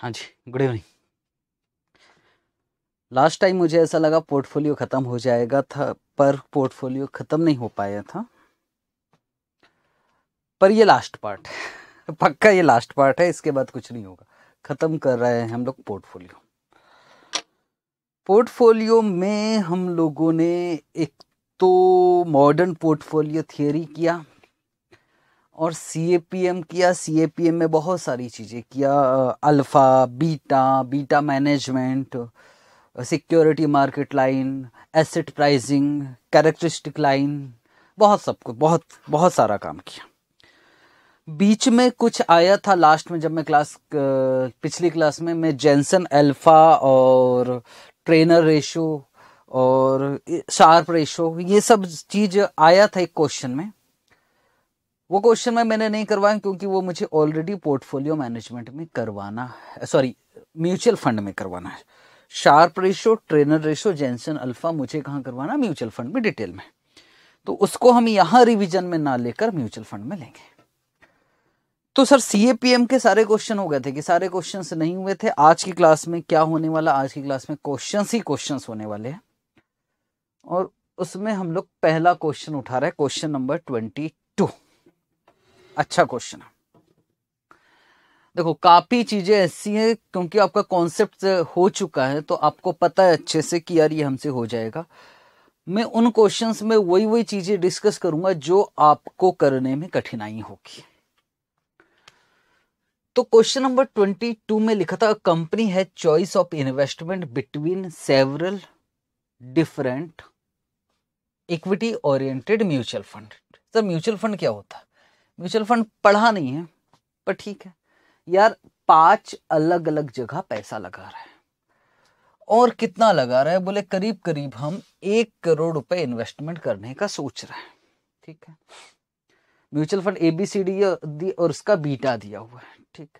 हाँ जी good evening last time मुझे ऐसा लगा पोर्टफोलियो ख़त्म हो जाएगा था पर पोर्टफोलियो ख़त्म नहीं हो पाया था पर ये लास्ट पार्ट है पक्का ये लास्ट पार्ट है इसके बाद कुछ नहीं होगा ख़त्म कर रहे हैं हम लोग पोर्टफोलियो पोर्टफोलियो में हम लोगों ने एक तो मॉडर्न पोर्टफोलियो थियोरी किया और सी ए पी एम किया सी ए पी एम में बहुत सारी चीज़ें किया alpha beta beta management security market line asset pricing characteristic line बहुत सब कुछ बहुत बहुत सारा काम किया बीच में कुछ आया था लास्ट में जब मैं क्लास पिछली क्लास में मैं जेंसन अल्फ़ा और ट्रेनर रेशो और शार्प रेशो ये सब चीज़ आया था एक क्वेश्चन में वो क्वेश्चन मैं मैंने नहीं करवाया क्योंकि वो मुझे ऑलरेडी पोर्टफोलियो मैनेजमेंट में करवाना है सॉरी म्यूचुअल फंड में करवाना है Sharpe ratio Treynor ratio Jensen alpha मुझे कहाँ करवाना म्यूचुअल फंड में डिटेल में तो उसको हम यहाँ रिविजन में ना लेकर म्यूचुअल फंड में लेंगे तो सर एम के सारे क्वेश्चन हो गए थे कि सारे क्वेश्चन नहीं हुए थे आज की क्लास में क्या होने वाला आज की क्लास में क्वेश्चन ही क्वेश्चन होने वाले हैं और उसमें हम लोग पहला क्वेश्चन उठा रहे हैं क्वेश्चन नंबर ट्वेंटी अच्छा क्वेश्चन है देखो काफ़ी चीज़ें ऐसी हैं क्योंकि आपका कॉन्सेप्ट हो चुका है तो आपको पता है अच्छे से कि यार ये हमसे हो जाएगा मैं उन क्वेश्चंस में वही वही चीज़ें डिस्कस करूंगा जो आपको करने में कठिनाई होगी तो क्वेश्चन नंबर ट्वेंटी टू में लिखा था कंपनी है choice of investment between several different equity oriented mutual fund sir mutual fund क्या होता है म्यूचुअल फंड पढ़ा नहीं है पर ठीक है यार पांच अलग अलग जगह पैसा लगा रहा है और कितना लगा रहा है बोले करीब करीब हम एक करोड़ रुपए इन्वेस्टमेंट करने का सोच रहे हैं ठीक है म्यूचुअल फंड एबीसीडी दी और उसका बीटा दिया हुआ है ठीक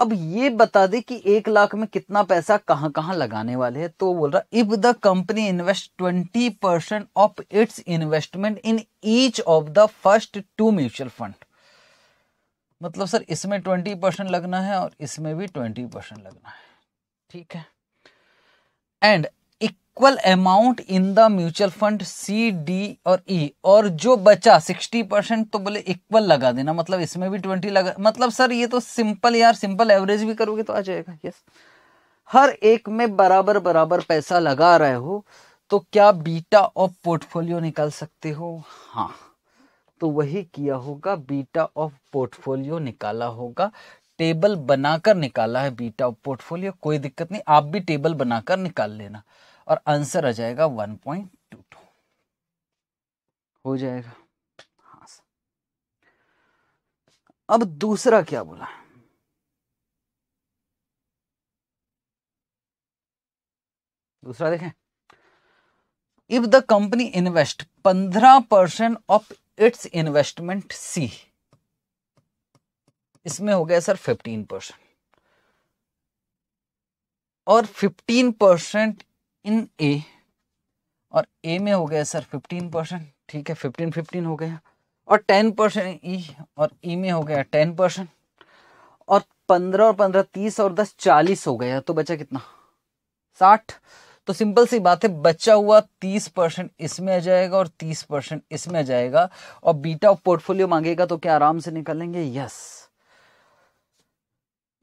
अब ये बता दे कि एक लाख में कितना पैसा कहां कहां लगाने वाले हैं तो बोल रहा if the company invest twenty percent of its investment in each of the first two mutual fund मतलब सर इसमें ट्वेंटी परसेंट लगना है और इसमें भी ट्वेंटी परसेंट लगना है ठीक है and equal amount in the mutual fund C D और ई e, और जो बचा सिक्सटी परसेंट तो बोले इक्वल लगा देना मतलब इसमें भी ट्वेंटी लगा मतलब सर ये तो सिंपल यार सिंपल एवरेज भी करोगे तो आ जाएगा यस हर एक में बराबर बराबर पैसा लगा रहे हो तो क्या बीटा ऑफ पोर्टफोलियो निकाल सकते हो हाँ तो वही किया होगा बीटा ऑफ पोर्टफोलियो निकाला होगा टेबल बनाकर निकाला है बीटा ऑफ पोर्टफोलियो कोई दिक्कत नहीं आप भी टेबल बनाकर निकाल लेना और आंसर आ जाएगा वन पॉइंट टू टू हो जाएगा हाँ अब दूसरा क्या बोला दूसरा देखें इफ द कंपनी इन्वेस्ट पंद्रह percent of its investment C इसमें हो गया सर फिफ्टीन परसेंट और फिफ्टीन परसेंट इन ए और ए में हो गया सर फिफ्टीन परसेंट ठीक है फिफ्टीन फिफ्टीन हो गया और टेन परसेंट ई और ई e में हो गया टेन परसेंट और पंद्रह और पंद्रह तीस और दस चालीस हो गया तो बचा कितना साठ तो सिंपल सी बात है बचा हुआ तीस परसेंट इसमें आ जाएगा और तीस परसेंट इसमें आ जाएगा और बीटा ऑफ पोर्टफोलियो मांगेगा तो क्या आराम से निकलेंगे यस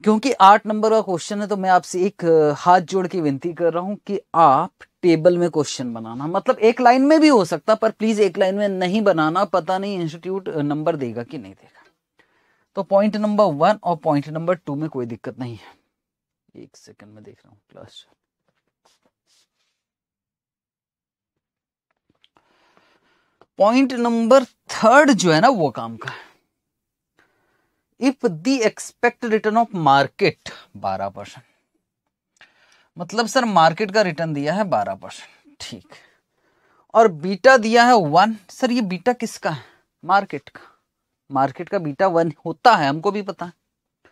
क्योंकि आठ नंबर का क्वेश्चन है तो मैं आपसे एक हाथ जोड़ के विनती कर रहा हूं कि आप टेबल में क्वेश्चन बनाना मतलब एक लाइन में भी हो सकता पर प्लीज एक लाइन में नहीं बनाना पता नहीं इंस्टीट्यूट नंबर देगा कि नहीं देगा तो पॉइंट नंबर वन और पॉइंट नंबर टू में कोई दिक्कत नहीं है एक सेकंड में देख रहा हूँ क्लास पॉइंट नंबर थर्ड जो है ना वो काम का है if the expect return of market बारह परसेंट मतलब सर मार्केट का रिटर्न दिया है बारह परसेंट ठीक और बीटा दिया है वन सर ये बीटा किसका है मार्केट का मार्केट का बीटा वन होता है हमको भी पता है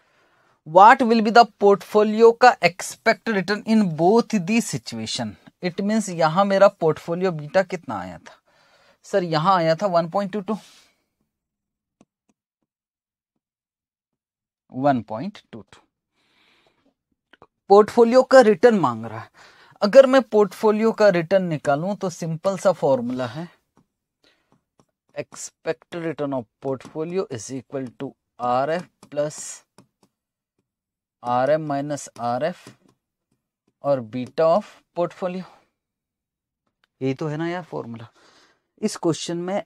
what will be the portfolio का expect return in both the situation it means यहां मेरा पोर्टफोलियो बीटा कितना आया था सर यहां आया था 1.22 1.22 पोर्टफोलियो का रिटर्न मांग रहा है अगर मैं पोर्टफोलियो का रिटर्न निकालूं तो सिंपल सा फॉर्मूला है expected return of portfolio is equal to R F plus R M minus R F और बीटा ऑफ पोर्टफोलियो यही तो है ना यार फॉर्मूला इस क्वेश्चन में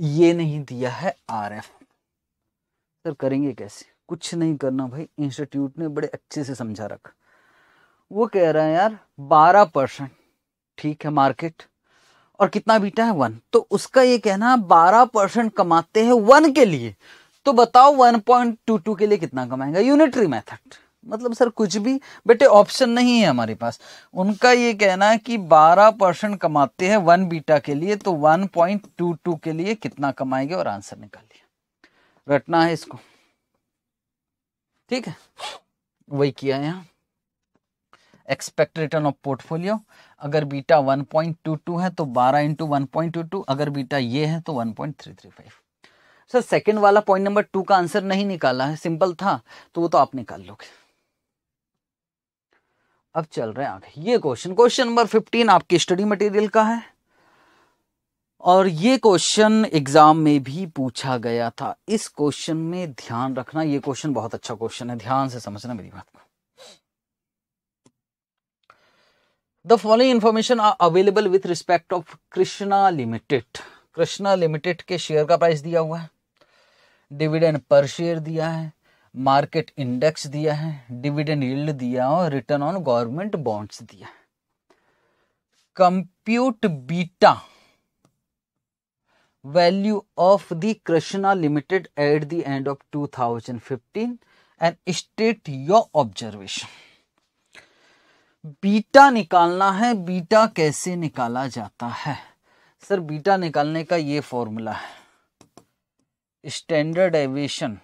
ये नहीं दिया है आर एफ सर करेंगे कैसे कुछ नहीं करना भाई इंस्टीट्यूट ने बड़े अच्छे से समझा रखा वो कह रहा है यार बारह परसेंट ठीक है मार्केट और कितना बीटा है वन तो उसका ये कहना बारह परसेंट कमाते हैं वन के लिए तो बताओ वन पॉइंट टू टू के लिए कितना कमाएगा यूनिटरी मेथड मतलब सर कुछ भी बेटे ऑप्शन नहीं है हमारे पास उनका ये कहना है कि 12 परसेंट कमाते हैं वन बीटा के लिए तो 1.22 के लिए कितना कमाएंगे और आंसर निकालिए रटना है इसको ठीक है वही किया यहां एक्सपेक्ट रिटर्न ऑफ पोर्टफोलियो अगर बीटा 1.22 है तो 12 इंटू वन अगर बीटा ये है तो 1.335 सर सेकंड वाला पॉइंट नंबर टू का आंसर नहीं निकाला है सिंपल था तो वो तो आप निकाल लोगे अब चल रहे हैं आगे ये क्वेश्चन क्वेश्चन नंबर फिफ्टीन आपके स्टडी मटेरियल का है और ये क्वेश्चन एग्जाम में भी पूछा गया था इस क्वेश्चन में ध्यान रखना ये क्वेश्चन बहुत अच्छा क्वेश्चन है ध्यान से समझना मेरी बात को the following information are available with respect of Krishna limited Krishna limited के शेयर का प्राइस दिया हुआ है डिविडेंड पर शेयर दिया है मार्केट इंडेक्स दिया है डिविडेंड यील्ड दिया और रिटर्न ऑन गवर्नमेंट बॉन्ड्स दिया compute beta value of the Krishna limited at the end of 2015 and state your observation beta निकालना है बीटा कैसे निकाला जाता है सर बीटा निकालने का ये फॉर्मूला है standard aviation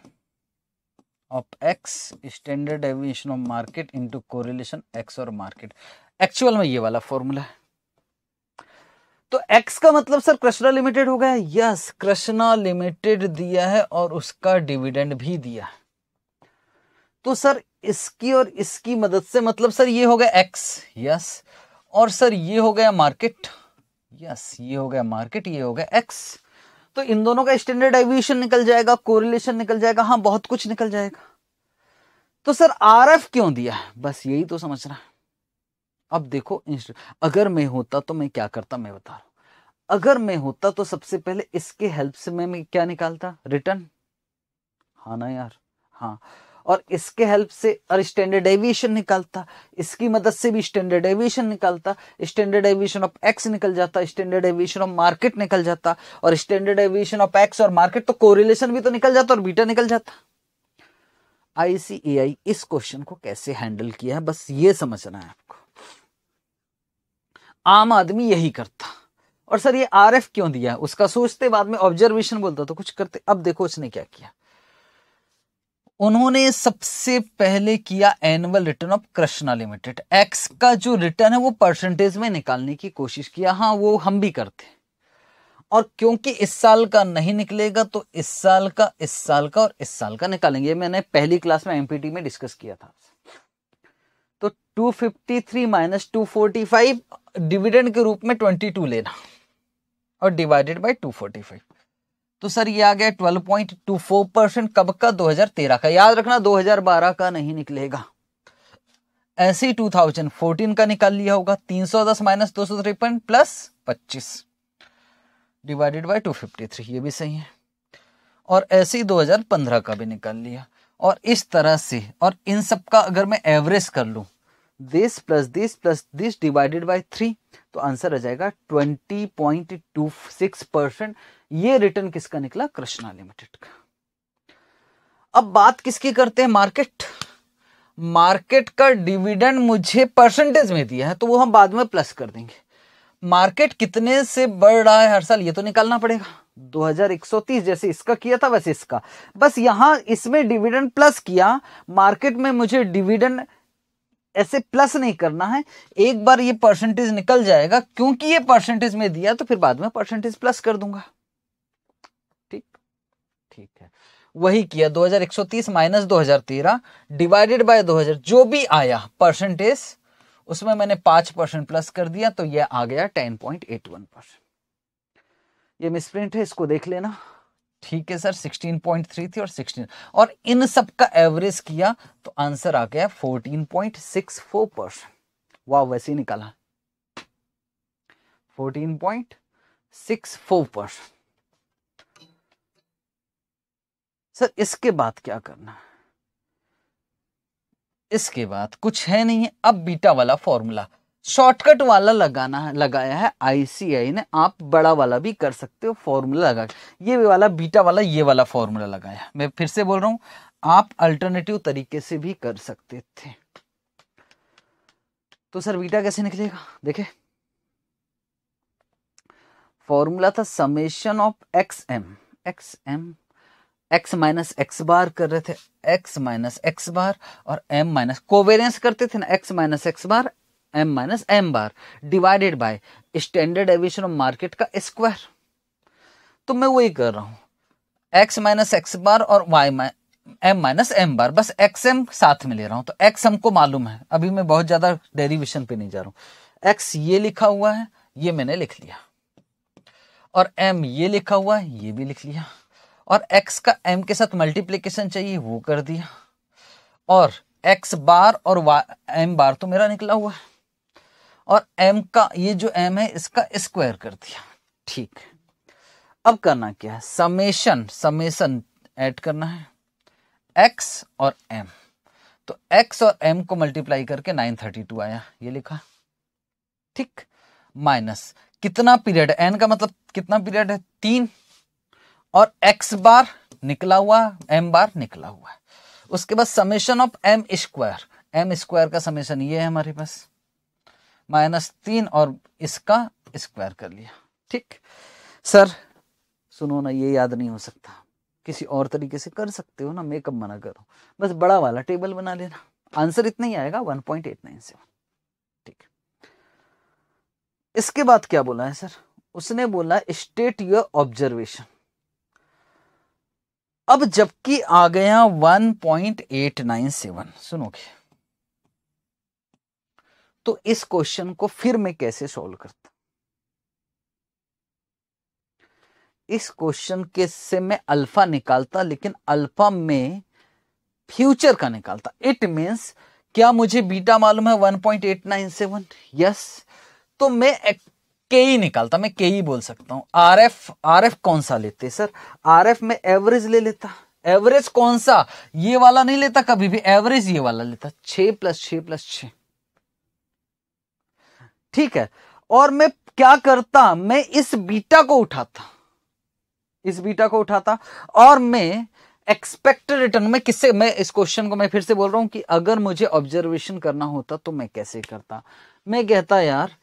of X standard deviation of market into correlation X और मार्केट एक्चुअल में ये वाला फॉर्मूला है तो एक्स का मतलब सर कृष्णा लिमिटेड हो गया यस कृष्णा लिमिटेड दिया है और उसका डिविडेंड भी दिया तो सर इसकी और इसकी मदद से मतलब सर ये हो गया एक्स यस और सर ये हो गया मार्केट यस ये हो गया मार्केट ये हो गया एक्स तो इन दोनों का स्टैंडर्ड एविएशन निकल जाएगा कोरिलेशन निकल जाएगा हाँ बहुत कुछ निकल जाएगा तो सर आर क्यों दिया है बस यही तो समझना है अब देखो अगर मैं होता तो मैं क्या करता मैं बता रहा हूं अगर मैं होता तो सबसे पहले इसके हेल्प से मैं, मैं क्या निकालता रिटर्न हाँ ना यार हाँ और इसके हेल्प से और स्टैंडर्ड एविएशन निकालता इसकी मदद से भी स्टैंडर्ड एविएशन निकालता स्टैंडर्ड एविएशन ऑफ एक्स निकल जाता स्टैंडर्ड एविएशन ऑफ मार्केट निकल जाता और स्टैंडर्ड एविएशन ऑफ एक्स और मार्केट तो कोरिलेशन भी तो निकल जाता और बीटा निकल जाता आईसीएआई इस क्वेश्चन को कैसे हैंडल किया है बस ये समझना है आपको आम आदमी यही करता और सर ये आरएफ क्यों दिया उसका सोचते बाद में ऑब्जर्वेशन बोलता तो कुछ करते अब देखो उसने क्या किया उन्होंने सबसे पहले किया annual return of Krishna limited X का जो रिटर्न है वो परसेंटेज में निकालने की कोशिश किया हाँ वो हम भी करते हैं और क्योंकि इस साल का नहीं निकलेगा तो इस साल का इस साल का और इस साल का निकालेंगे मैंने पहली क्लास में एमपीटी में डिस्कस किया था तो 253 माइनस टू डिविडेंड के रूप में 22 लेना और डिवाइडेड बाय 245 तो सर ये आ गया 12.24 परसेंट कब का 2013 का याद रखना 2012 का नहीं निकलेगा ऐसे 2014 का निकाल लिया होगा 310 माइनस दो सौ तिरपन प्लस पच्चीस डिवाइडेड बाय 253 ये भी सही है और ऐसे ही 2015 का भी निकाल लिया और इस तरह से और इन सब का अगर मैं एवरेज कर लूं this plus this plus this divided by three तो आंसर आ जाएगा twenty point two six percent ये रिटर्न किसका निकला कृष्णा लिमिटेड का अब बात किसकी करते हैं मार्केट मार्केट का डिविडेंड मुझे परसेंटेज में दिया है तो वो हम बाद में प्लस कर देंगे मार्केट कितने से बढ़ रहा है हर साल ये तो निकालना पड़ेगा 2130 जैसे इसका किया था वैसे इसका बस यहां इसमें डिविडेंड प्लस किया मार्केट में मुझे डिविडेंड ऐसे प्लस नहीं करना है एक बार ये परसेंटेज निकल जाएगा क्योंकि ये परसेंटेज में दिया तो फिर बाद में परसेंटेज प्लस कर दूंगा ठीक ठीक है वही किया 2130 माइनस 2013 डिवाइडेड बाय 2000 जो भी आया परसेंटेज उसमें मैंने पांच परसेंट प्लस कर दिया तो ये आ गया 10.81 परसेंट ये मिसप्रिंट है इसको देख लेना ठीक है सर 16.3 थी और 16 और इन सब का एवरेज किया तो आंसर आ गया 14.64 परसेंट वाह वैसे ही निकाला 14.64 परसेंट सर इसके बाद क्या करना इसके बाद कुछ है नहीं है अब बीटा वाला फॉर्मूला शॉर्टकट वाला लगाना लगाया है आईसीआई ने आप बड़ा वाला भी कर सकते हो फॉर्मूला लगा ये वाला बीटा वाला ये वाला फॉर्मूला लगाया मैं फिर से बोल रहा हूं आप अल्टरनेटिव तरीके से भी कर सकते थे तो सर बीटा कैसे निकलेगा देखे फॉर्मूला था summation of X M X M X minus X bar कर रहे थे एक्स माइनस एक्स बार और एम माइनस कोवेरियंस करते थे ना X minus X bar M minus M bar divided by standard aviation of market का square तो मैं वही कर रहा हूँ एक्स माइनस एक्स बार और Y M minus M bar बस एक्स एम साथ में ले रहा हूं तो एक्स हमको मालूम है अभी मैं बहुत ज्यादा डेरिवेशन पे नहीं जा रहा हूं एक्स ये लिखा हुआ है ये मैंने लिख लिया और एम ये लिखा हुआ है ये भी लिख लिया और एक्स का एम के साथ मल्टीप्लीकेशन चाहिए वो कर दिया और एक्स बार और एम बार तो मेरा निकला हुआ है और m का ये जो m है इसका स्क्वायर कर दिया ठीक है अब करना क्या है समेशन समेशन ऐड करना है x और m तो x और m को मल्टीप्लाई करके 932 आया ये लिखा ठीक माइनस कितना पीरियड एन का मतलब कितना पीरियड है तीन और एक्स बार निकला हुआ एम बार निकला हुआ उसके बाद summation of M square M square का समेशन ये है हमारे पास माइनस तीन और इसका स्क्वायर कर लिया ठीक सर सुनो ना ये याद नहीं हो सकता किसी और तरीके से कर सकते हो ना मेकअप मना करो बस बड़ा वाला टेबल बना लेना आंसर इतना ही आएगा one point eight nine seven ठीक इसके बाद क्या बोला है सर उसने बोला स्टेट योर ऑब्जर्वेशन अब जबकि आ गया one point eight nine seven सुनोगे तो इस क्वेश्चन को फिर मैं कैसे सॉल्व करता इस क्वेश्चन के से मैं अल्फा निकालता लेकिन अल्फा में फ्यूचर का निकालता इट मींस क्या मुझे बीटा मालूम है 1.897 यस तो मैं के ही निकालता मैं के ही बोल सकता हूं आर एफ आर एफ कौन सा लेते सर आर एफ में एवरेज ले लेता एवरेज कौन सा ये वाला नहीं लेता कभी भी एवरेज ये वाला लेता छ प्लस छ प्लस छः ठीक है और मैं क्या करता मैं इस बीटा को उठाता इस बीटा को उठाता और मैं एक्सपेक्टेड रिटर्न में किससे मैं इस क्वेश्चन को मैं फिर से बोल रहा हूं कि अगर मुझे ऑब्जर्वेशन करना होता तो मैं कैसे करता मैं कहता यार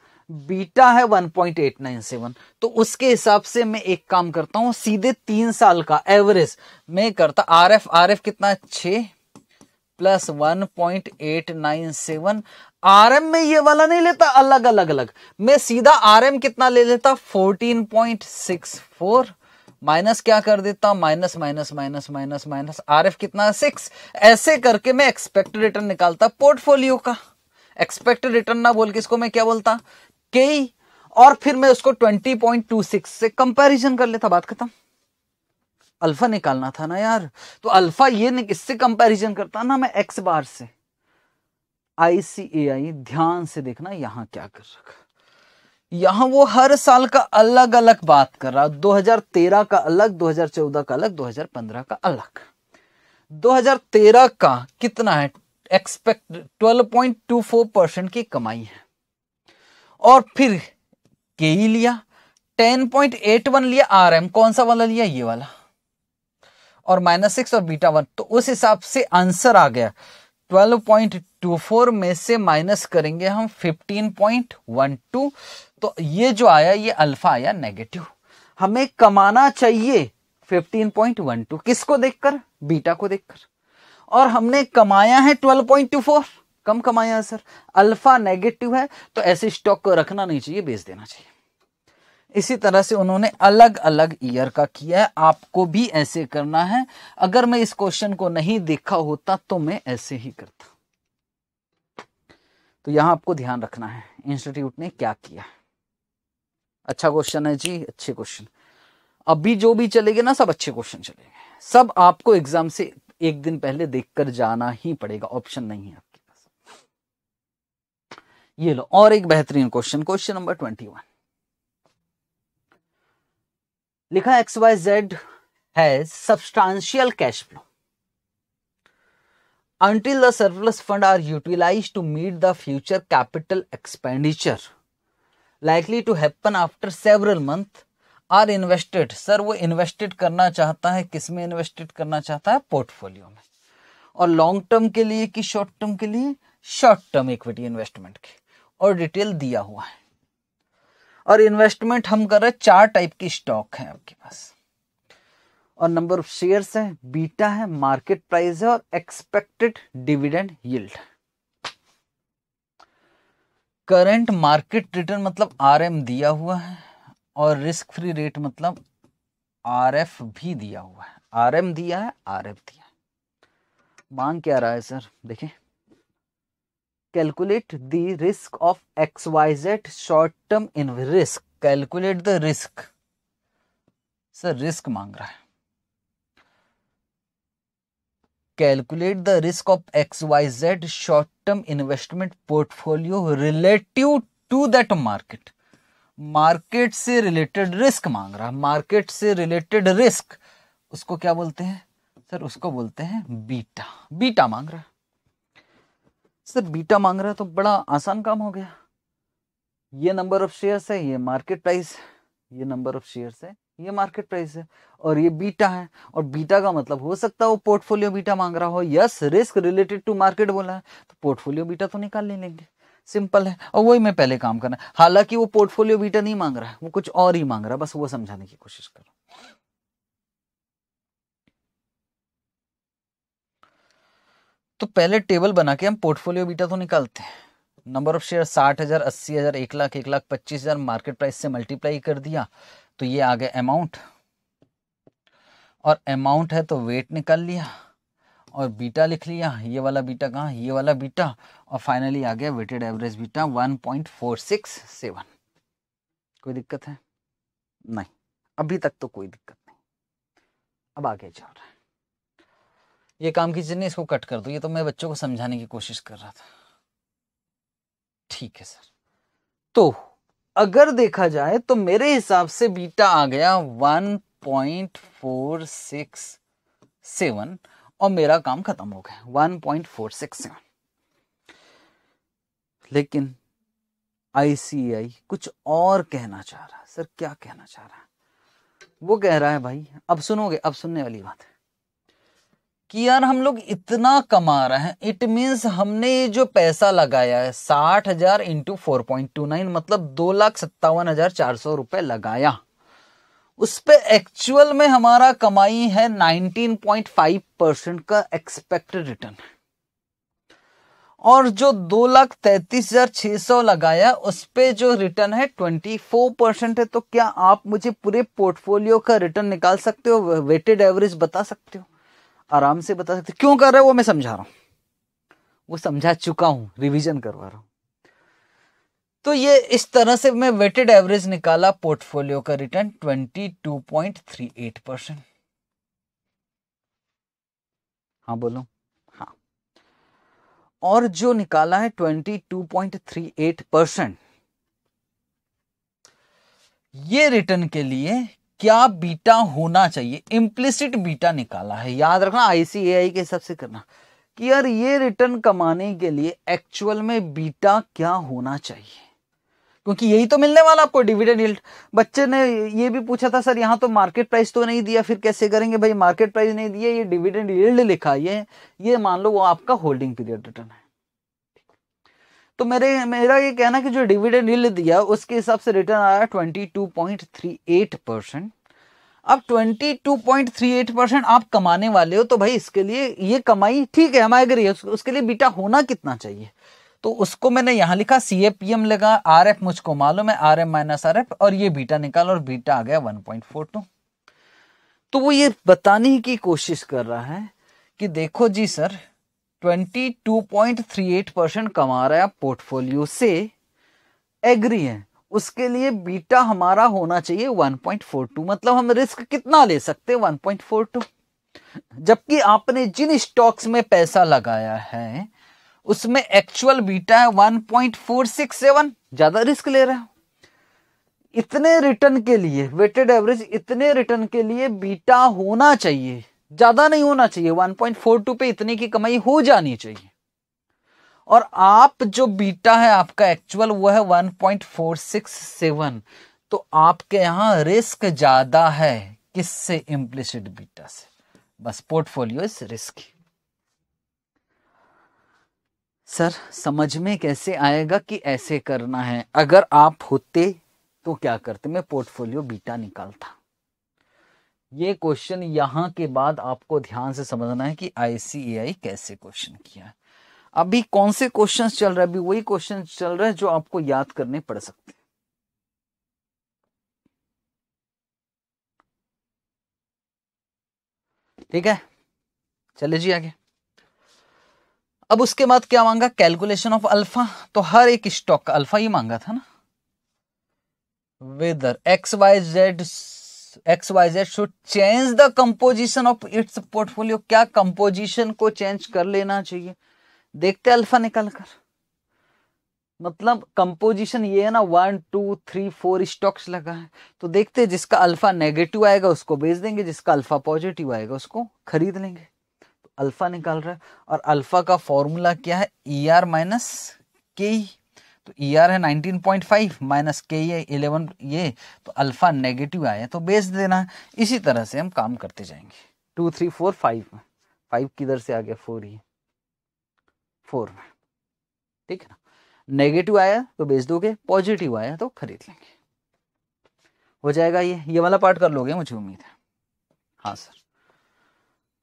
बीटा है 1.897 तो उसके हिसाब से मैं एक काम करता हूं सीधे तीन साल का एवरेज मैं करता आर एफ आर एफ कितना छः plus one point eight nine seven R M में ये वाला नहीं लेता अलग अलग अलग मैं सीधा आर एम कितना ले लेता fourteen point six four minus क्या कर देता minus minus minus minus minus R F कितना सिक्स ऐसे करके मैं एक्सपेक्टेड रिटर्न निकालता पोर्टफोलियो का एक्सपेक्टेड रिटर्न ना बोल के इसको मैं क्या बोलता के और फिर मैं उसको ट्वेंटी पॉइंट टू सिक्स से कंपैरिजन कर लेता बात खत्म अल्फ़ा निकालना था ना यार तो अल्फ़ा ये इससे कंपैरिजन करता ना मैं एक्स बार से आई सी ए आई ध्यान से देखना यहां क्या कर रखा यहां वो हर साल का अलग अलग बात कर रहा 2013 का अलग 2014 का अलग 2015 का अलग 2013 का कितना है एक्सपेक्ट 12.24 परसेंट की कमाई है और फिर के ही लिया 10.81 लिया आरएम कौन सा वाला लिया ये वाला और माइनस सिक्स और बीटा वन तो उस हिसाब से आंसर आ गया 12.24 में से माइनस करेंगे हम 15.12 तो ये जो आया ये अल्फा आया नेगेटिव हमें कमाना चाहिए 15.12 किसको देखकर बीटा को देखकर और हमने कमाया है 12.24 कम कमाया है सर अल्फा नेगेटिव है तो ऐसे स्टॉक को रखना नहीं चाहिए बेच देना चाहिए इसी तरह से उन्होंने अलग अलग ईयर का किया है आपको भी ऐसे करना है अगर मैं इस क्वेश्चन को नहीं देखा होता तो मैं ऐसे ही करता तो यहां आपको ध्यान रखना है इंस्टीट्यूट ने क्या किया अच्छा क्वेश्चन है जी अच्छे क्वेश्चन अभी जो भी चलेगे ना सब अच्छे क्वेश्चन चलेंगे सब आपको एग्जाम से एक दिन पहले देखकर जाना ही पड़ेगा ऑप्शन नहीं है आपके पास ये लो और एक बेहतरीन question question number twenty one लिखा X Y Z has substantial cash flow until the surplus fund are utilize to meet the future capital expenditure likely to happen after several month are invested sir वो invested करना चाहता है किस में invested करना चाहता है पोर्टफोलियो में और लॉन्ग टर्म के लिए कि शॉर्ट टर्म के लिए शॉर्ट टर्म इक्विटी इन्वेस्टमेंट की और डिटेल दिया हुआ है और इन्वेस्टमेंट हम कर रहे हैं चार टाइप की स्टॉक है आपके पास और नंबर ऑफ शेयर है बीटा है मार्केट प्राइस है और expected dividend yield current market return मतलब आरएम दिया हुआ है और रिस्क फ्री रेट मतलब आरएफ भी दिया हुआ है आरएम दिया है आरएफ दिया है मांग क्या रहा है सर देखिए calculate the risk of X Y Z short term in risk calculate the risk sir risk मांग रहा है calculate the risk of X Y Z short term investment portfolio relative to that market market से related risk मांग रहा है market से related risk उसको क्या बोलते हैं सर उसको बोलते हैं बीटा बीटा मांग रहा है से बीटा मांग रहा है तो बड़ा आसान काम हो गया ये नंबर ऑफ शेयर्स है ये मार्केट प्राइस ये नंबर ऑफ शेयर्स है ये मार्केट प्राइस है और ये बीटा है और बीटा का मतलब हो सकता है वो पोर्टफोलियो बीटा मांग रहा हो yes risk related to market बोला है तो पोर्टफोलियो बीटा तो निकाल ले लेंगे सिंपल है और वही मैं पहले काम करना हालांकि वो पोर्टफोलियो बीटा नहीं मांग रहा है वो कुछ और ही मांग रहा है बस वो समझाने की कोशिश करो तो पहले टेबल बना के हम पोर्टफोलियो बीटा तो निकालते हैं नंबर ऑफ शेयर साठ हज़ार अस्सी हज़ार एक लाख एक लाख पच्चीस हज़ार मार्केट प्राइस से मल्टीप्लाई कर दिया तो ये आ गया अमाउंट और अमाउंट है तो वेट निकाल लिया और बीटा लिख लिया ये वाला बीटा कहाँ ये वाला बीटा और फाइनली आ गया weighted average beta one point four six seven कोई दिक्कत है नहीं अभी तक तो कोई दिक्कत नहीं अब आगे चल रहा है ये काम कीजिए नहीं इसको कट कर दो ये तो मैं बच्चों को समझाने की कोशिश कर रहा था ठीक है सर तो अगर देखा जाए तो मेरे हिसाब से बीटा आ गया 1.467 और मेरा काम खत्म हो गया 1.467 लेकिन आईसीआई कुछ और कहना चाह रहा है सर क्या कहना चाह रहा है वो कह रहा है भाई अब सुनोगे अब सुनने वाली बात है कि यार हम लोग इतना कमा रहे हैं इट मीन्स हमने ये जो पैसा लगाया है साठ हजार into four point two nine मतलब दो लाख सत्तावन हजार चार सौ रुपए लगाया उस पर एक्चुअल में हमारा कमाई है नाइनटीन पॉइंट फाइव परसेंट का एक्सपेक्टेड रिटर्न और जो दो लाख तैतीस हजार छह सौ लगाया उस पर जो रिटर्न है ट्वेंटी फोर परसेंट है तो क्या आप मुझे पूरे पोर्टफोलियो का रिटर्न निकाल सकते हो वेटेड एवरेज बता सकते हो आराम से बता सकते क्यों कर रहे हो वो मैं समझा रहा हूँ वो समझा चुका हूँ रिविजन करवा रहा हूँ तो ये इस तरह से मैं वेटेड एवरेज निकाला पोर्टफोलियो का return twenty two point three eight percent हाँ बोलो हाँ और जो निकाला है twenty two point three eight percent ये रिटर्न के लिए क्या बीटा होना चाहिए इम्प्लिसिट बीटा निकाला है याद रखना आईसीएआई के हिसाब से करना कि यार ये रिटर्न कमाने के लिए एक्चुअल में बीटा क्या होना चाहिए क्योंकि यही तो मिलने वाला आपको डिविडेंड यील्ड बच्चे ने ये भी पूछा था सर यहाँ तो मार्केट प्राइस तो नहीं दिया फिर कैसे करेंगे भाई मार्केट प्राइस नहीं दिया ये डिविडेंड यील्ड लिखा ये ये मान लो वो आपका होल्डिंग पीरियड रिटर्न है तो मेरे मेरा ये कहना कि जो डिविडेंड यील्ड दिया उसके हिसाब से रिटर्न आया 22.38 परसेंट अब 22.38 परसेंट आप कमाने वाले हो तो भाई इसके लिए ये कमाई ठीक है हमारे ग्री उसके लिए बीटा होना कितना चाहिए तो उसको मैंने यहाँ लिखा सी ए पी एम लगा आर एफ मुझको मालूम है R F minus R F और ये बीटा निकाल और बीटा आ गया वन पॉइंट फोर टू तो वो ये बताने की कोशिश कर रहा है कि देखो जी सर 22.38 परसेंट कमा रहा है आप पोर्टफोलियो से एग्री है उसके लिए बीटा हमारा होना चाहिए 1.42 मतलब हम रिस्क कितना ले सकते हैं 1.42 जबकि आपने जिन स्टॉक्स में पैसा लगाया है उसमें एक्चुअल बीटा है 1.467 ज्यादा रिस्क ले रहे हो इतने रिटर्न के लिए वेटेड एवरेज इतने रिटर्न के लिए बीटा होना चाहिए ज्यादा नहीं होना चाहिए 1.42 पे इतने की कमाई हो जानी चाहिए और आप जो बीटा है आपका एक्चुअल वो है 1.467 तो आपके यहां रिस्क ज्यादा है किससे इम्प्लिसिट बीटा से बस पोर्टफोलियो इज रिस्की सर समझ में कैसे आएगा कि ऐसे करना है अगर आप होते तो क्या करते मैं पोर्टफोलियो बीटा निकालता ये क्वेश्चन यहां के बाद आपको ध्यान से समझना है कि आईसीएआई कैसे क्वेश्चन किया है अभी कौन से क्वेश्चन चल रहे अभी वही क्वेश्चन चल रहे हैं जो आपको याद करने पड़ सकते हैं ठीक है चले जी आगे अब उसके बाद क्या मांगा कैलकुलेशन ऑफ अल्फा तो हर एक स्टॉक का अल्फा ही मांगा था ना whether X Y Z X Y Z should change the composition of its portfolio क्या कंपोजिशन को चेंज कर लेना चाहिए देखते अल्फा निकल कर मतलब कंपोजिशन ये है ना one two three four stocks लगा है तो देखते हैं जिसका अल्फा नेगेटिव आएगा उसको बेच देंगे जिसका अल्फा पॉजिटिव आएगा उसको खरीद लेंगे तो अल्फा निकाल रहा है और अल्फा का फॉर्मूला क्या है ई आर माइनस के तो ई e आर है nineteen point five minus K ये इलेवन ये तो अल्फा नेगेटिव आया तो बेस देना है इसी तरह से हम काम करते जाएंगे टू थ्री फोर फाइव में फाइव किधर से आ गया फोर ही फोर में ठीक है ना नेगेटिव आया तो बेच दोगे पॉजिटिव आया तो खरीद लेंगे हो जाएगा ये ये वाला पार्ट कर लोगे मुझे उम्मीद है हाँ सर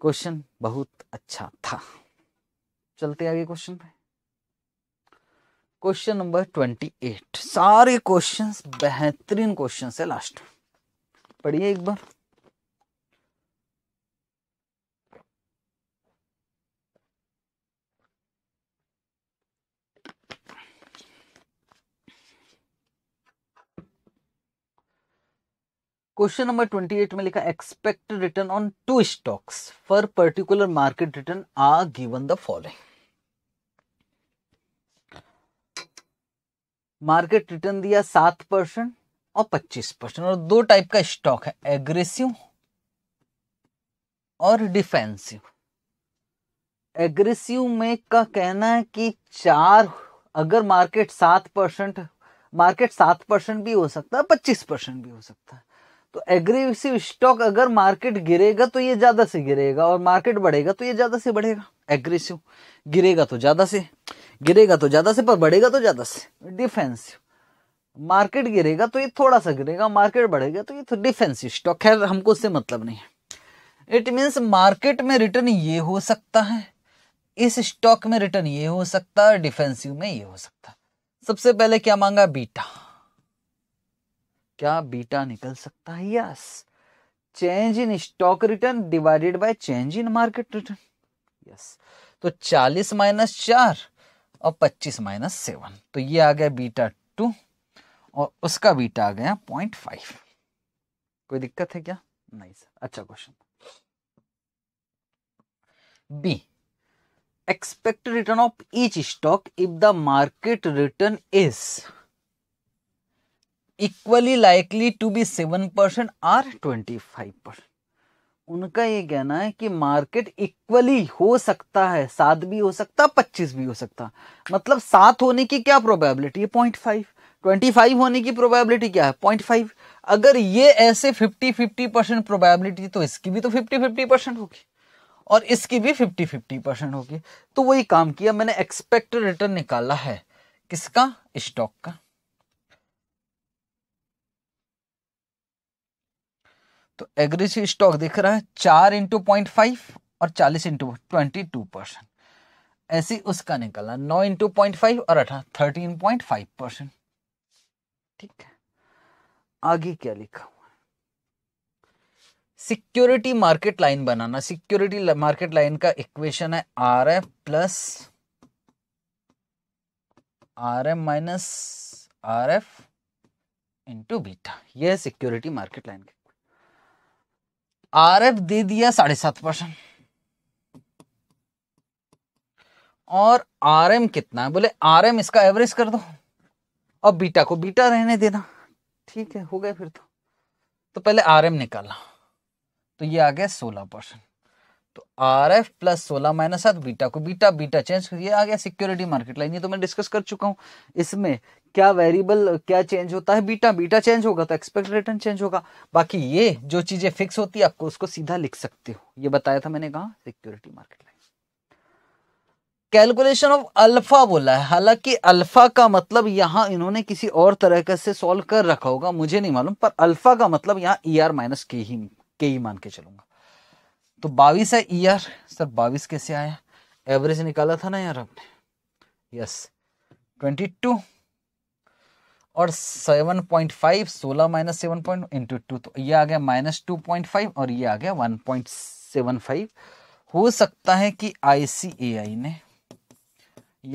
क्वेश्चन बहुत अच्छा था चलते आगे क्वेश्चन पे क्वेश्चन नंबर ट्वेंटी एट सारे क्वेश्चन बेहतरीन क्वेश्चन है लास्ट पढ़िए एक बार क्वेश्चन नंबर ट्वेंटी एट में लिखा expect return on two stocks for particular market return are given the following market return दिया सात परसेंट और पच्चीस परसेंट और दो टाइप का स्टॉक है एग्रेसिव और डिफेंसिव एग्रेसिव में का कहना है कि चार अगर मार्केट सात परसेंट मार्केट सात परसेंट भी हो सकता है पच्चीस परसेंट भी हो सकता है तो एग्रेसिव स्टॉक अगर मार्केट गिरेगा तो ये ज़्यादा से गिरेगा और मार्केट बढ़ेगा तो ये ज़्यादा से बढ़ेगा एग्रेसिव गिरेगा तो ज़्यादा से गिरेगा तो ज़्यादा से पर बढ़ेगा तो ज़्यादा से डिफेंसिव मार्केट गिरेगा तो ये थोड़ा सा गिरेगा मार्केट बढ़ेगा तो ये तो डिफेंसिव स्टॉक है हमको उससे मतलब नहीं है इट मीन्स मार्केट में रिटर्न ये हो सकता है इस स्टॉक में रिटर्न ये हो सकता है डिफेंसिव में ये हो सकता है सबसे पहले क्या मांगा बीटा क्या बीटा निकल सकता है yes change in stock return divided by change in market return yes तो 40 माइनस चार और 25 माइनस सेवन तो ये आ गया बीटा टू और उसका बीटा आ गया पॉइंट फाइव कोई दिक्कत है क्या नहीं सर अच्छा question B expected return of each stock if the market return is equally likely to be seven percent or twenty five percent उनका ये कहना है कि मार्केट इक्वली हो सकता है सात भी हो सकता पच्चीस भी हो सकता मतलब सात होने की क्या प्रोबेबिलिटी है पॉइंट फाइव ट्वेंटी फाइव होने की प्रोबेबिलिटी क्या है पॉइंट फाइव अगर ये ऐसे फिफ्टी फिफ्टी परसेंट प्रोबेबिलिटी तो इसकी भी तो फिफ्टी फिफ्टी परसेंट होगी और इसकी भी फिफ्टी फिफ्टी परसेंट होगी तो वही काम किया मैंने एक्सपेक्टेड रिटर्न निकाला है किसका स्टॉक का तो एग्रेसिव स्टॉक दिख रहा है चार इंटू पॉइंट फाइव और चालीस इंटू ट्वेंटी टू परसेंट ऐसे उसका निकलना नौ इंटू पॉइंट फाइव और अठारह थर्टीन पॉइंट फाइव परसेंट ठीक है आगे क्या लिखा हुआ सिक्योरिटी मार्केट लाइन बनाना सिक्योरिटी मार्केट लाइन का इक्वेशन है R F plus R M minus R F into beta यह सिक्योरिटी मार्केट लाइन का आर एफ दे दिया साढ़े सात परसेंट और आर एम कितना है बोले आर एम इसका एवरेज कर दो और बीटा को बीटा रहने देना ठीक है हो गया फिर तो तो पहले आर एम निकाला तो ये आ गया सोलह परसेंट तो आर एफ प्लस सोलह माइनस सात बीटा को बीटा बीटा चेंज ये आ गया सिक्योरिटी मार्केट लाइन ये तो मैं डिस्कस कर चुका हूँ इसमें क्या वेरिएबल क्या चेंज होता है बीटा बीटा चेंज होगा तो एक्सपेक्ट रिटर्न चेंज होगा बाकी ये जो चीजें फिक्स होती है आपको उसको सीधा लिख सकते हो ये बताया था मैंने कहा security market line calculation of alpha बोला है हालांकि अल्फा का मतलब यहां इन्होंने किसी और तरह से सॉल्व कर रखा होगा मुझे नहीं मालूम पर अल्फा का मतलब यहां ई e आर माइनस के ही के ही मान के चलूंगा तो बाईस है ईयर सर बाईस कैसे आया एवरेज निकाला था ना यार आपने यस ट्वेंटी टू और सेवन पॉइंट फाइव सोलह minus seven point into two तो ये आ गया माइनस टू पॉइंट फाइव और ये आ गया वन पॉइंट सेवन फाइव हो सकता है कि आईसीएआई ने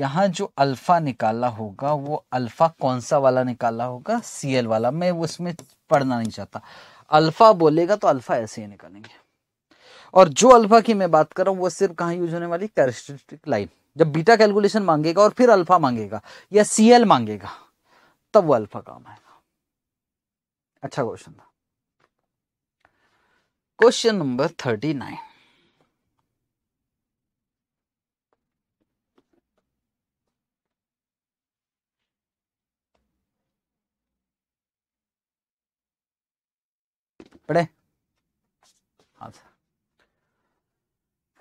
यहाँ जो अल्फा निकाला होगा वो अल्फा कौन सा वाला निकाला होगा सीएल वाला मैं उसमें पढ़ना नहीं चाहता अल्फा बोलेगा तो अल्फा ऐसे ही निकालेंगे और जो अल्फा की मैं बात कर रहा हूँ वो सिर्फ कहाँ यूज होने वाली कैरेस्टिस्टिक लाइन जब बीटा कैलकुलेशन मांगेगा और फिर अल्फा मांगेगा या सी एल मांगेगा तब वो अल्फा काम आएगा अच्छा क्वेश्चन था क्वेश्चन नंबर थर्टी नाइन पढ़े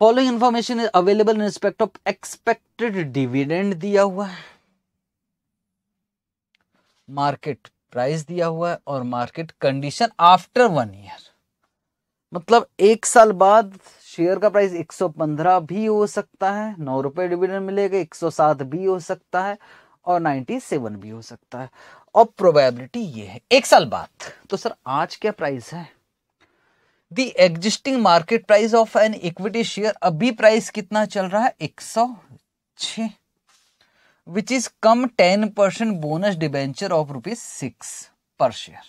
following information is available in respect of expected dividend दिया हुआ है मार्केट प्राइस दिया हुआ है और market condition after one year मतलब एक साल बाद शेयर का प्राइस 115 भी हो सकता है नौ रुपए डिविडेंड मिलेगा 107 भी हो सकता है और 97 भी हो सकता है और प्रोबेबिलिटी ये है एक साल बाद तो सर आज क्या प्राइस है the existing market price of an equity share अभी प्राइस कितना चल रहा है एक सौ छ which is cum ten percent bonus debenture of rupees six per share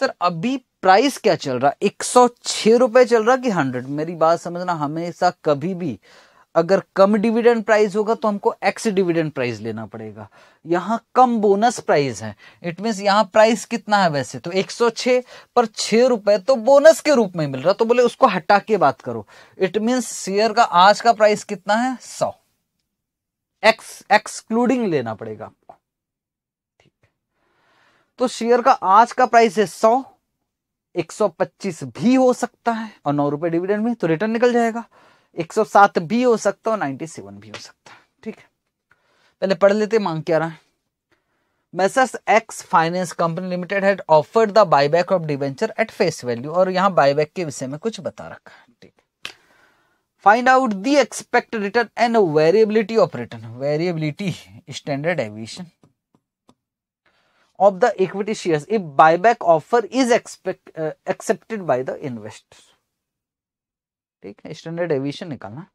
sir अभी प्राइस क्या चल रहा है एक सौ छह रुपए चल रहा कि हंड्रेड मेरी बात समझना हमेशा कभी भी अगर कम डिविडेंड प्राइस होगा तो हमको एक्स डिविडेंड प्राइस लेना पड़ेगा यहाँ कम बोनस प्राइस है इट मीन यहाँ प्राइस कितना है वैसे तो 106 पर छः रुपए तो बोनस के रूप में मिल रहा तो बोले उसको हटा के बात करो इट मीन शेयर का आज का प्राइस कितना है सौ एक्स एक्सक्लूडिंग लेना पड़ेगा आपको ठीक तो शेयर का आज का प्राइस है सौ 125 भी हो सकता है और नौ रुपए डिविडेंड में तो रिटर्न निकल जाएगा 107 भी हो सकता और 97 भी हो सकता है ठीक है पहले पढ़ लेते मांग क्या रहा है messrs X finance company limited had offered the buyback of debenture at face value और यहाँ बायबैक के विषय में कुछ बता रखा है ठीक find out the expected return and variability of return variability standard aviation of the equity shares if buyback offer is expect accepted by the investor ठीक है स्टैंडर्ड एविएशन निकालना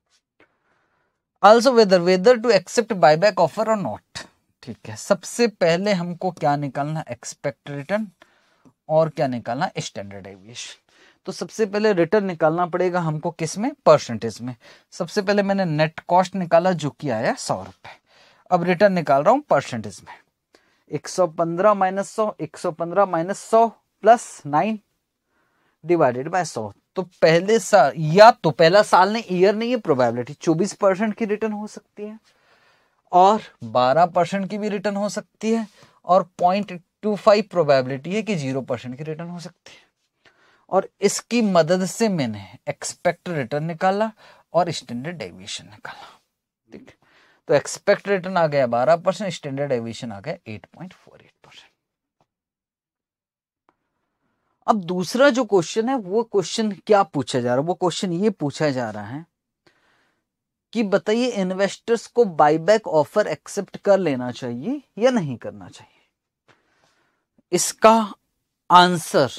also whether whether to accept buyback offer और not ठीक है सबसे पहले हमको क्या निकालना एक्सपेक्ट रिटर्न और क्या निकालना स्टैंडर्ड एविएशन तो सबसे पहले रिटर्न निकालना पड़ेगा हमको किस में परसेंटेज में सबसे पहले मैंने नेट कॉस्ट निकाला जो कि आया सौ रुपए अब रिटर्न निकाल रहा हूं परसेंटेज में एक सौ पंद्रह माइनस सौ एक सौ पंद्रह माइनस सौ प्लस नाइन डिवाइडेड बाय सौ तो पहले साल या तो पहला साल ने ईयर नहीं है प्रोबेबिलिटी चौबीस परसेंट की रिटर्न हो सकती है और बारह परसेंट की भी रिटर्न हो सकती है और पॉइंट टू फाइव प्रोबेबिलिटी है कि जीरो परसेंट की रिटर्न हो सकती है और इसकी मदद से मैंने एक्सपेक्ट रिटर्न निकाला और स्टैंडर्ड डेविएशन निकाला ठीक है तो एक्सपेक्ट रिटर्न आ गया बारह परसेंट स्टैंडर्ड डेविएशन आ गया एट पॉइंट फोर एट अब दूसरा जो क्वेश्चन है वो क्वेश्चन क्या पूछा जा रहा है वो क्वेश्चन ये पूछा जा रहा है कि बताइए इन्वेस्टर्स को बाईबैक ऑफर एक्सेप्ट कर लेना चाहिए या नहीं करना चाहिए इसका आंसर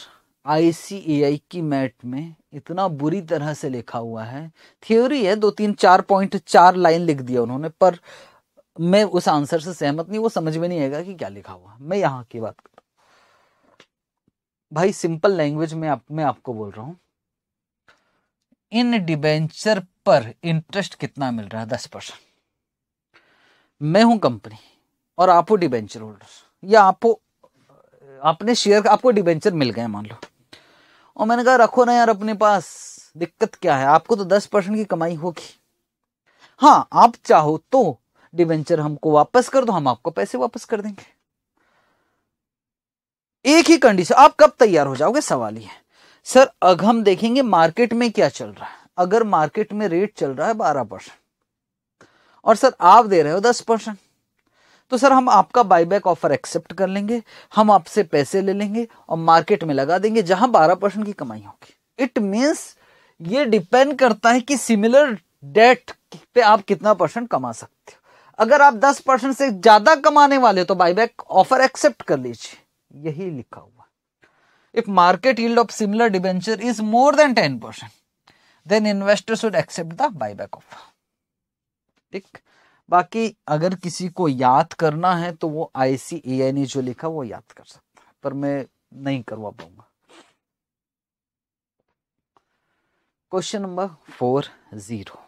आईसीएआई की मैट में इतना बुरी तरह से लिखा हुआ है थ्योरी है दो तीन चार पॉइंट चार लाइन लिख दिया उन्होंने पर मैं उस आंसर से सहमत नहीं वो समझ में नहीं आएगा कि क्या लिखा हुआ मैं यहाँ की बात कर भाई सिंपल लैंग्वेज में आप मैं आपको बोल रहा हूं इन डिबेंचर पर इंटरेस्ट कितना मिल रहा है दस परसेंट मैं हूं कंपनी और आप हो डिबेंचर होल्डर या आप हो आपने शेयर आपको डिबेंचर मिल गए मान लो और मैंने कहा रखो ना यार अपने पास दिक्कत क्या है आपको तो दस परसेंट की कमाई होगी हाँ आप चाहो तो डिबेंचर हमको वापस कर दो हम आपको पैसे वापस कर देंगे एक ही कंडीशन आप कब तैयार हो जाओगे सवाल ही है सर अब हम देखेंगे मार्केट में क्या चल रहा है अगर मार्केट में रेट चल रहा है बारह परसेंट और सर आप दे रहे हो दस परसेंट तो सर हम आपका बाईबैक ऑफर एक्सेप्ट कर लेंगे हम आपसे पैसे ले लेंगे और मार्केट में लगा देंगे जहां बारह परसेंट की कमाई होगी इट मीन्स ये डिपेंड करता है कि सिमिलर डेट पे आप कितना परसेंट कमा सकते हो अगर आप दस परसेंट से ज्यादा कमाने वाले हो तो बाईबैक ऑफर एक्सेप्ट कर लीजिए यही लिखा हुआ if market yield of similar debenture is more than ten percent then investor should accept the buyback of ठीक बाकी अगर किसी को याद करना है तो वो आई ए ने जो लिखा वो याद कर सकता है पर मैं नहीं करवा पाऊंगा question number four zero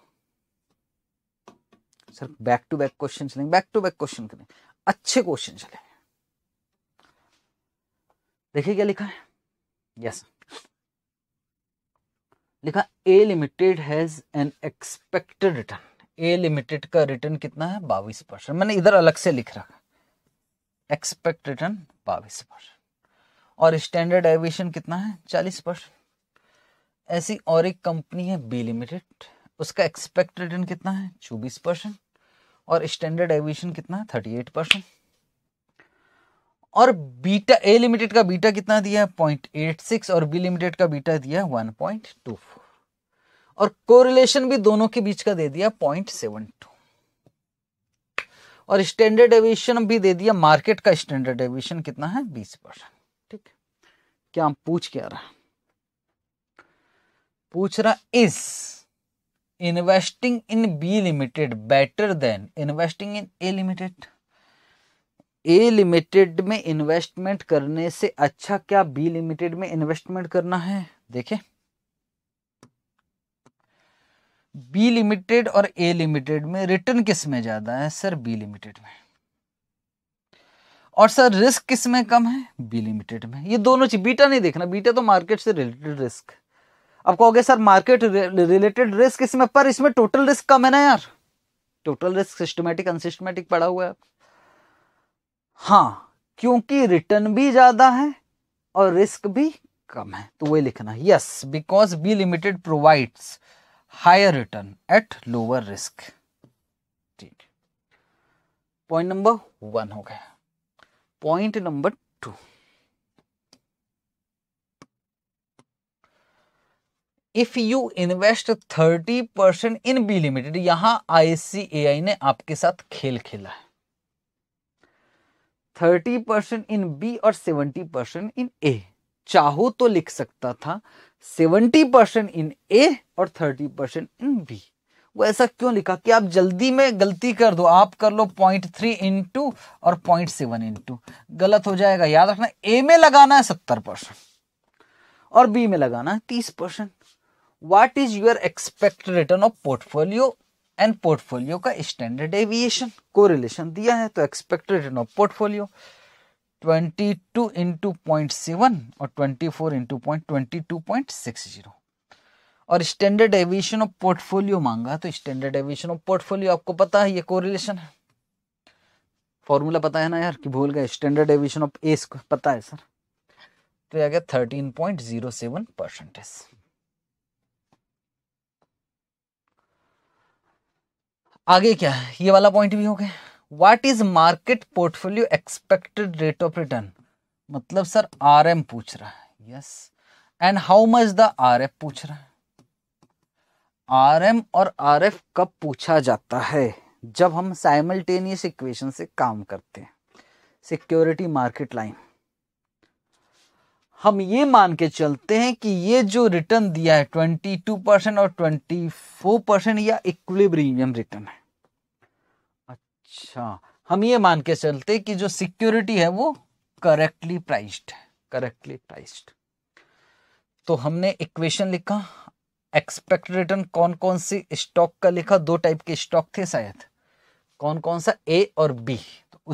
sir back to back question चलेंगे बैक टू बैक क्वेश्चन करेंगे अच्छे क्वेश्चन चलेंगे देखिए क्या लिखा है यस लिखा A limited has an expected return A limited का रिटर्न कितना है बाईस परसेंट मैंने इधर अलग से लिख रखा एक्सपेक्ट रिटर्न बाईस परसेंट और स्टैंडर्ड एविएशन कितना है चालीस परसेंट ऐसी और एक कंपनी है बी लिमिटेड उसका एक्सपेक्ट रिटर्न कितना है चौबीस परसेंट और स्टैंडर्ड एविएशन कितना है थर्टी एट परसेंट और बीटा ए लिमिटेड का बीटा कितना दिया है पॉइंट एट सिक्स और बी लिमिटेड का बीटा दिया है वन पॉइंट टू फोर और कोरिलेशन भी दोनों के बीच का दे दिया पॉइंट सेवन टू और स्टैंडर्ड एविएशन भी दे दिया मार्केट का स्टैंडर्ड एविएशन कितना है बीस परसेंट ठीक क्या हम पूछ क्या रहा पूछ रहा is investing in B limited better than investing in A limited A limited में इन्वेस्टमेंट करने से अच्छा क्या बी लिमिटेड में इन्वेस्टमेंट करना है देखें बी लिमिटेड और ए लिमिटेड में रिटर्न किस में ज्यादा है सर बी लिमिटेड में और सर रिस्क किस में कम है बी लिमिटेड में ये दोनों चीज बीटा नहीं देखना बीटा तो मार्केट से रिलेटेड रिस्क अब कहोगे सर मार्केट रिलेटेड रिस्क इसमें पर इसमें टोटल रिस्क कम है ना यार टोटल रिस्क सिस्टमेटिक अनसिस्टमेटिक पड़ा हुआ है हाँ क्योंकि रिटर्न भी ज़्यादा है और रिस्क भी कम है तो वही लिखना yes because B limited provides higher return at lower risk ठीक पॉइंट नंबर वन हो गया point number two if you invest thirty percent in B limited यहां आईसीएआई ने आपके साथ खेल खेला है थर्टी परसेंट इन बी और सेवेंटी परसेंट इन ए चाहो तो लिख सकता था सेवेंटी परसेंट इन ए और थर्टी परसेंट इन बी वो ऐसा क्यों लिखा कि आप जल्दी में गलती कर दो आप कर लो पॉइंट थ्री इन टू और पॉइंट सेवन इन टू गलत हो जाएगा याद रखना ए में लगाना है सत्तर परसेंट और बी में लगाना है तीस percent what is your expected return of portfolio and portfolio का स्टैंडर्ड एविएशन कोरिलेशन दिया है तो expected return of portfolio 22 into point और 24 इंटू पॉइंट ट्वेंटी और स्टैंडर्ड एविएशन ऑफ पोर्टफोलियो मांगा तो स्टैंडर्ड एविएशन ऑफ पोर्टफोलियो आपको पता है ये कोरिलेशन है फॉर्मूला पता है ना यार कि भूल गए स्टैंडर्ड एविएशन ऑफ एस पता है सर तो आ गया thirteen point zero seven percentage आगे क्या है ये वाला पॉइंट भी हो गया what is market portfolio expected rate of return मतलब सर आरएम पूछ रहा है yes and how much the RF पूछ रहा है आरएम और आरएफ कब पूछा जाता है जब हम साइमल्टेनियस इक्वेशन से काम करते हैं सिक्योरिटी मार्केट लाइन हम ये मान के चलते हैं कि ये जो रिटर्न दिया है ट्वेंटी टू परसेंट और ट्वेंटी फोर परसेंट या इक्विलिब्रियम रिटर्न है अच्छा हम ये मान के चलते कि जो सिक्योरिटी है वो करेक्टली प्राइस्ड है करेक्टली प्राइस्ड तो हमने इक्वेशन लिखा एक्सपेक्ट रिटर्न कौन कौन सी स्टॉक का लिखा दो टाइप के स्टॉक थे शायद कौन कौन सा ए और बी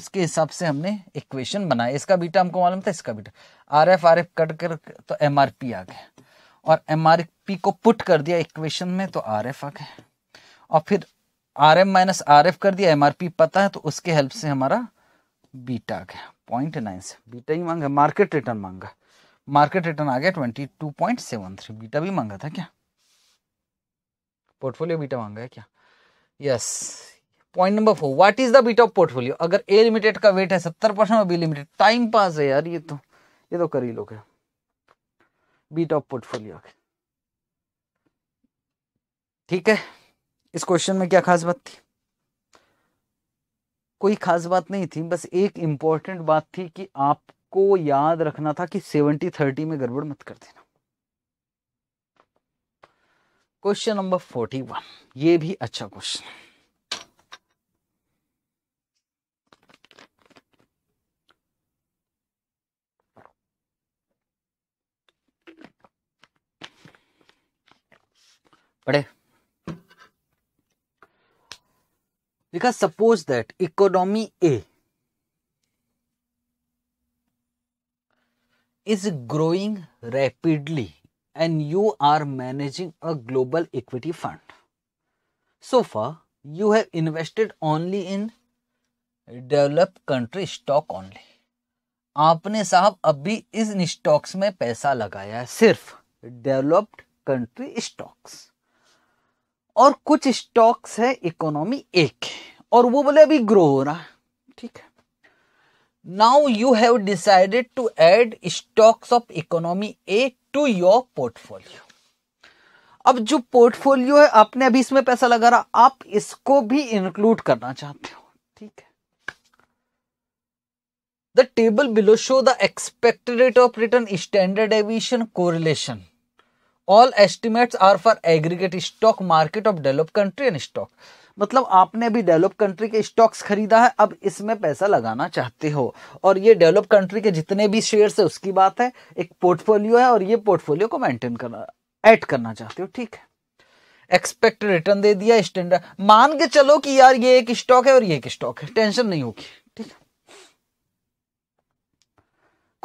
उसके हिसाब से हमने इक्वेशन बनाया इसका बीटा हमको मालूम था इसका beta R F R F cut कर तो एम आर पी आ गया और एम आर पी को पुट कर दिया इक्वेशन में तो आर एफ आ गया और फिर R M minus R F कर दिया एम आर पी पता है तो उसके हेल्प से हमारा बीटा आ गया पॉइंट नाइन से बीटा ही मांगा मार्केट रिटर्न मांगा मार्केट रिटर्न आ गया twenty two point seven three beta भी मांगा था क्या पोर्टफोलियो बीटा मांगा है क्या yes point number four what is the beta of portfolio अगर ए लिमिटेड का वेट है सत्तर परसेंट और बी लिमिटेड टाइम पास है यार ये तो ये तो कर ही लोग बीट ऑफ पोर्टफोलियो ठीक है इस क्वेश्चन में क्या खास बात थी कोई खास बात नहीं थी बस एक इंपॉर्टेंट बात थी कि आपको याद रखना था कि सेवेंटी थर्टी में गड़बड़ मत कर देना क्वेश्चन नंबर फोर्टी वन ये भी अच्छा क्वेश्चन है पढ़े लिखा suppose that economy A is growing rapidly and you are managing a global equity fund so for you have invested only in develop country stock only आपने साहब अभी इस स्टॉक्स में पैसा लगाया है सिर्फ डेवलप्ड कंट्री स्टॉक्स और कुछ स्टॉक्स है इकोनॉमी एक और वो बोले अभी ग्रो हो रहा है ठीक है now you have decided to add stocks of economy A to your portfolio अब जो पोर्टफोलियो है आपने अभी इसमें पैसा लगा रहा आप इसको भी इंक्लूड करना चाहते हो ठीक है the table below show the expected rate of return standard aviation correlation all estimates are for aggregate stock market of develop country and stock मतलब आपने अभी डेवलप कंट्री के स्टॉक्स खरीदा है अब इसमें पैसा लगाना चाहते हो और ये डेवलप कंट्री के जितने भी शेयर्स है उसकी बात है एक पोर्टफोलियो है और ये पोर्टफोलियो को मेंटेन करना ऐड करना चाहते हो ठीक है एक्सपेक्ट रिटर्न दे दिया स्टैंडर्ड मान के चलो कि यार ये एक स्टॉक है और ये एक स्टॉक है टेंशन नहीं होगी ठीक है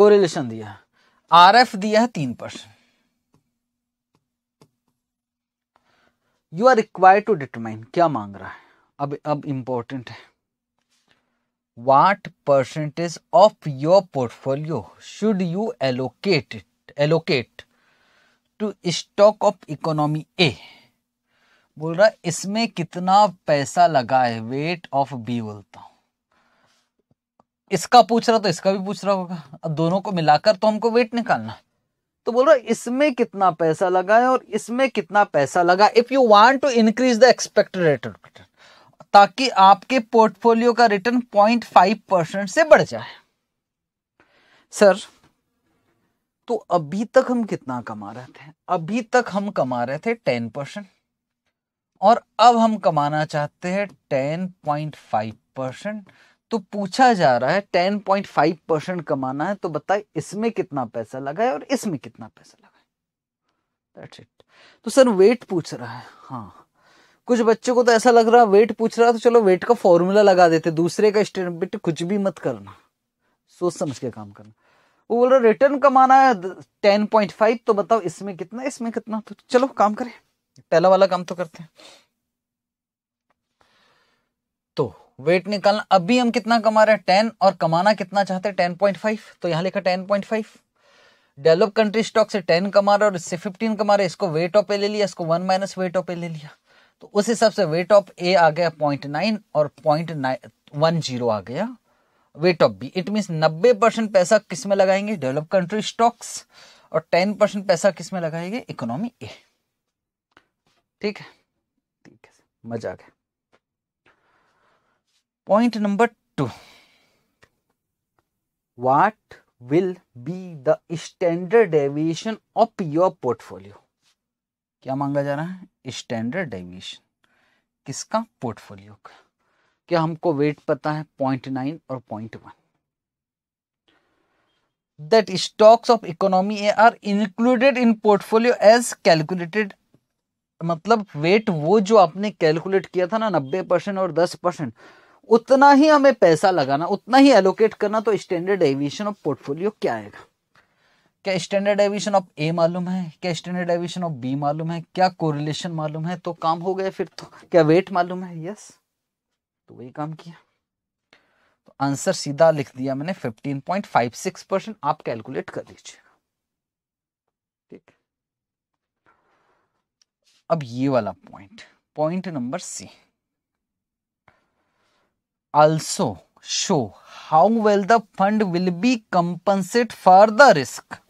कोरिलेशन दिया आर दिया है तीन percent you are required to determine क्या मांग रहा है अब अब इम्पोर्टेंट है what percentage of your portfolio should you allocate allocate to stock of economy A बोल रहा इसमें कितना पैसा लगा है वेट ऑफ बी बोलता हूँ इसका पूछ रहा तो इसका भी पूछ रहा होगा अब दोनों को मिलाकर तो हमको वेट निकालना तो बोल रहा इसमें कितना पैसा लगा है और इसमें कितना पैसा लगा if you want to increase the expected rate of return ताकि आपके पोर्टफोलियो का रिटर्न पॉइंट फाइव परसेंट से बढ़ जाए सर तो अभी तक हम कितना कमा रहे थे अभी तक हम कमा रहे थे टेन परसेंट और अब हम कमाना चाहते हैं टेन पॉइंट फाइव परसेंट तो पूछा जा रहा है टेन पॉइंट फाइव परसेंट कमाना है तो बताए इसमें कितना पैसा लगा है और इसमें कितना पैसा लगा है दैट्स इट तो सर वेट पूछ रहा है हाँ कुछ बच्चों को तो ऐसा लग रहा है वेट पूछ रहा है तो चलो वेट का फॉर्मूला लगा देते दूसरे का स्टेट कुछ भी मत करना सोच समझ के काम करना वो बोल रहा रिटर्न कमाना है टेन पॉइंट फाइव तो बताओ इसमें कितना इसमें कितना तो चलो काम करें पहला वाला काम तो करते हैं तो वेट निकालना अभी हम कितना कमा रहे हैं टेन और कमाना कितना चाहते हैं टेन पॉइंट फाइव तो यहाँ लिखा ten point five develop country stock से टेन कमा रहे और इससे फिफ्टीन कमा रहे इसको वेट ऑफ पे ले लिया इसको वन माइनस वेट ऑफ पे ले लिया तो उस हिसाब से वेट ऑफ ए आ गया पॉइंट नाइन और पॉइंट वन जीरो आ गया weight of B it means नब्बे परसेंट पैसा किस में लगाएंगे डेवलप कंट्री स्टॉक्स और टेन परसेंट पैसा किसमें लगाएंगे इकोनॉमी ए ठीक है ठीक है मजा आ गया point number two what will be the standard deviation of your portfolio क्या मांगा जा रहा है स्टैंडर्ड डेविएशन किसका पोर्टफोलियो का क्या हमको वेट पता है पॉइंट नाइन और point one that stocks of economy are included in portfolio as calculated मतलब वेट वो जो आपने कैलकुलेट किया था ना नब्बे परसेंट और दस परसेंट उतना ही हमें पैसा लगाना उतना ही एलोकेट करना तो स्टैंडर्ड एविएशन ऑफ पोर्टफोलियो क्या आएगा क्या स्टैंडर्ड एविएशन ऑफ ए मालूम है क्या स्टैंडर्ड एविएशन ऑफ बी मालूम है क्या कोरिलेशन मालूम है तो काम हो गया फिर तो क्या वेट मालूम है यस तो वही काम किया तो आंसर सीधा लिख दिया मैंने 15.56 परसेंट आप कैलकुलेट कर लीजिए ठीक अब ये वाला point point number C also show how well the fund will be compensate for the risk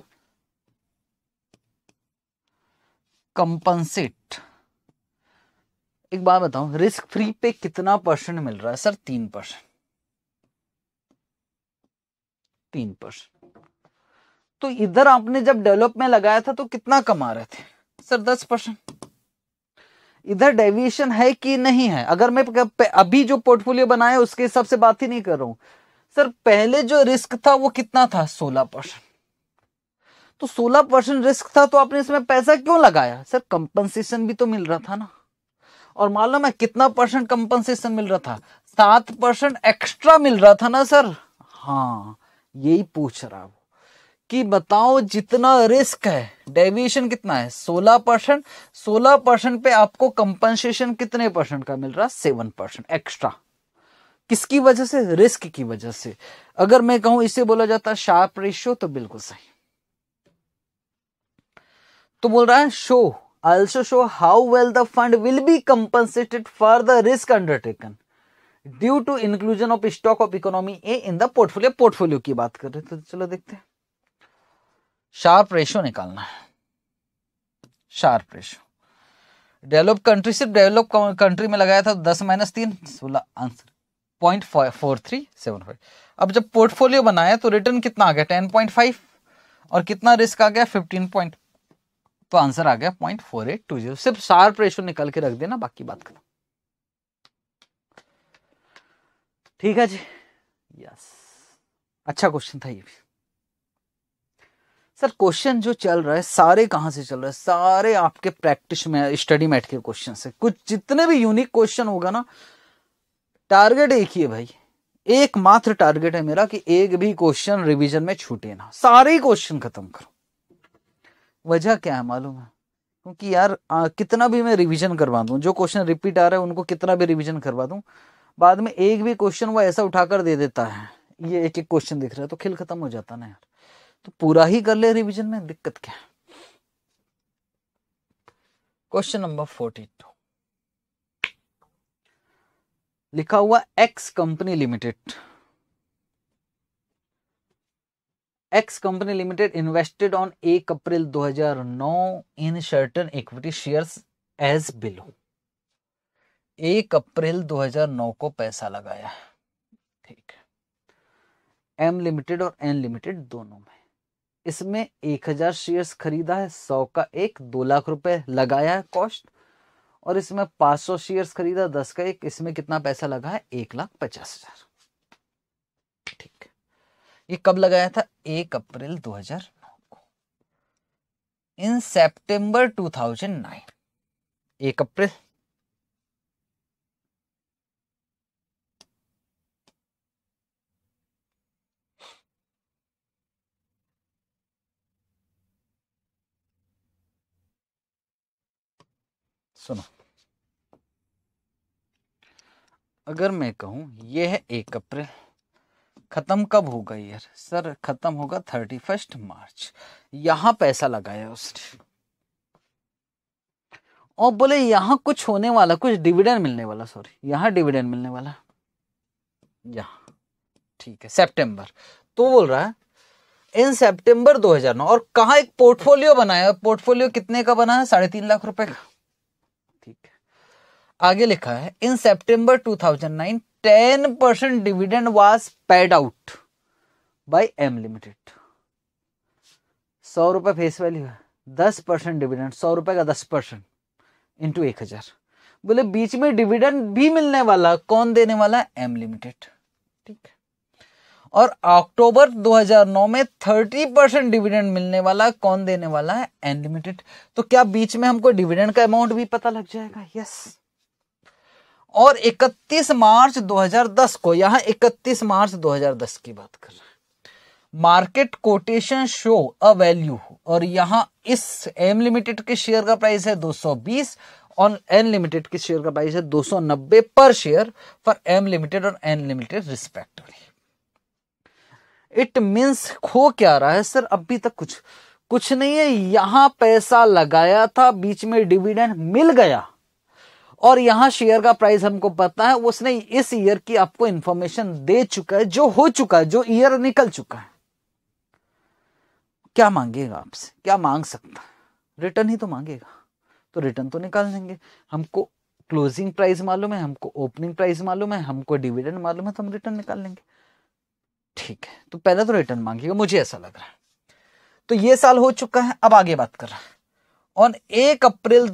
compensate एक बात बताऊं रिस्क फ्री पे कितना परसेंट मिल रहा है सर तीन परसेंट तीन परसेंट तो इधर आपने जब डेवलप में लगाया था तो कितना कमा रहे थे सर दस परसेंट इधर डेविएशन है कि नहीं है अगर मैं अभी जो पोर्टफोलियो बनाया उसके हिसाब से बात ही नहीं कर रहा हूं सर पहले जो रिस्क था वो कितना था सोलह परसेंट तो सोलह परसेंट रिस्क था तो आपने इसमें पैसा क्यों लगाया सर कंपनसेशन भी तो मिल रहा था ना और मालूम है कितना परसेंट कंपनसेशन मिल रहा था सात परसेंट एक्स्ट्रा मिल रहा था ना सर हाँ यही पूछ रहा हूं कि बताओ जितना रिस्क है डेविएशन कितना है 16 परसेंट सोलह परसेंट पे आपको कंपनसेशन कितने परसेंट का मिल रहा सेवन परसेंट एक्स्ट्रा किसकी वजह से रिस्क की वजह से अगर मैं कहूं इसे बोला जाता है शार्प रेशियो तो बिल्कुल सही तो बोल रहा है show also show how well the fund will be compensated for the risk undertaken due to inclusion of stock of economy A in the portfolio portfolio की बात कर रहे हैं तो चलो देखते हैं शार्प रेशो निकालना है शार्प रेशो डेवलप कंट्री सिर्फ डेवलप कंट्री में लगाया था तो दस माइनस तीन सोलह answer point four three seven five अब जब पोर्टफोलियो बनाया तो रिटर्न कितना आ गया टेन पॉइंट फाइव और कितना रिस्क आ गया फिफ्टीन पॉइंट तो आंसर आ गया point four eight two zero सिर्फ शार्प रेशो निकाल के रख देना बाकी बात करो ठीक है जी यस अच्छा क्वेश्चन था ये भी सर क्वेश्चन जो चल रहा है सारे कहाँ से चल रहे हैं सारे आपके प्रैक्टिस में स्टडी मैट के क्वेश्चन से कुछ जितने भी यूनिक क्वेश्चन होगा ना टारगेट एक ही है भाई एकमात्र टारगेट है मेरा कि एक भी क्वेश्चन रिवीजन में छूटे ना सारे क्वेश्चन खत्म करो वजह क्या है मालूम है क्योंकि यार आ, कितना भी मैं रिवीजन करवा दूं जो क्वेश्चन रिपीट आ रहा है उनको कितना भी रिवीजन करवा दूं बाद में एक भी क्वेश्चन वो ऐसा उठाकर दे देता है ये एक एक क्वेश्चन दिख रहा है तो खेल खत्म हो जाता ना यार तो पूरा ही कर ले रिवीजन में दिक्कत क्या क्वेश्चन नंबर फोर्टी टू लिखा हुआ X company limited X company limited invested on एक अप्रैल 2009 in certain equity shares as below एक अप्रैल 2009 को पैसा लगाया ठीक है एम लिमिटेड और एन लिमिटेड दोनों में इसमें एक हजार शेयर्स खरीदा है सौ का एक दो लाख रुपए लगाया है कॉस्ट और इसमें पांच सौ शेयर्स खरीदा दस का एक इसमें कितना पैसा लगा है एक लाख पचास हजार ठीक ये कब लगाया था एक अप्रैल दो हजार को इन सितंबर 2009 एक अप्रैल सुनो अगर मैं कहूँ यह एक अप्रैल खत्म कब होगा यार सर खत्म होगा थर्टी फर्स्ट मार्च यहां पैसा लगाया उसने और बोले यहां कुछ होने वाला कुछ डिविडेंड मिलने वाला सॉरी यहाँ डिविडेंड मिलने वाला यहां ठीक है सितंबर तो बोल रहा है इन सितंबर 2009 और कहा एक पोर्टफोलियो बनाया पोर्टफोलियो कितने का बना है साढ़े तीन लाख रुपए का आगे लिखा है in thousand 2009 10 percent dividend was paid out by M limited सौ रुपए फेस वैल्यू है दस परसेंट डिविडेंड सौ रुपए का दस परसेंट इंटू एक हजार बोले बीच में डिविडेंड भी मिलने वाला कौन देने वाला एम लिमिटेड ठीक है और अक्टूबर 2009 में 30 परसेंट डिविडेंड मिलने वाला कौन देने वाला है एन लिमिटेड तो क्या बीच में हमको डिविडेंड का अमाउंट भी पता लग जाएगा यस yes. और 31 मार्च 2010 को यहां 31 मार्च 2010 की बात कर रहे हैं market quotation show a value और यहां इस एम लिमिटेड के शेयर का प्राइस है 220 और एन लिमिटेड के शेयर का प्राइस है 290 per share for M limited और N limited respectively it means खो क्या रहा है सर अभी तक कुछ कुछ नहीं है यहां पैसा लगाया था बीच में डिविडेंड मिल गया और यहां शेयर का प्राइस हमको पता है उसने इस ईयर की आपको इंफॉर्मेशन दे चुका है जो हो चुका है जो ईयर निकल चुका है क्या मांगेगा आपसे क्या मांग सकता है रिटर्न ही तो मांगेगा तो रिटर्न तो निकाल देंगे हमको क्लोजिंग प्राइस मालूम है हमको ओपनिंग प्राइस मालूम है हमको डिविडेंड मालूम है तो हम रिटर्न निकाल लेंगे ठीक है तो पहले तो रिटर्न मांगेगा मुझे ऐसा लग रहा है तो ये साल हो चुका है अब आगे बात कर रहा है ऑन एक अप्रैल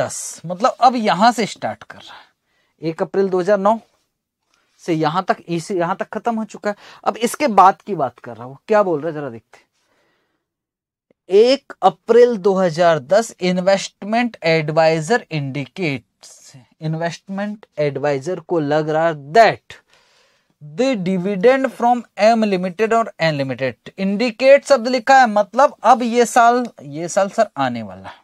दस मतलब अब यहां से स्टार्ट कर रहा है एक अप्रैल 2009 से यहां तक इसी यहां तक खत्म हो चुका है अब इसके बाद की बात कर रहा हूं क्या बोल रहा है जरा देखते एक अप्रैल 2010 investment adviser indicates investment adviser को लग रहा है that the dividend from M limited और एन लिमिटेड इंडिकेट शब्द लिखा है मतलब अब ये साल ये साल सर आने वाला है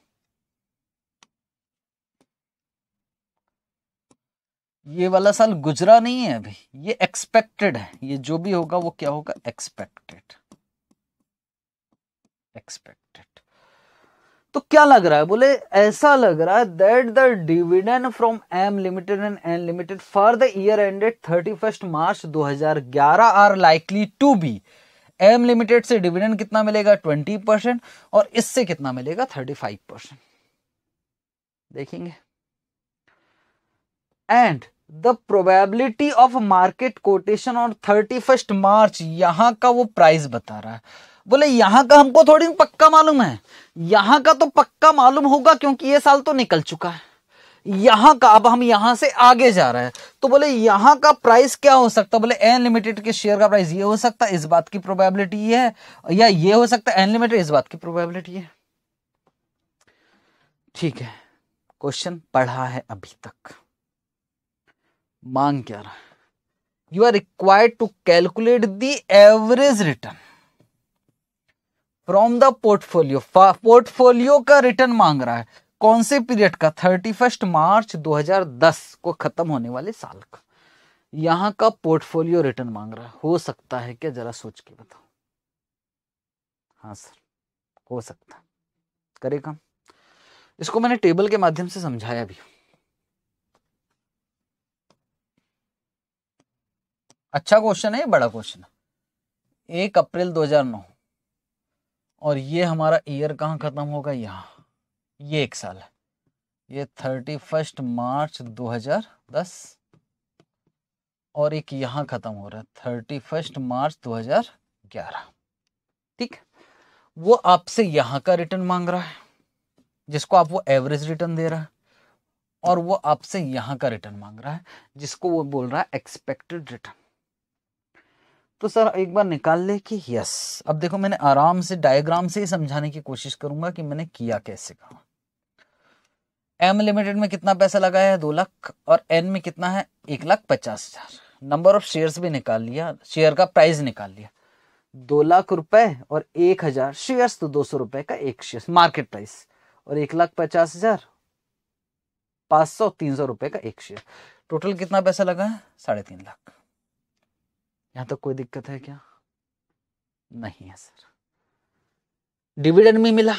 ये वाला साल गुजरा नहीं है अभी ये एक्सपेक्टेड है ये जो भी होगा वो क्या होगा एक्सपेक्टेड एक्सपेक्टेड तो क्या लग रहा है बोले ऐसा लग रहा है that the dividend from M limited and N limited for the year ended thirty first March दो हजार ग्यारह are likely to be M limited से डिविडेंड कितना मिलेगा ट्वेंटी परसेंट और इससे कितना मिलेगा थर्टी फाइव परसेंट देखेंगे and the probability of market quotation और थर्टी फर्स्ट मार्च यहां का वो प्राइस बता रहा है बोले यहां का हमको थोड़ी पक्का मालूम है यहां का तो पक्का मालूम होगा क्योंकि ये साल तो निकल चुका है यहां का अब हम यहां से आगे जा रहे हैं तो बोले यहां का प्राइस क्या हो सकता है बोले अनलिमिटेड के शेयर का प्राइस ये हो सकता है इस बात की प्रोबेबिलिटी है या ये हो सकता है अनलिमिटेड इस बात की प्रोबेबिलिटी है ठीक है क्वेश्चन पढ़ा है अभी तक मांग क्या रहा है you are required to calculate the average return from the portfolio portfolio का रिटर्न मांग रहा है कौन से पीरियड का थर्टी फर्स्ट मार्च 2010 को खत्म होने वाले साल का यहां का पोर्टफोलियो रिटर्न मांग रहा है हो सकता है क्या जरा सोच के बताओ हाँ सर हो सकता है करेगा इसको मैंने टेबल के माध्यम से समझाया भी हूं अच्छा क्वेश्चन है बड़ा क्वेश्चन है एक अप्रैल 2009 और ये हमारा ईयर कहाँ ख़त्म होगा यहाँ ये एक साल है ये थर्टी फर्स्ट मार्च 2010 और एक यहाँ ख़त्म हो रहा है थर्टी फर्स्ट मार्च 2011 ठीक वो आपसे यहाँ का रिटर्न मांग रहा है जिसको आप वो एवरेज रिटर्न दे रहा है और वो आपसे यहाँ का रिटर्न मांग रहा है जिसको वो बोल रहा है एक्सपेक्टेड रिटर्न तो सर एक बार निकाल ले कि यस अब देखो मैंने आराम से डायग्राम से ही समझाने की कोशिश करूंगा कि मैंने किया कैसे कहा एम लिमिटेड में कितना पैसा लगाया है दो लाख और एन में कितना है एक लाख पचास हजार नंबर ऑफ शेयर्स भी निकाल लिया शेयर का प्राइस निकाल लिया दो लाख रुपए और एक हजार शेयर्स तो दो सौ रुपए का एक शेयर मार्केट प्राइस और एक लाख पचास हजार पाँच सौ तीन सौ रुपए का एक शेयर टोटल कितना पैसा लगा है साढ़े तीन लाख यहाँ तक कोई दिक्कत है क्या नहीं है सर डिविडेंड भी मिला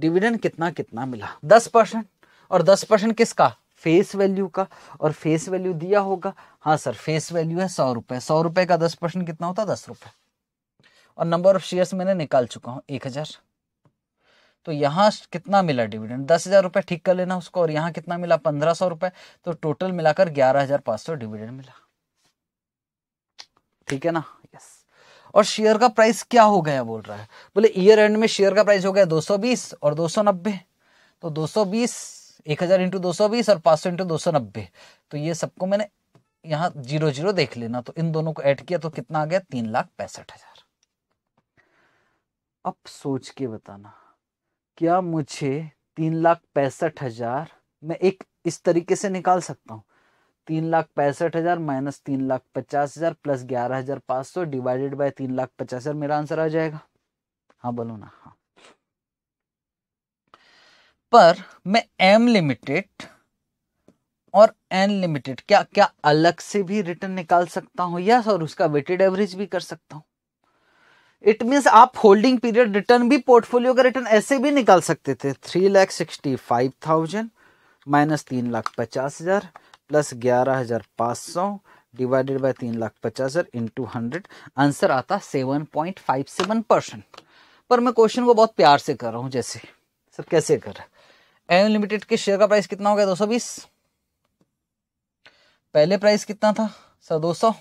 डिविडेंड कितना कितना मिला दस परसेंट और दस परसेंट किसका फेस वैल्यू का और फेस वैल्यू दिया होगा हाँ सर फेस वैल्यू है सौ रुपए सौ रुपए का दस परसेंट कितना होता दस रुपए और नंबर ऑफ शेयर्स मैंने निकाल चुका हूं एक हजार तो यहां कितना मिला डिविडेंड दस हजार रुपए ठीक कर लेना उसको और यहां कितना मिला पंद्रह सौ रुपए तो टोटल मिलाकर ग्यारह हजार पांच सौ डिविडेंड मिला ठीक है ना यस और शेयर का प्राइस क्या हो गया बोल रहा है बोले ईयर एंड में शेयर का प्राइस हो गया 220 और 290 तो 220 1000 इंटू दो और 500 इंटू दो तो ये सबको मैंने यहाँ जीरो जीरो देख लेना तो इन दोनों को ऐड किया तो कितना आ गया तीन लाख पैंसठ हजार अब सोच के बताना क्या मुझे तीन लाख पैंसठ हजार मैं एक इस तरीके से निकाल सकता हूं तीन लाख पैंसठ हज़ार माइनस तीन लाख पचास हज़ार प्लस ग्यारह हज़ार पाँच सौ डिवाइडेड बाय तीन लाख पचास हज़ार मेरा आंसर आ जाएगा हाँ बोलो ना हाँ पर मैं एम लिमिटेड और एन लिमिटेड क्या क्या अलग से भी रिटर्न निकाल सकता हूं यस और उसका वेटेड एवरेज भी कर सकता हूँ इट मीन्स आप होल्डिंग पीरियड रिटर्न भी पोर्टफोलियो का रिटर्न ऐसे भी निकाल सकते थे three lakh sixty five thousand minus तीन लाख पचास हजार प्लस ग्यारह हज़ार पाँच सौ डिवाइडेड बाय तीन लाख पचास हज़ार इंटू हंड्रेड आंसर आता seven point five seven percent पर मैं क्वेश्चन को बहुत प्यार से कर रहा हूँ जैसे सर कैसे कर रहा लिमिटेड के शेयर का प्राइस कितना हो गया दो सौ बीस पहले प्राइस कितना था सर दो सौ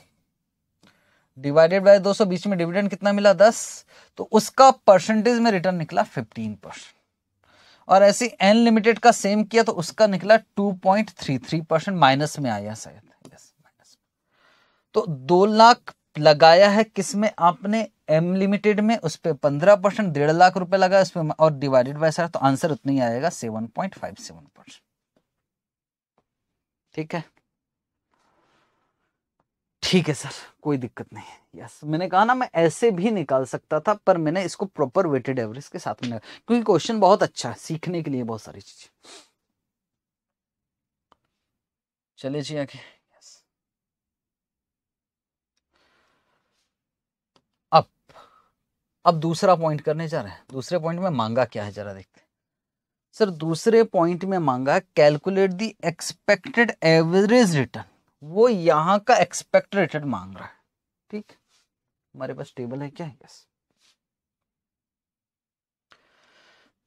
डिवाइडेड बाय दो सौ बीच में डिविडेंड कितना मिला दस तो उसका परसेंटेज में रिटर्न निकला फिफ्टीन परसेंट और ऐसे एन लिमिटेड का सेम किया तो उसका निकला 2.33 परसेंट माइनस में आया शायद तो दो लाख लगाया है किसमें आपने एम लिमिटेड में उस पर पंद्रह परसेंट डेढ़ लाख रुपए लगा उस पर और डिवाइडेड बाय सर तो आंसर उतना ही आएगा seven point five seven percent ठीक है ठीक है सर कोई दिक्कत नहीं यस मैंने कहा ना मैं ऐसे भी निकाल सकता था पर मैंने इसको प्रॉपर वेटेड एवरेज के साथ में क्योंकि क्वेश्चन बहुत अच्छा है सीखने के लिए बहुत सारी चीजें चले जी आगे यस अब अब दूसरा पॉइंट करने जा रहे हैं दूसरे पॉइंट में मांगा क्या है जरा देखते सर दूसरे पॉइंट में मांगा calculate the expected average return वो यहां का एक्सपेक्ट रिटर्न मांग रहा है ठीक हमारे पास टेबल है क्या यस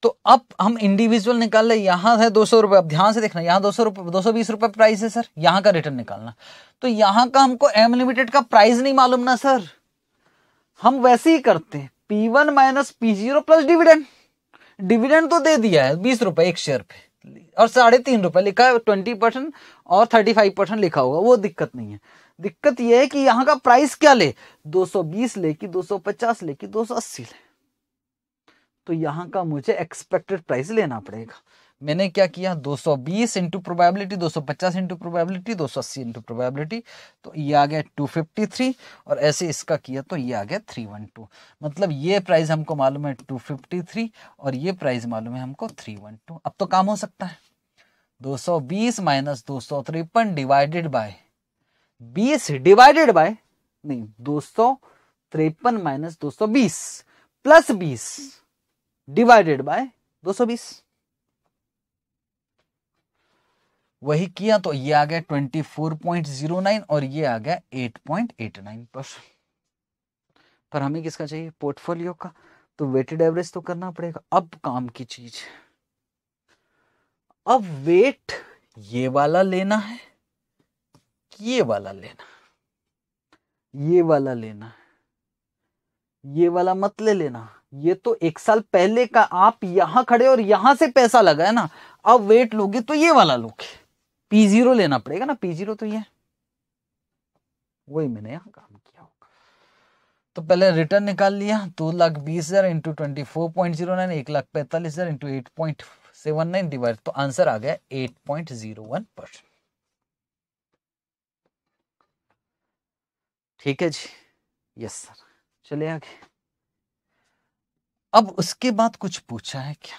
तो अब हम इंडिविजुअल निकाल ले यहां है दो सौ रुपए अब ध्यान से देखना यहां दो सौ रुपए दो सौ बीस रुपए प्राइस है सर यहां का रिटर्न निकालना तो यहां का हमको एम लिमिटेड का प्राइस नहीं मालूम ना सर हम वैसे ही करते हैं P one minus P zero plus dividend dividend तो दे दिया है बीस रुपए एक शेयर पे और साढ़े तीन रुपये लिखा है ट्वेंटी परसेंट और थर्टी फाइव परसेंट लिखा होगा वो दिक्कत नहीं है दिक्कत ये है कि यहाँ का प्राइस क्या ले दो बीस ले कि पचास ले कि अस्सी ले तो यहाँ का मुझे एक्सपेक्टेड प्राइस लेना पड़ेगा मैंने क्या किया 220 सौ बीस इंटू प्रोबेबिलिटी दो सौ पचास इंटू प्रोबेबिलिटी दो सौ अस्सी इंटू प्रोबेबिलिटी तो ये आ गया 253 और ऐसे इसका किया तो ये आ गया 312 मतलब ये प्राइस हमको मालूम है 253 और ये प्राइस मालूम है हमको 312 अब तो काम हो सकता है 220 सौ बीस माइनस दो सौ तिरपन डिवाइडेड बाय बीस डिवाइडेड बाय नहीं दो सौ तिरपन माइनस दो सौ बीस प्लस बीस डिवाइडेड बाय दो सौ बीस वही किया तो ये आ गया 24.09 और ये आ गया 8.89 परसेंट पर हमें किसका चाहिए पोर्टफोलियो का तो वेटेड एवरेज तो करना पड़ेगा अब काम की चीज अब वेट ये वाला लेना है ये वाला लेना ये वाला लेना ये वाला मत ले लेना ये तो एक साल पहले का आप यहां खड़े और यहां से पैसा लगा है ना अब वेट लोगे तो ये वाला लोगे पी जीरो लेना पड़ेगा ना पी जीरो तो ये वही मैंने यहाँ काम किया तो पहले रिटर्न निकाल लिया दो लाख बीस हजार into twenty four point zero nine एक लाख पैंतालीस हजार into eight point seven nine divide तो आंसर आ गया eight point zero one percent ठीक है जी यस सर चले आगे अब उसके बाद कुछ पूछा है क्या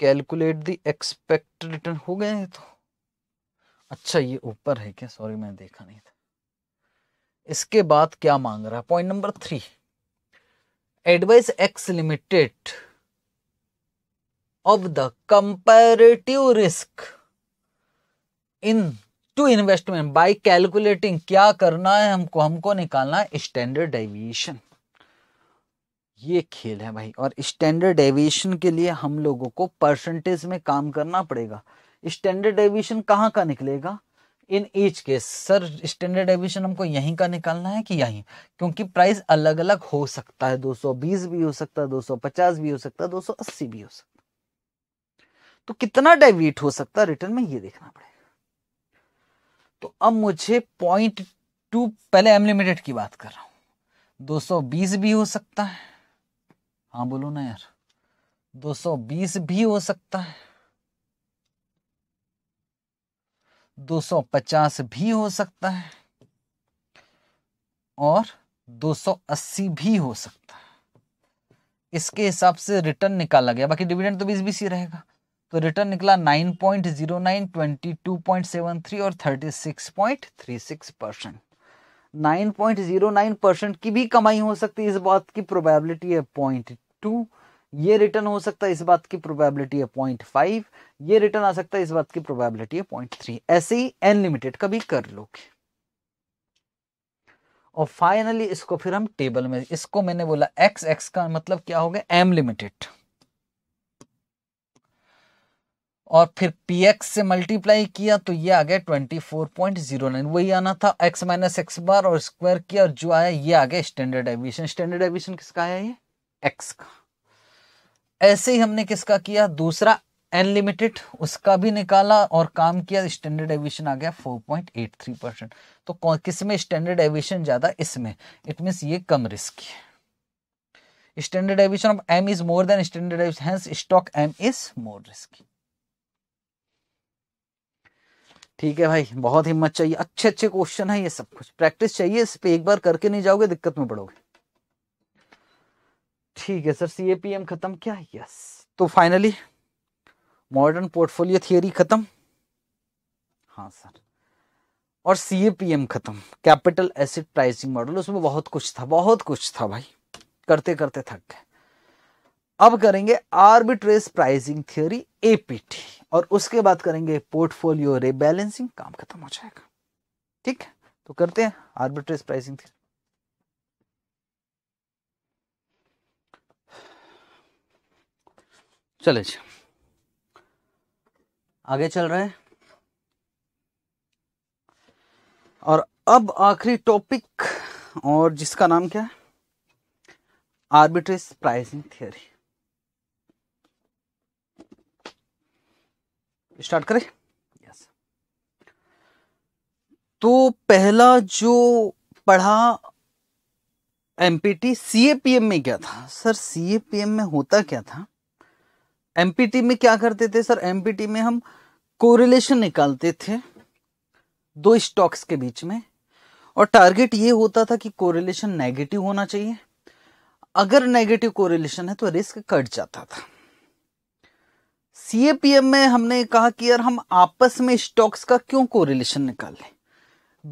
कैलकुलेट दी एक्सपेक्ट रिटर्न हो गए हैं तो अच्छा ये ऊपर है क्या सॉरी मैं देखा नहीं था इसके बाद क्या मांग रहा है point number three advice X limited of the comparative risk in two investment by calculating क्या करना है हमको हमको निकालना है स्टैंडर्ड डेविएशन ये खेल है भाई और स्टैंडर्ड एविएशन के लिए हम लोगों को परसेंटेज में काम करना पड़ेगा स्टैंडर्ड एविएशन कहाँ का निकलेगा in each case sir standard aviation हमको यहीं का निकालना है कि यहीं क्योंकि प्राइस अलग अलग हो सकता है 220 भी हो सकता है 250 भी हो सकता है 280 भी हो सकता है तो कितना डेविएट हो सकता है रिटर्न में ये देखना पड़ेगा तो अब मुझे पॉइंट टू पहले एम लिमिटेड की बात कर रहा हूं 220 भी हो सकता है हाँ बोलो ना यार 220 भी हो सकता है 250 भी हो सकता है और 280 भी हो सकता है इसके हिसाब से रिटर्न निकाला गया बाकी डिविडेंड तो बीस बीस ही रहेगा तो रिटर्न निकला 9.09, 22.73 और 36.36 परसेंट 9.09 परसेंट की भी कमाई हो सकती है इस बात की प्रोबेबिलिटी है पॉइंट टू ये रिटर्न हो सकता है इस बात की प्रोबेबिलिटी है पॉइंट फाइव ये रिटर्न आ सकता है इस बात की प्रोबेबिलिटी है पॉइंट थ्री ऐसे ही अनलिमिटेड का भी कर लो और फाइनली इसको फिर हम टेबल में इसको मैंने बोला एक्स एक्स का मतलब क्या हो गया एम लिमिटेड और फिर पी एक्स से मल्टीप्लाई किया तो ये आ गया twenty four point zero nine वही आना था एक्स माइनस एक्स बार और स्क्वायर किया और जो आया ये आ गया स्टैंडर्ड एविशन स्टैंडर्ड एविशन किसका आया ये एक्स का ऐसे ही हमने किसका किया दूसरा अनलिमिटेड उसका भी निकाला और काम किया स्टैंडर्ड एविशन आ गया four point eight three percent तो किस में स्टैंडर्ड एविशन ज़्यादा इसमें इट मीन्स ये कम रिस्क है standard aviation of M is more than standard aviation stock M is more risky ठीक है भाई बहुत हिम्मत चाहिए अच्छे अच्छे क्वेश्चन है ये सब कुछ प्रैक्टिस चाहिए इस पर एक बार करके नहीं जाओगे दिक्कत में पड़ोगे ठीक है sir C A P M खत्म क्या यस तो फाइनली मॉडर्न पोर्टफोलियो थियोरी खत्म हाँ सर और सी पी एम खत्म कैपिटल एसिड प्राइसिंग मॉडल उसमें बहुत कुछ था बहुत कुछ था भाई करते करते थक गए अब करेंगे आर्बिट्रेज प्राइसिंग थ्योरी एपीटी और उसके बाद करेंगे पोर्टफोलियो रिबैलेंसिंग काम खत्म हो जाएगा ठीक है तो करते हैं आर्बिट्रेज प्राइसिंग थ्योरी चले जी आगे चल रहे हैं और अब आखिरी टॉपिक और जिसका नाम क्या है आर्बिट्रेज प्राइसिंग थ्योरी स्टार्ट करें यस तो पहला जो पढ़ा एमपीटी सीएपीएम में क्या था सर सीएपीएम में होता क्या था एमपीटी में क्या करते थे सर एमपीटी में हम कोरिलेशन निकालते थे दो स्टॉक्स के बीच में और टारगेट ये होता था कि कोरिलेशन नेगेटिव होना चाहिए अगर नेगेटिव कोरिलेशन है तो रिस्क कट जाता था सीएपीएम में हमने कहा कि यार हम आपस में स्टॉक्स का क्यों को निकाल लें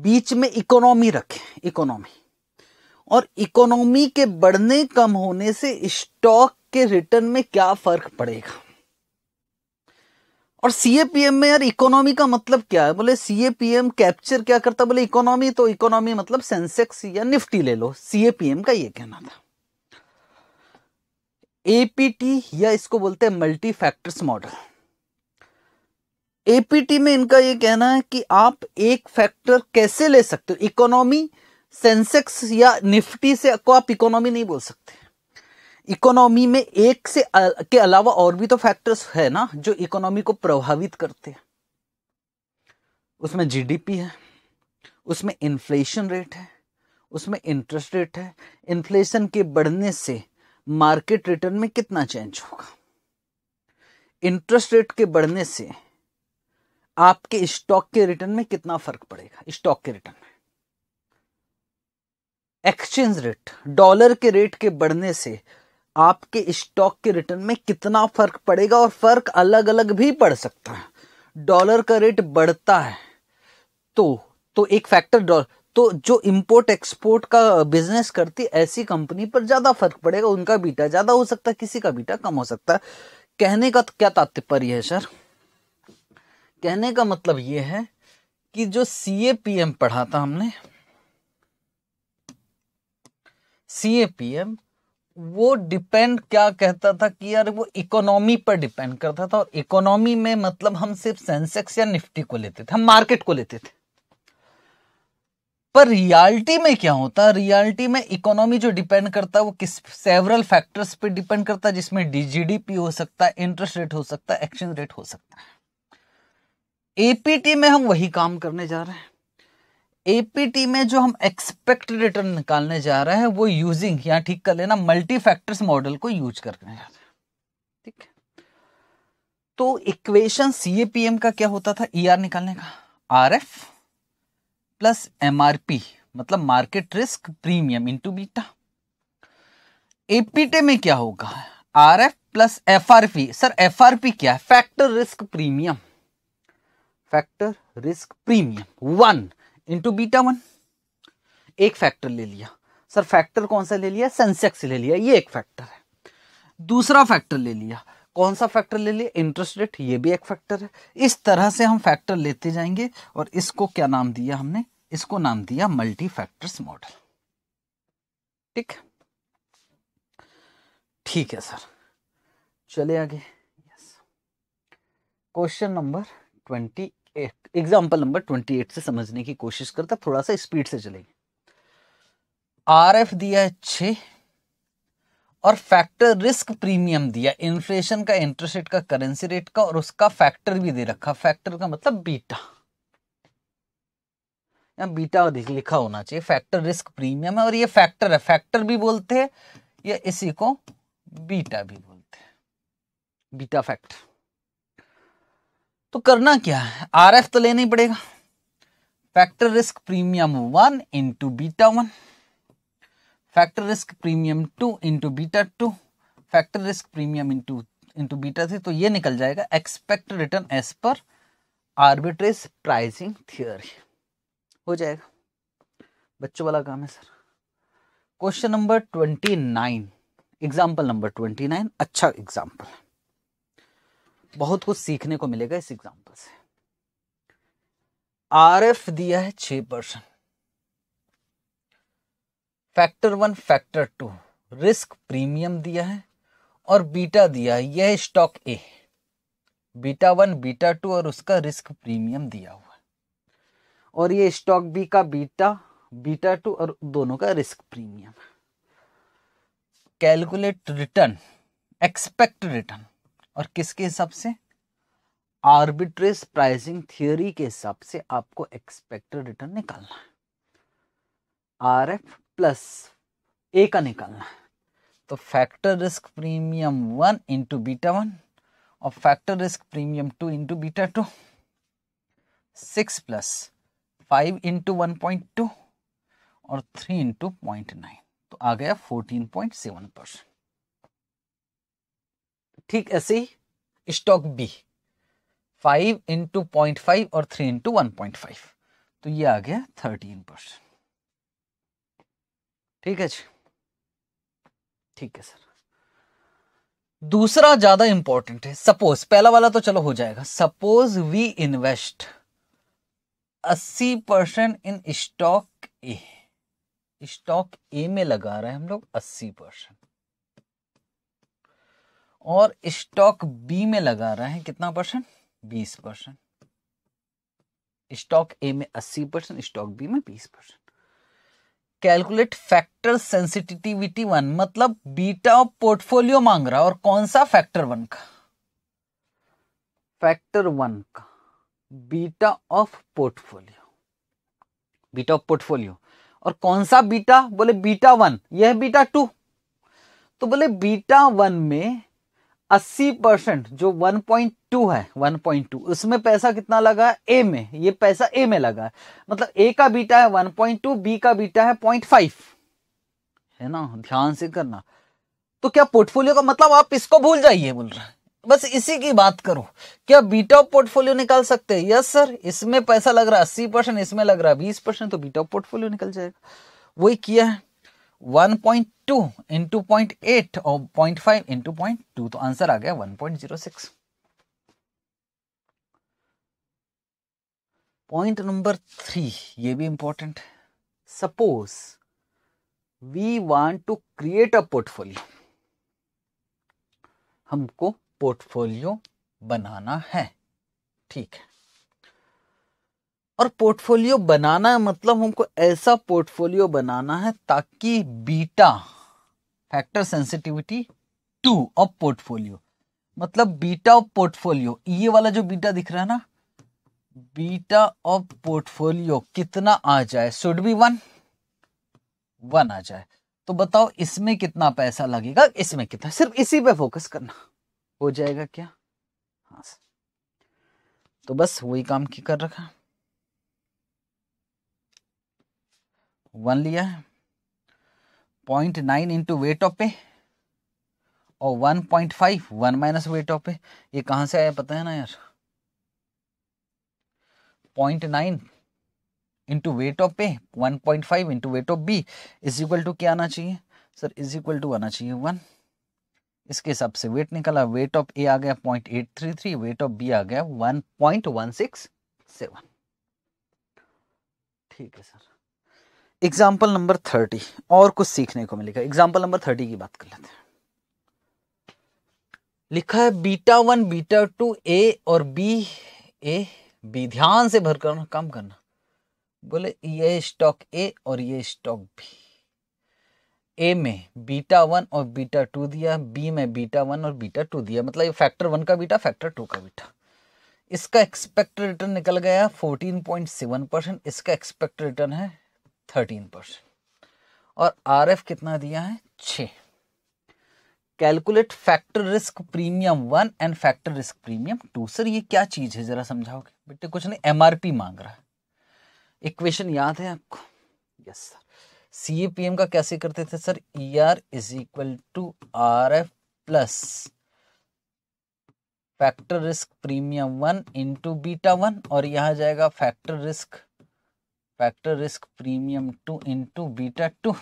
बीच में इकोनॉमी रखें इकोनॉमी और इकोनॉमी के बढ़ने कम होने से स्टॉक के रिटर्न में क्या फर्क पड़ेगा और सीएपीएम में यार इकोनॉमी का मतलब क्या है बोले सीएपीएम कैप्चर क्या करता बोले इकोनॉमी तो इकोनॉमी मतलब सेंसेक्स या निफ्टी ले लो सीएपीएम का ये कहना था एपीटी या इसको बोलते हैं मल्टी फैक्टर्स मॉडल एपीटी में इनका ये कहना है कि आप एक फैक्टर कैसे ले सकते हो इकोनॉमी सेंसेक्स या निफ्टी से को आप इकोनॉमी नहीं बोल सकते इकोनॉमी में एक से के अलावा और भी तो फैक्टर्स है ना जो इकोनॉमी को प्रभावित करते हैं उसमें जीडीपी है उसमें इन्फ्लेशन रेट है उसमें इंटरेस्ट रेट है इन्फ्लेशन के बढ़ने से मार्केट रिटर्न में कितना चेंज होगा इंटरेस्ट रेट के बढ़ने से आपके स्टॉक के रिटर्न में कितना फर्क पड़ेगा स्टॉक के रिटर्न में एक्सचेंज रेट डॉलर के रेट के बढ़ने से आपके स्टॉक के रिटर्न में कितना फर्क पड़ेगा और फर्क अलग अलग भी पड़ सकता है डॉलर का रेट बढ़ता है तो तो एक फैक्टर डॉलर तो जो इंपोर्ट एक्सपोर्ट का बिजनेस करती ऐसी कंपनी पर ज्यादा फर्क पड़ेगा उनका बीटा ज्यादा हो सकता है किसी का बीटा कम हो सकता है कहने का क्या तात्पर्य है सर कहने का मतलब यह है कि जो सी ए पी एम पढ़ा था हमने सी ए पी एम वो डिपेंड क्या कहता था कि यार वो इकोनॉमी पर डिपेंड करता था और इकोनॉमी में मतलब हम सिर्फ सेंसेक्स या निफ्टी को लेते थे हम मार्केट को लेते थे पर रियलिटी में क्या होता है रियलिटी में इकोनॉमी जो डिपेंड करता है वो किस सेवरल फैक्टर्स पे डिपेंड करता है जिसमें डीजीडीपी हो सकता है इंटरेस्ट रेट हो सकता है एक्सचेंज रेट हो सकता है एपीटी में हम वही काम करने जा रहे हैं एपीटी में जो हम एक्सपेक्ट रिटर्न निकालने जा रहे हैं वो यूजिंग यहाँ ठीक कर लेना मल्टी फैक्टर्स मॉडल को यूज करने जा रहे हैं ठीक है तो इक्वेशन सीएपीएम का क्या होता था ईआर e ER निकालने का आरएफ प्लस एमआरपी मतलब market risk premium into beta APT में क्या होगा R F plus F R P sir F R P क्या है factor risk premium factor risk premium one into beta one एक factor ले लिया सर फैक्टर कौन सा ले लिया सेंसेक्स ले लिया ये एक फैक्टर है दूसरा फैक्टर ले लिया कौन सा फैक्टर ले लिया इंटरेस्ट रेट ये भी एक फैक्टर है इस तरह से हम फैक्टर लेते जाएंगे और इसको क्या नाम दिया हमने इसको नाम दिया मल्टी फैक्टर्स मॉडल ठीक ठीक है सर चले आगे question number twenty eight example number twenty eight से समझने की कोशिश करता थोड़ा सा स्पीड से चलेंगे आर एफ दिया है छ और फैक्टर रिस्क प्रीमियम दिया इन्फ्लेशन का इंटरेस्ट रेट का करेंसी रेट का और उसका फैक्टर भी दे रखा फैक्टर का मतलब बीटा या बीटा लिखा होना चाहिए फैक्टर रिस्क प्रीमियम है और ये फैक्टर है फैक्टर भी बोलते हैं या इसी को बीटा भी बोलते हैं बीटा फैक्टर तो करना क्या है आर एफ तो लेना ही पड़ेगा factor risk premium one into beta one factor risk premium two into beta two factor risk premium into into beta three तो ये निकल जाएगा expect return as per arbitrage pricing theory हो जाएगा बच्चों वाला काम है sir question number twenty nine example number twenty nine अच्छा एग्जाम्पल बहुत कुछ सीखने को मिलेगा इस एग्जाम्पल से आर एफ दिया है छ percent factor one factor two risk premium दिया है और बीटा दिया है यह stock A beta one beta two और उसका रिस्क प्रीमियम दिया हुआ है और ये स्टॉक बी का बीटा बीटा टू और दोनों का risk premium calculate return expect return और किसके हिसाब से आर्बिट्रेज प्राइसिंग थियोरी के हिसाब से आपको एक्सपेक्टेड रिटर्न निकालना है आर एफ प्लस ए का निकालना तो factor risk premium one into beta one और factor risk premium two into beta two six plus five into one point two और थ्री इंटू पॉइंट नाइन तो आ गया फोर्टीन पॉइंट सेवन परसेंट ठीक ऐसे ही stock B five into point five और three into one point five तो ये आ गया थर्टीन परसेंट ठीक है जी ठीक है सर दूसरा ज्यादा इंपॉर्टेंट है सपोज पहला वाला तो चलो हो जाएगा सपोज वी इन्वेस्ट अस्सी percent in stock A stock A में लगा रहे हैं हम लोग अस्सी परसेंट और स्टॉक बी में लगा रहे हैं कितना परसेंट बीस परसेंट स्टॉक ए में अस्सी परसेंट स्टॉक बी में बीस percent calculate factor sensitivity one मतलब बीटा ऑफ पोर्टफोलियो मांग रहा और कौन सा फैक्टर वन का फैक्टर वन का beta of portfolio beta of portfolio और कौन सा बीटा बोले बीटा वन यह बीटा टू तो बोले बीटा वन में अस्सी परसेंट जो 1.2 है 1.2 उसमें पैसा कितना लगा ए में ये पैसा ए में लगा है मतलब ए का बीटा है 1.2 बी का बीटा है 0.5 है ना ध्यान से करना तो क्या पोर्टफोलियो का मतलब आप इसको भूल जाइए बोल रहे बस इसी की बात करो क्या बीटा ऑफ पोर्टफोलियो निकाल सकते हैं यस सर इसमें पैसा लग रहा है अस्सी परसेंट इसमें लग रहा है बीस परसेंट तो बीटा ऑफ पोर्टफोलियो निकल जाएगा वही किया है 1.2 टू इंटू पॉइंट एट और point five into point two तो आंसर आ गया one point zero six point number three ये भी important suppose we want to create a portfolio हमको पोर्टफोलियो बनाना है ठीक है और पोर्टफोलियो बनाना है मतलब हमको ऐसा पोर्टफोलियो बनाना है ताकि beta factor sensitivity two of portfolio मतलब बीटा ऑफ पोर्टफोलियो ये वाला जो बीटा दिख रहा है ना बीटा ऑफ पोर्टफोलियो कितना आ जाए शुड बी वन वन आ जाए तो बताओ इसमें कितना पैसा लगेगा इसमें कितना सिर्फ इसी पे फोकस करना हो जाएगा क्या हाँ तो बस वही काम की कर रखा वन लिया है point nine into weight of पे और one point five one minus weight of पे ये कहां से आया पता है ना यार point nine into weight of पे one point five into weight of B is equal to क्या आना चाहिए सर इज इक्वल टू आना चाहिए वन इसके हिसाब से वेट निकला वेट ऑफ ए आ गया point eight three three weight of B आ गया one point one six seven ठीक है सर एग्जाम्पल नंबर थर्टी और कुछ सीखने को मिलेगा एग्जाम्पल नंबर थर्टी की बात कर लेते हैं लिखा है beta one beta two A और बी ए बी ध्यान से भर करना काम करना बोले ये स्टॉक ए और ये स्टॉक बी ए में बीटा वन और बीटा टू दिया बी में बीटा वन और बीटा टू दिया मतलब ये फैक्टर वन का बीटा फैक्टर टू का बीटा इसका एक्सपेक्ट रिटर्न निकल गया फोर्टीन पॉइंट सेवन परसेंट इसका एक्सपेक्ट रिटर्न है थर्टीन परसेंट और आर एफ कितना दिया है छ calculate factor risk premium one and factor risk premium two sir ये क्या चीज़ है ज़रा समझाओगे बेटे कुछ नहीं एमआरपी मांग रहा है इक्वेशन याद है आपको yes sir C P M का कैसे करते थे sir E R is equal to R F plus factor risk premium one into beta one और यह जाएगा factor risk factor risk premium two into beta two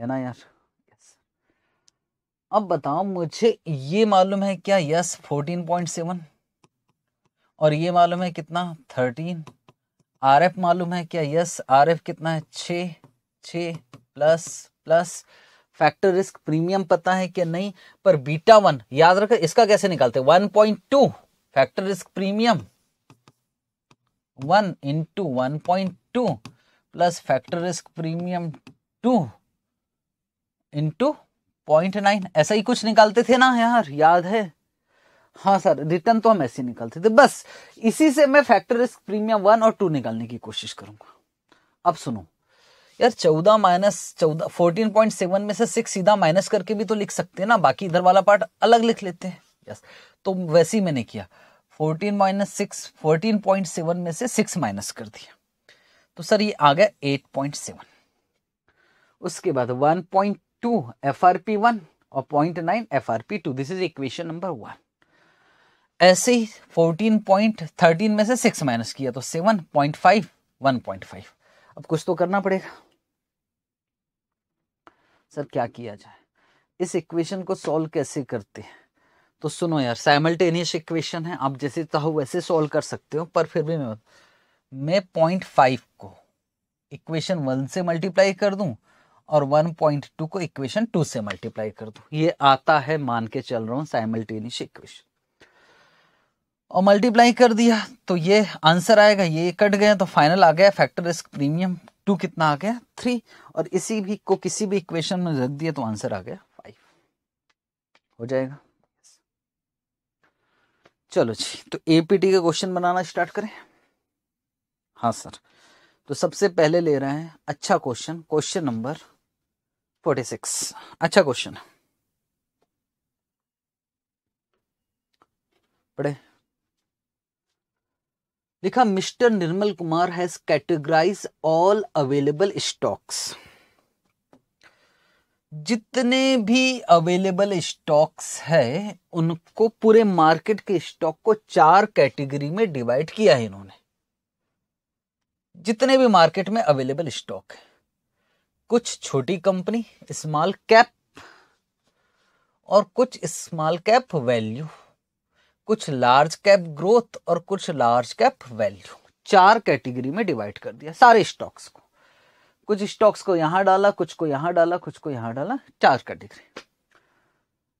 है ना यार yes. अब बताओ मुझे ये मालूम है क्या यस फोर्टीन पॉइंट सेवन और ये मालूम है कितना थर्टीन आर एफ मालूम है क्या यस आर एफ कितना है छ छ plus plus factor risk premium पता है क्या नहीं पर बीटा वन याद रखे इसका कैसे निकालते one point two factor risk premium one into one point two plus factor risk premium two into point nine ऐसा ही कुछ निकालते थे ना यार याद है हाँ सर रिटर्न तो हम ऐसे निकालते थे बस इसी से मैं फैक्टर रिस्क प्रीमियम वन और टू निकालने की कोशिश करूंगा अब सुनो यार चौदह माइनस चौदह फोर्टीन पॉइंट सेवन में से सिक्स सीधा माइनस करके भी तो लिख सकते हैं ना बाकी इधर वाला पार्ट अलग लिख लेते हैं यस तो वैसे ही मैंने किया fourteen minus six fourteen point seven में से सिक्स माइनस कर दिया तो सर ये आ गया एट पॉइंट सेवन उसके बाद one point two F R P one और point nine F R P two this is equation number one ऐसे ही फोर्टीन पॉइंट थर्टीन में से सिक्स माइनस किया तो seven point five one point five अब कुछ तो करना पड़ेगा सर क्या किया जाए इस इक्वेशन को सॉल्व कैसे करते हैं तो सुनो यार साइमल्टेनियस इक्वेशन है आप जैसे चाहो वैसे सॉल्व कर सकते हो पर फिर भी मैं मैं पॉइंट फाइव को इक्वेशन वन से मल्टीप्लाई कर दूं और वन पॉइंट टू को इक्वेशन टू से मल्टीप्लाई कर दूं ये आता है मान के चल रहा हूं साइमल्टेनियस इक्वेशन और मल्टीप्लाई कर दिया तो ये आंसर आएगा ये कट गया तो फाइनल आ गया फैक्टर रिस्क प्रीमियम टू कितना आ गया थ्री और इसी भी को किसी भी इक्वेशन में रख दिया तो आंसर आ गया फाइव हो जाएगा चलो जी तो एपीटी का क्वेश्चन बनाना स्टार्ट करें हाँ सर तो सबसे पहले ले रहे हैं अच्छा question question number forty six अच्छा क्वेश्चन पढ़े लिखा mister Nirmal Kumar has categorize all available stocks जितने भी अवेलेबल स्टॉक्स है उनको पूरे मार्केट के स्टॉक को चार कैटेगरी में डिवाइड किया है इन्होंने जितने भी मार्केट में अवेलेबल स्टॉक है कुछ छोटी कंपनी स्मॉल कैप और कुछ स्मॉल कैप वैल्यू कुछ लार्ज कैप ग्रोथ और कुछ लार्ज कैप वैल्यू चार कैटेगरी में डिवाइड कर दिया सारे स्टॉक्स को कुछ स्टॉक्स को यहां डाला कुछ को यहां डाला कुछ को यहां डाला चार category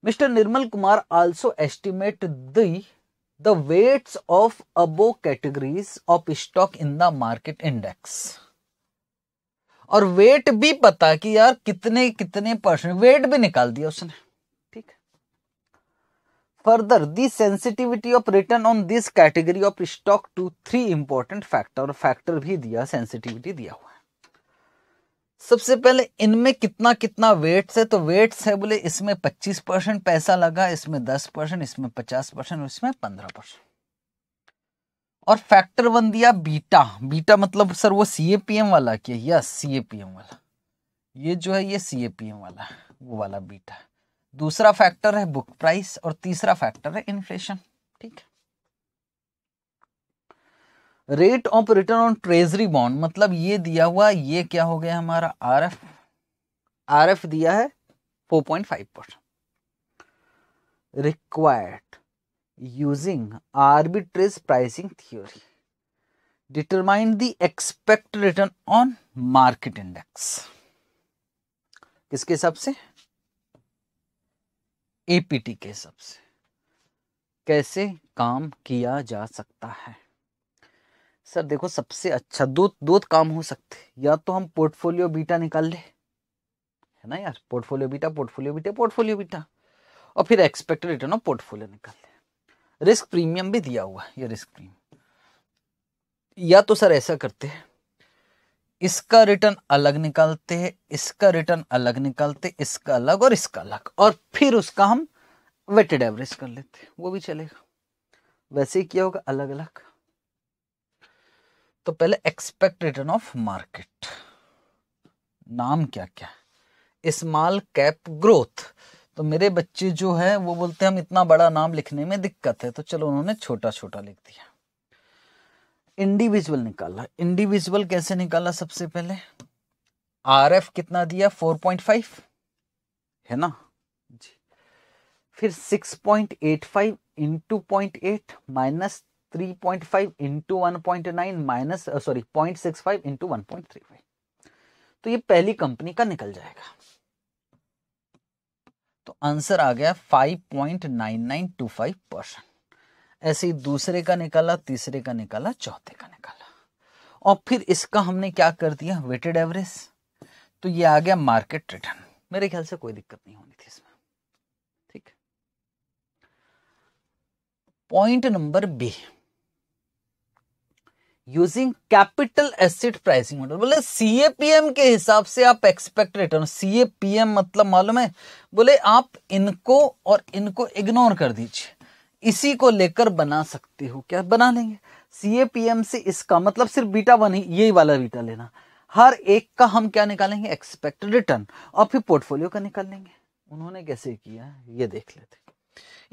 mister Nirmal Kumar also estimate the weights of above categories of stock in the market index और वेट भी पता कि यार कितने कितने परसेंट वेट भी निकाल दिया उसने ठीक further the sensitivity of return on this category of stock to three important factor factor भी दिया सेंसिटिविटी दिया हुआ सबसे पहले इनमें कितना कितना वेट्स है तो वेट्स है बोले इसमें 25 परसेंट पैसा लगा इसमें 10 परसेंट इसमें 50 परसेंट इसमें 15 परसेंट और फैक्टर वन दिया बीटा बीटा मतलब सर वो सी वाला क्या यस सी वाला ये जो है ये सी वाला वो वाला बीटा दूसरा फैक्टर है बुक प्राइस और तीसरा फैक्टर है इन्फ्लेशन ठीक है rate of return on treasury bond मतलब ये दिया हुआ ये क्या हो गया हमारा आर एफ आर एफ दिया है four point five percent required using arbitrage pricing theory determine the expect return on market index किसके हिसाब से एपीटी के हिसाब से कैसे काम किया जा सकता है सर देखो सबसे अच्छा दो दो तो काम हो सकते या तो हम पोर्टफोलियो बीटा निकाल ले है ना यार portfolio beta portfolio beta portfolio beta और फिर एक्सपेक्टेड रिटर्न ऑफ पोर्टफोलियो निकाल ले रिस्क प्रीमियम भी दिया हुआ है ये रिस्क प्रीमियम या तो सर ऐसा करते हैं इसका रिटर्न अलग निकालते हैं इसका रिटर्न अलग निकालते इसका अलग और इसका अलग और फिर उसका हम वेटेड एवरेज कर लेते हैं वो भी चलेगा वैसे ही किया होगा अलग अलग तो पहले एक्सपेक्ट रिटर्न ऑफ मार्केट नाम क्या क्या स्मॉल कैप ग्रोथ तो मेरे बच्चे जो है वो बोलते हैं हम इतना बड़ा नाम लिखने में दिक्कत है तो चलो उन्होंने छोटा छोटा लिख दिया इंडिविजुअल निकाला इंडिविजुअल कैसे निकाला सबसे पहले आर एफ कितना दिया फोर पॉइंट फाइव है ना जी फिर six point eight five into point eight minus three minus sorry point six five into one point three five तो ये पहली कंपनी का निकल जाएगा तो आंसर आ गया five point nine nine two five percent ऐसे ही दूसरे का निकाला तीसरे का निकाला चौथे का निकाला और फिर इसका हमने क्या कर दिया वेटेड एवरेज तो ये आ गया मार्केट रिटर्न मेरे ख्याल से कोई दिक्कत नहीं होनी थी इसमें ठीक point number B using capital asset pricing model बोले सीएपीएम के हिसाब से आप एक्सपेक्ट रिटर्न सीएपीएम मतलब मालूम है बोले आप इनको और इनको इग्नोर कर दीजिए इसी को लेकर बना सकते हो क्या बना लेंगे सीएपीएम से इसका मतलब सिर्फ बीटा वन ही यही वाला बीटा लेना हर एक का हम क्या निकालेंगे एक्सपेक्ट रिटर्न और फिर पोर्टफोलियो का निकाल लेंगे उन्होंने कैसे किया ये देख लेते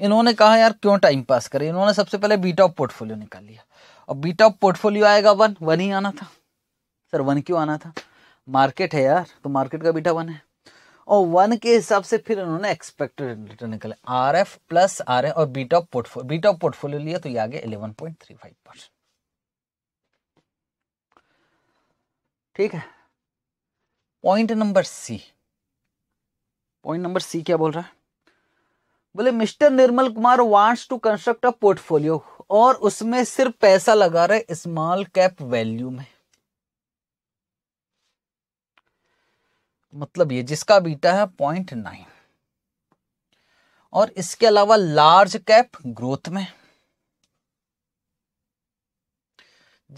इन्होंने कहा यार क्यों टाइम पास करें इन्होंने सबसे पहले बीटा ऑफ पोर्टफोलियो निकाल लिया और बीटा पोर्टफोलियो आएगा वन वन ही आना था सर वन क्यों आना था मार्केट है यार तो मार्केट का बीटा वन है और वन के हिसाब से फिर उन्होंने एक्सपेक्टेड रिटर्न निकले R F plus R F और बीटा पोर्टफोलियो बीटा पोर्टफोलियो लिया तो ये आगे eleven point three five percent ठीक है point number C point number C क्या बोल रहा है बोले mister Nirmal Kumar wants to construct a portfolio और उसमें सिर्फ पैसा लगा रहे स्मॉल कैप वैल्यू में मतलब ये जिसका बीटा है पॉइंट नाइन और इसके अलावा लार्ज कैप ग्रोथ में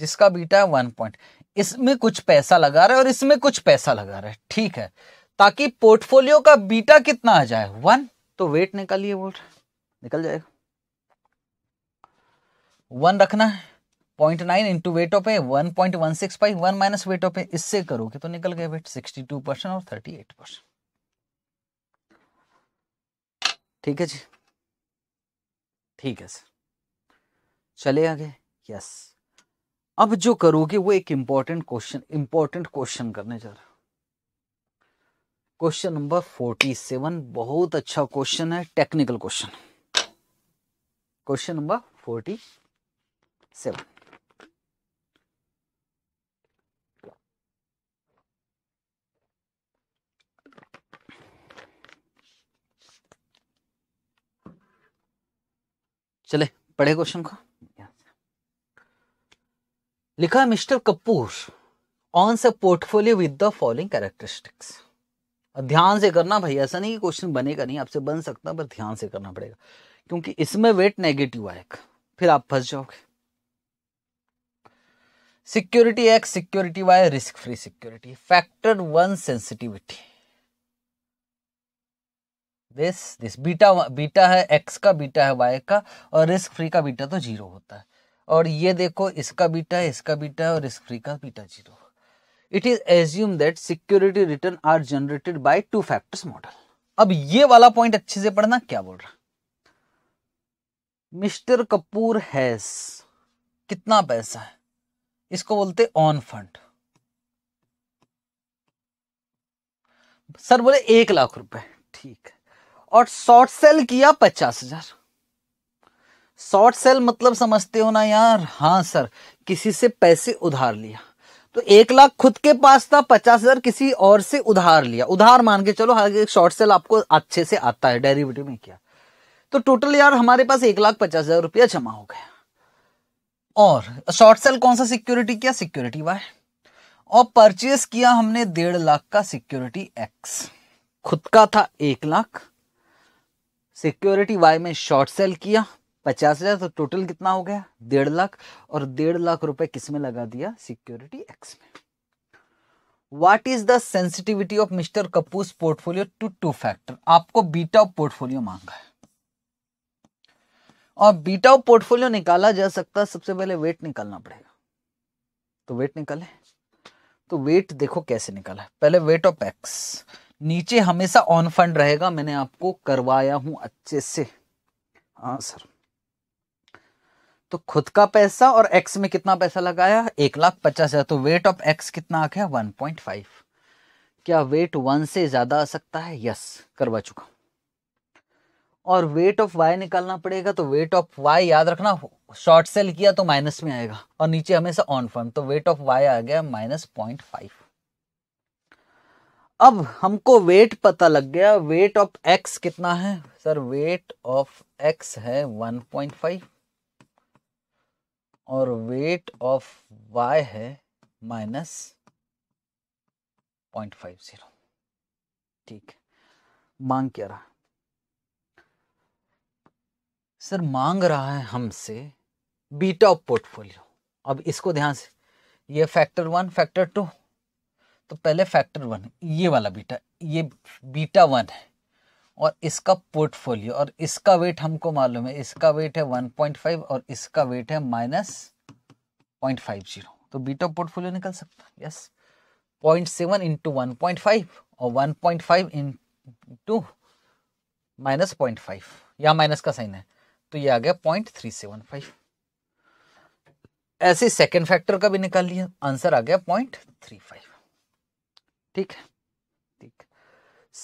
जिसका बीटा है वन पॉइंट इसमें कुछ पैसा लगा रहा है और इसमें कुछ पैसा लगा रहा है ठीक है ताकि पोर्टफोलियो का बीटा कितना आ जाए वन तो वेट निकालिए बोल निकल जाएगा वन रखना है पॉइंट नाइन इंटू वेटो पे one point one six five one minus वेटो पे इससे करोगे तो निकल गए वेट सिक्सटी टू परसेंट और थर्टी एट परसेंट ठीक है जी ठीक है सर चले आगे यस अब जो करोगे वो एक इंपॉर्टेंट क्वेश्चन इंपॉर्टेंट क्वेश्चन करने जा रहा क्वेश्चन नंबर फोर्टी सेवन बहुत अच्छा क्वेश्चन है technical question question number forty 7. चले पढ़े क्वेश्चन को लिखा मिस्टर कपूर ऑन से portfolio with the following characteristics ध्यान से करना भाई ऐसा नहीं कि क्वेश्चन बनेगा नहीं आपसे बन सकता पर ध्यान से करना पड़ेगा क्योंकि इसमें वेट नेगेटिव आएगा फिर आप फंस जाओगे security X security Y risk free security factor one sensitivity this this beta beta है एक्स का बीटा है वाई का और रिस्क फ्री का बीटा तो जीरो होता है और ये देखो इसका बीटा है इसका बीटा है और रिस्क फ्री का beta zero it is assume that security return are generated by two factors model अब ये वाला पॉइंट अच्छे से पढ़ना क्या बोल रहा मिस्टर कपूर हैज कितना पैसा है इसको बोलते ऑन फंड सर बोले एक लाख रुपए ठीक और शॉर्ट सेल किया पचास हजार शॉर्ट सेल मतलब समझते हो ना यार हां सर किसी से पैसे उधार लिया तो एक लाख खुद के पास था पचास हजार किसी और से उधार लिया उधार मान के चलो हालांकि शॉर्ट सेल आपको अच्छे से आता है डेरिवेटिव में किया तो टोटल यार हमारे पास एक लाख पचास हजार रुपया जमा हो गया और शॉर्ट सेल कौन सा सिक्योरिटी किया सिक्योरिटी वाई और परचेस किया हमने डेढ़ लाख का सिक्योरिटी एक्स खुद का था एक लाख सिक्योरिटी वाई में शॉर्ट सेल किया पचास हजार तो टोटल कितना हो गया डेढ़ लाख और डेढ़ लाख रुपए किस में लगा दिया सिक्योरिटी एक्स में what is the sensitivity of mister Kapoor portfolio to two factor आपको बीटा पोर्टफोलियो मांगा है और बीटा पोर्टफोलियो निकाला जा सकता सबसे पहले वेट निकालना पड़ेगा तो वेट निकाले तो वेट देखो कैसे निकाला पहले वेट ऑफ एक्स नीचे हमेशा ऑन फंड रहेगा मैंने आपको करवाया हूं अच्छे से हाँ सर तो खुद का पैसा और एक्स में कितना पैसा लगाया एक लाख पचास हजार तो वेट ऑफ एक्स कितना आ गया वन पॉइंट फाइव क्या वेट वन से ज्यादा आ सकता है यस करवा चुका और वेट ऑफ वाई निकालना पड़ेगा तो वेट ऑफ वाई याद रखना शॉर्ट सेल किया तो माइनस में आएगा और नीचे हमेशा ऑन फॉर्म तो वेट ऑफ वाई आ गया माइनस पॉइंट फाइव अब हमको वेट पता लग गया वेट ऑफ एक्स कितना है सर वेट ऑफ एक्स है वन पॉइंट फाइव और वेट ऑफ वाई है माइनस पॉइंट फाइव जीरो ठीक मांग क्या रहा सर मांग रहा है हमसे बीटा ऑफ पोर्टफोलियो अब इसको ध्यान से ये फैक्टर वन फैक्टर टू तो पहले फैक्टर वन ये वाला बीटा ये बीटा वन है और इसका पोर्टफोलियो और इसका वेट हमको मालूम है इसका वेट है 1.5 और इसका वेट है माइनस पॉइंट फाइव जीरो तो बीटा पोर्टफोलियो निकल सकता है yes point seven into one point five और one point five into minus point five या माइनस का साइन है तो ये आ गया पॉइंट थ्री सेवन फाइव ऐसे सेकेंड फैक्टर का भी निकाल लिया आंसर आ गया पॉइंट थ्री फाइव ठीक है ठीक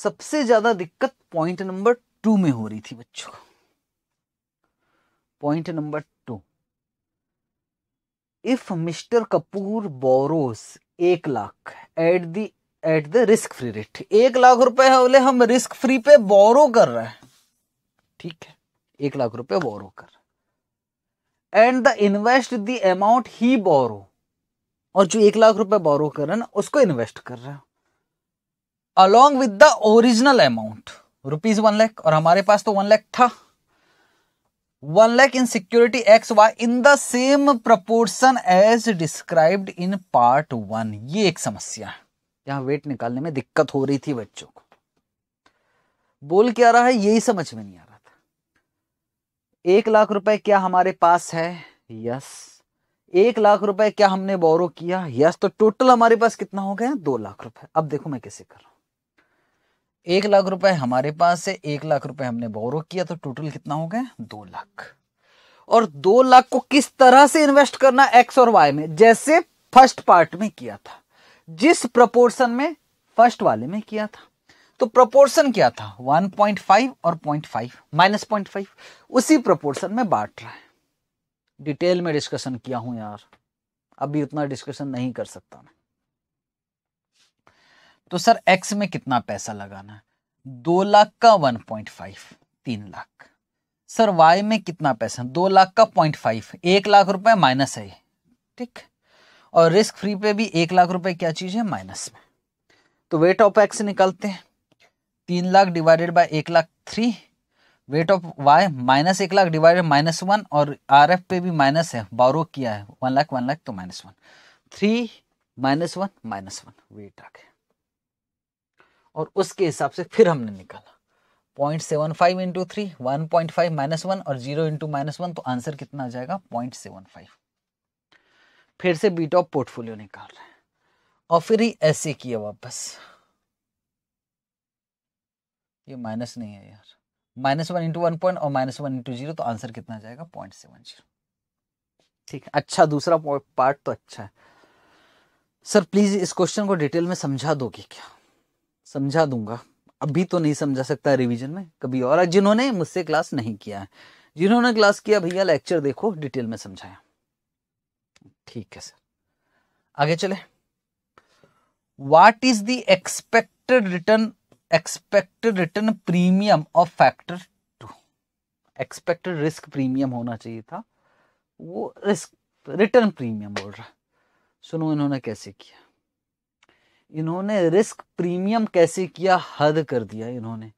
सबसे ज्यादा दिक्कत पॉइंट नंबर टू में हो रही थी बच्चों को point number two if mister Kapoor borrows एक lakh at the at the risk free rate एक लाख रुपए है बोले हम रिस्क फ्री पे बोरो कर रहे हैं ठीक है एक लाख रुपए बोरो कर and the invest the amount ही बोरो और जो एक लाख रुपए बोरो कर रहा है ना उसको इन्वेस्ट कर रहा है along with the original amount rupees one lakh और हमारे पास तो वन लैख था one lakh in security X Y in the same proportion as described in part one ये एक समस्या है यहां वेट निकालने में दिक्कत हो रही थी बच्चों को बोल क्या रहा है यही समझ में नहीं आ एक लाख रुपए क्या हमारे पास है यस एक लाख रुपए क्या हमने बोरो किया यस तो टोटल हमारे पास कितना हो गया दो लाख रुपए अब देखो मैं कैसे कर रहा हूं एक लाख रुपए हमारे पास है एक लाख रुपए हमने बोरो किया तो टोटल कितना हो गया दो लाख और दो लाख को किस तरह से इन्वेस्ट करना एक्स और वाई में जैसे फर्स्ट पार्ट में किया था जिस प्रपोर्शन में फर्स्ट वाले में किया था तो प्रोपोर्शन क्या था 1.5 और 0.5 माइनस पॉइंट उसी प्रोपोर्शन में बांट रहा है डिटेल में डिस्कशन किया हूं यार अभी उतना डिस्कशन नहीं कर सकता मैं तो सर एक्स में कितना पैसा लगाना है दो लाख का वन पॉइंट फाइव तीन लाख सर वाई में कितना पैसा दो लाख का पॉइंट फाइव एक लाख रुपए माइनस है ठीक और रिस्क फ्री पे भी एक लाख रुपए क्या चीज है माइनस में तो वेट ऑफ एक्स निकालते हैं तीन लाख डिवाइडेड बाय एक lakh three weight of Y minus एक लाख डिवाइडेड माइनस वन और आर एफ पे भी माइनस है बारो किया है वन लाख वन लाख तो minus one three minus one minus one weight रखे और उसके हिसाब से फिर हमने निकाला point seven five into three one point five minus one और जीरो इंटू माइनस वन तो आंसर कितना आ जाएगा पॉइंट सेवन फाइव फिर से बीट ऑफ पोर्टफोलियो निकाल रहे हैं और फिर ही ऐसे किया वापस ये माइनस नहीं है यार minus one into one point और माइनस वन इंटू जीरो तो आंसर कितना जाएगा पॉइंट सेवन जीरो ठीक है अच्छा दूसरा पार्ट तो अच्छा है सर प्लीज इस क्वेश्चन को डिटेल में समझा दोगे क्या समझा दूंगा अभी तो नहीं समझा सकता रिवीजन में कभी और जिन्होंने मुझसे क्लास नहीं किया है जिन्होंने क्लास किया भैया लेक्चर देखो डिटेल में समझाया ठीक है सर आगे चले what is the expected return expected return premium of factor two expected risk premium होना चाहिए था वो रिस्क रिटर्न प्रीमियम बोल रहा सुनो इन्होंने कैसे किया इन्होंने रिस्क प्रीमियम कैसे किया हद कर दिया इन्होंने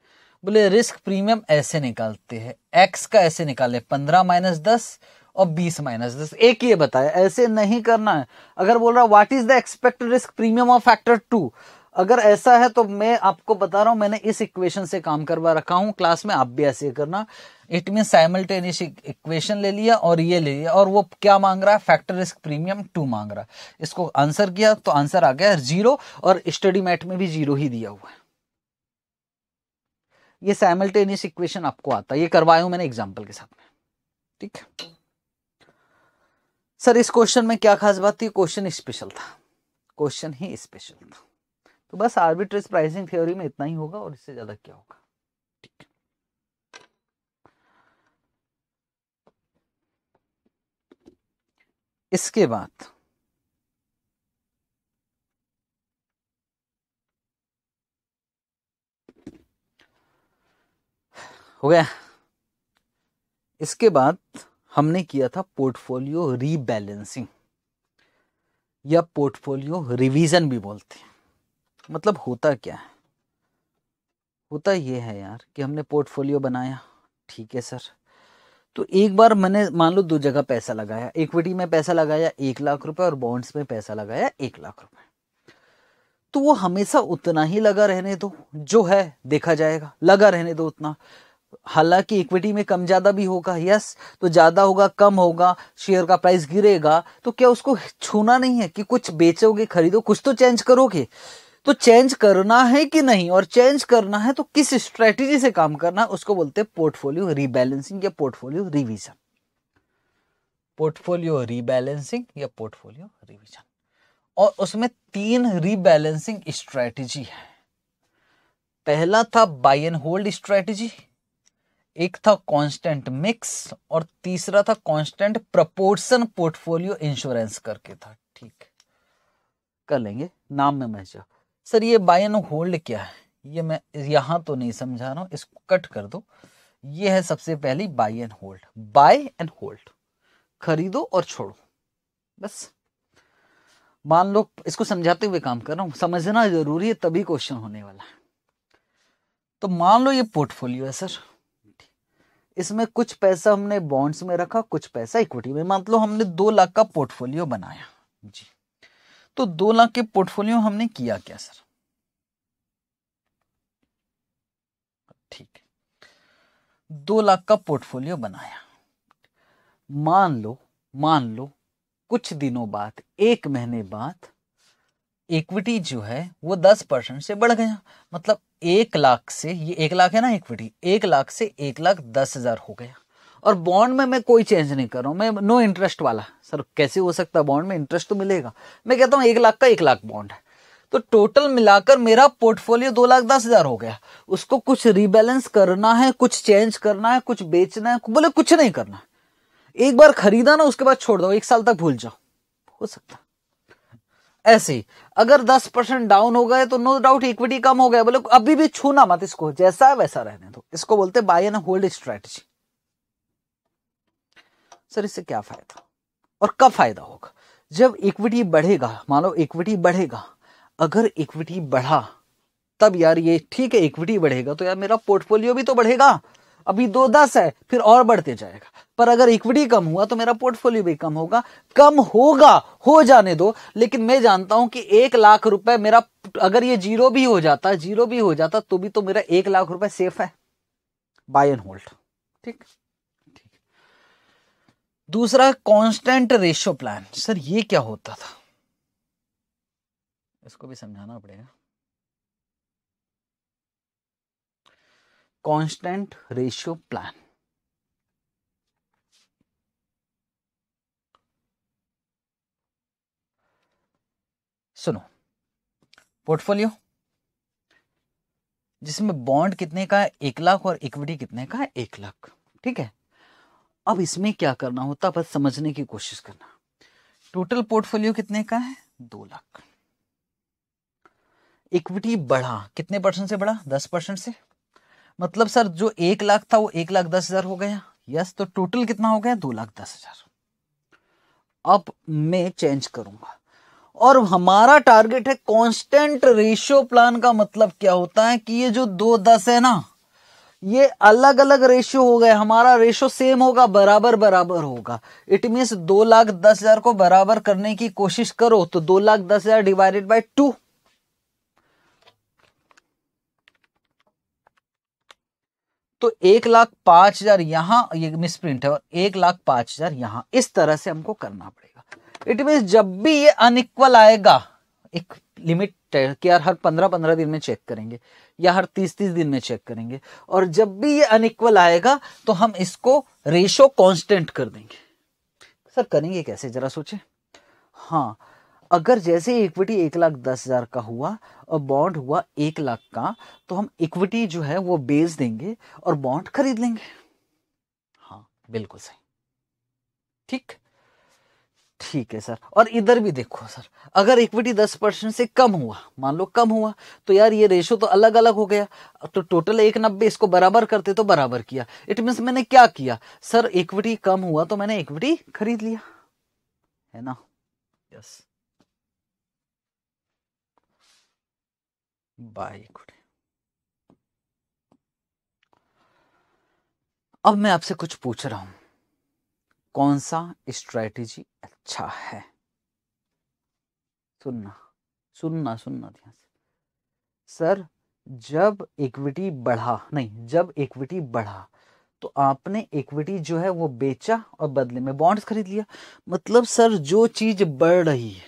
बोले रिस्क प्रीमियम ऐसे निकालते हैं एक्स का ऐसे निकाले पंद्रह माइनस दस और बीस माइनस दस एक ये बताया ऐसे नहीं करना है अगर बोल रहा what is the expected risk premium of factor two अगर ऐसा है तो मैं आपको बता रहा हूं मैंने इस इक्वेशन से काम करवा रखा हूं क्लास में आप भी ऐसे करना इट मीन साइमल्टेनियस इक्वेशन ले लिया और ये ले लिया और वो क्या मांग रहा है फैक्टर रिस्क प्रीमियम टू मांग रहा है इसको आंसर किया तो आंसर आ गया जीरो और स्टडी मैट में भी जीरो ही दिया हुआ है ये साइमल्टेनियस इक्वेशन आपको आता है ये करवाया हूं मैंने एग्जाम्पल के साथ में ठीक है सर इस क्वेश्चन में क्या खास बात थी क्वेश्चन स्पेशल था क्वेश्चन ही स्पेशल था तो बस आर्बिट्रेज प्राइसिंग थ्योरी में इतना ही होगा और इससे ज्यादा क्या होगा ठीक इसके बाद हो गया इसके बाद हमने किया था पोर्टफोलियो रीबैलेंसिंग या पोर्टफोलियो रिवीजन भी बोलते हैं मतलब होता क्या है होता ये है यार कि हमने पोर्टफोलियो बनाया ठीक है सर तो एक बार मैंने मान लो दो जगह पैसा लगाया इक्विटी में पैसा लगाया एक लाख रुपए और बॉन्ड्स में पैसा लगाया एक लाख रुपए तो वो हमेशा उतना ही लगा रहने दो जो है देखा जाएगा लगा रहने दो उतना हालांकि इक्विटी में कम ज्यादा भी होगा यस तो ज्यादा होगा कम होगा शेयर का प्राइस गिरेगा तो क्या उसको छूना नहीं है कि कुछ बेचोगे खरीदो कुछ तो चेंज करोगे तो चेंज करना है कि नहीं और चेंज करना है तो किस स्ट्रेटेजी से काम करना है उसको बोलते हैं पोर्टफोलियो रीबैलेंसिंग या पोर्टफोलियो रिविजन पोर्टफोलियो रीबैलेंसिंग या पोर्टफोलियो रिविजन और उसमें तीन रीबैलेंसिंग स्ट्रेटेजी है पहला था बाई एंड होल्ड स्ट्रेटेजी एक था कांस्टेंट मिक्स और तीसरा था कांस्टेंट प्रपोर्सन पोर्टफोलियो इंश्योरेंस करके था ठीक कर लेंगे नाम में मजा सर ये बाय एंड होल्ड क्या है ये मैं यहां तो नहीं समझा रहा हूँ इसको कट कर दो ये है सबसे पहली buy and hold buy and hold खरीदो और छोड़ो बस मान लो इसको समझाते हुए काम कर रहा हूं समझना जरूरी है तभी क्वेश्चन होने वाला है तो मान लो ये पोर्टफोलियो है सर इसमें कुछ पैसा हमने बॉन्ड्स में रखा कुछ पैसा इक्विटी में मान लो हमने दो लाख का पोर्टफोलियो बनाया जी तो दो लाख के पोर्टफोलियो हमने किया क्या सर ठीक दो लाख का पोर्टफोलियो बनाया मान लो मान लो कुछ दिनों बाद एक महीने बाद इक्विटी जो है वो दस परसेंट से बढ़ गया मतलब एक लाख से ये एक लाख है ना इक्विटी एक लाख से एक लाख दस हजार हो गया और बॉन्ड में मैं कोई चेंज नहीं कर रहा हूं मैं नो इंटरेस्ट वाला सर कैसे हो सकता है बॉन्ड में इंटरेस्ट तो मिलेगा मैं कहता हूं एक लाख का एक लाख बॉन्ड है तो टोटल मिलाकर मेरा पोर्टफोलियो दो लाख दस हजार हो गया उसको कुछ रिबैलेंस करना है कुछ चेंज करना है कुछ बेचना है बोले कुछ नहीं करना एक बार खरीदा ना उसके बाद छोड़ दो एक साल तक भूल जाओ हो सकता ऐसे ही अगर दस परसेंट डाउन हो गए तो नो डाउट इक्विटी कम हो गया बोले अभी भी छूना मत इसको जैसा है वैसा रहने दो इसको बोलते buy and hold strategy sir इससे क्या फायदा और कब फायदा होगा जब इक्विटी बढ़ेगा मानो इक्विटी बढ़ेगा अगर इक्विटी बढ़ा तब यार ये ठीक है इक्विटी बढ़ेगा तो यार मेरा पोर्टफोलियो भी तो बढ़ेगा अभी दो दस है फिर और बढ़ते जाएगा पर अगर इक्विटी कम हुआ तो मेरा पोर्टफोलियो भी कम होगा कम होगा हो जाने दो लेकिन मैं जानता हूं कि एक लाख रुपए मेरा अगर ये जीरो भी हो जाता जीरो भी हो जाता तो भी तो मेरा एक लाख रुपए सेफ है बाय एंड होल्ड ठीक दूसरा कांस्टेंट रेशियो प्लान सर ये क्या होता था इसको भी समझाना पड़ेगा कांस्टेंट रेशियो प्लान सुनो पोर्टफोलियो जिसमें बॉन्ड कितने का है एक लाख और इक्विटी कितने का है एक लाख ठीक है अब इसमें क्या करना होता बस समझने की कोशिश करना टोटल पोर्टफोलियो कितने का है दो लाख इक्विटी बढ़ा कितने परसेंट से बढ़ा दस परसेंट से मतलब सर जो एक लाख था वो एक लाख दस हजार हो गया यस तो टोटल कितना हो गया दो लाख दस हजार अब मैं चेंज करूंगा और हमारा टारगेट है कांस्टेंट रेशियो प्लान का मतलब क्या होता है कि ये जो दो दस है ना ये अलग अलग रेशियो हो गए हमारा रेशियो सेम होगा बराबर बराबर होगा इट मीन्स दो लाख दस हजार को बराबर करने की कोशिश करो तो दो लाख दस हजार डिवाइडेड बाय टू तो एक लाख पांच हजार यहां ये मिसप्रिंट है और एक लाख पांच हजार यहां इस तरह से हमको करना पड़ेगा इट मीन्स जब भी ये अनइक्वल आएगा एक लिमिट कि यार हर पंद्रह पंद्रह दिन में चेक करेंगे या हर तीस तीस दिन में चेक करेंगे और जब भी ये अनइक्वल आएगा तो हम इसको रेशो कांस्टेंट कर देंगे सर करेंगे कैसे जरा सोचे हाँ अगर जैसे इक्विटी एक लाख दस हजार का हुआ और बॉन्ड हुआ एक लाख का तो हम इक्विटी जो है वो बेच देंगे और बॉन्ड खरीद लेंगे हाँ बिल्कुल सही ठीक ठीक है सर और इधर भी देखो सर अगर इक्विटी दस परसेंट से कम हुआ मान लो कम हुआ तो यार ये रेशो तो अलग अलग हो गया तो टोटल एक नब्बे इसको बराबर करते तो बराबर किया इट मीन्स मैंने क्या किया सर इक्विटी कम हुआ तो मैंने इक्विटी खरीद लिया है ना यस बाय अब मैं आपसे कुछ पूछ रहा हूं कौन सा स्ट्रैटेजी अच्छा है सुनना सुनना सुनना ध्यान से सर जब इक्विटी बढ़ा नहीं जब इक्विटी बढ़ा तो आपने इक्विटी जो है वो बेचा और बदले में बॉन्ड्स खरीद लिया मतलब सर जो चीज बढ़ रही है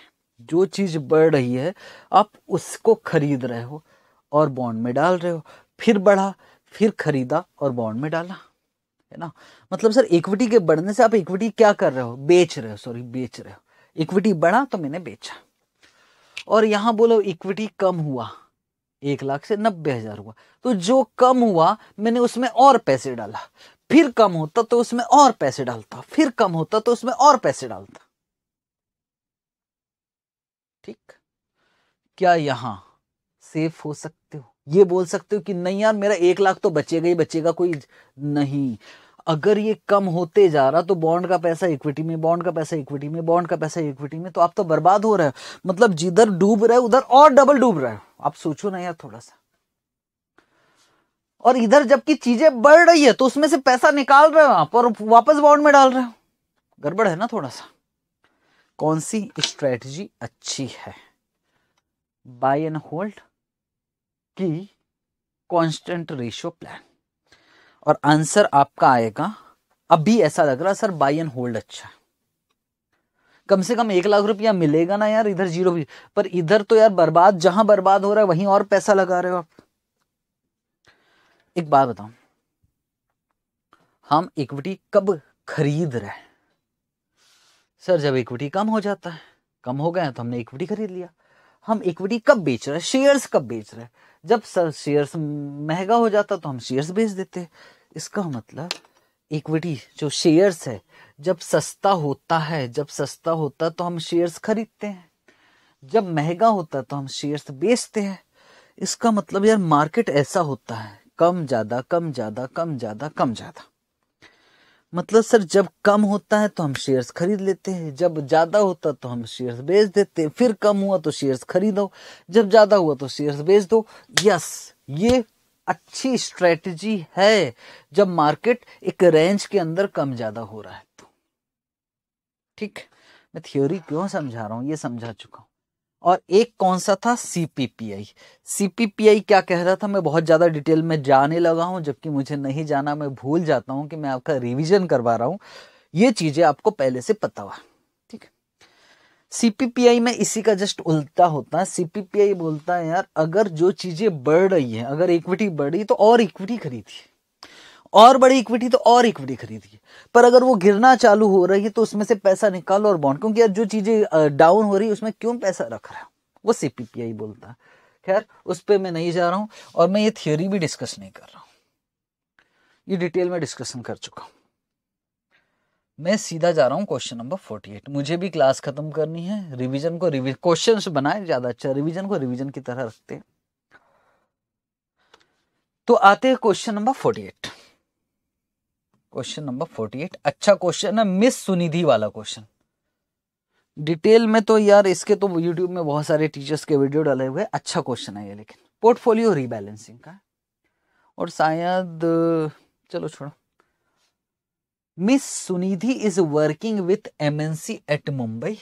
जो चीज बढ़ रही है आप उसको खरीद रहे हो और बॉन्ड में डाल रहे हो फिर बढ़ा फिर खरीदा और बॉन्ड में डाला है ना मतलब सर इक्विटी के बढ़ने से आप इक्विटी क्या कर रहे हो बेच रहे हो सॉरी बेच रहे हो इक्विटी बढ़ा तो मैंने बेचा और यहां बोलो इक्विटी कम हुआ एक लाख से नब्बे हजार हुआ तो जो कम हुआ मैंने उसमें और पैसे डाला फिर कम होता तो उसमें और पैसे डालता फिर कम होता तो उसमें और पैसे डालता ठीक क्या यहां सेफ हो सकता ये बोल सकते हो कि नहीं यार मेरा एक लाख तो बचेगा ही बचेगा कोई नहीं अगर ये कम होते जा रहा तो बॉन्ड का पैसा इक्विटी में बॉन्ड का पैसा इक्विटी में बॉन्ड का पैसा इक्विटी में तो आप तो बर्बाद हो रहे हो मतलब जिधर डूब रहे हो उधर और डबल डूब रहे हो आप सोचो ना यार थोड़ा सा और इधर जबकि चीजें बढ़ रही है तो उसमें से पैसा निकाल रहे हो आप और वापस बॉन्ड में डाल रहे हो गड़बड़ है ना थोड़ा सा कौन सी स्ट्रेटजी अच्छी है बाय एंड होल्ड की कांस्टेंट रेशियो प्लान और आंसर आपका आएगा अभी ऐसा लग रहा सर बाई एंड होल्ड अच्छा कम से कम एक लाख रुपया मिलेगा ना यार इधर जीरो भी पर इधर तो यार बर्बाद जहां बर्बाद हो रहा है वहीं और पैसा लगा रहे हो आप एक बात बताऊं हम इक्विटी कब खरीद रहे हैं सर जब इक्विटी कम हो जाता है कम हो गया तो हमने इक्विटी खरीद लिया हम इक्विटी कब बेच रहे हैं शेयर्स कब बेच रहे हैं जब सर शेयर्स महंगा हो जाता तो हम शेयर्स बेच देते इसका मतलब इक्विटी जो शेयर्स है जब सस्ता होता है जब सस्ता होता तो हम शेयर्स खरीदते हैं जब महंगा होता तो हम शेयर्स बेचते हैं इसका मतलब यार मार्केट ऐसा होता है कम ज़्यादा कम ज़्यादा कम ज़्यादा कम ज़्यादा मतलब सर जब कम होता है तो हम शेयर्स खरीद लेते हैं जब ज़्यादा होता तो हम शेयर्स बेच देते हैं फिर कम हुआ तो शेयर्स खरीदो जब ज़्यादा हुआ तो शेयर्स बेच दो यस ये अच्छी स्ट्रेटजी है जब मार्केट एक रेंज के अंदर कम ज़्यादा हो रहा है तो ठीक मैं थ्योरी क्यों समझा रहा हूं ये समझा चुका हूं और एक कौन सा था सीपीपीआई सीपीपीआई क्या कह रहा था मैं बहुत ज़्यादा डिटेल में जाने लगा हूं जबकि मुझे नहीं जाना मैं भूल जाता हूं कि मैं आपका रिविजन करवा रहा हूं ये चीज़ें आपको पहले से पता हुआ ठीक है सीपीपीआई में इसी का जस्ट उल्टा होता है सीपीपीआई बोलता है यार अगर जो चीज़ें बढ़ रही है अगर इक्विटी बढ़ी तो और इक्विटी खरीदिए और बड़ी इक्विटी तो और इक्विटी खरीदिए पर अगर वो गिरना चालू हो रही है तो उसमें से पैसा निकालो और बॉन्ड क्योंकि यार जो चीज़ें डाउन हो रही है उसमें क्यों पैसा रख रहा है वो सीपीपीआई बोलता है खैर उस पर मैं नहीं जा रहा हूं और मैं ये थियोरी भी डिस्कस नहीं कर रहा हूं ये डिटेल में डिस्कशन कर चुका हूं मैं सीधा जा रहा हूँ क्वेश्चन नंबर फोर्टी एट मुझे भी क्लास खत्म करनी है रिवीजन को रिवीज क्वेश्चन बनाए ज़्यादा अच्छा रिवीजन को रिवीजन की तरह रखते हैं तो आते हैं question number forty eight question number forty eight अच्छा क्वेश्चन है मिस सुनिधि वाला क्वेश्चन डिटेल में तो यार इसके तो यूट्यूब में बहुत सारे टीचर्स के वीडियो डाले हुए अच्छा क्वेश्चन है ये लेकिन पोर्टफोलियो रीबैलेंसिंग का और शायद चलो छोड़ो miss Sunidhi is working with MNC at Mumbai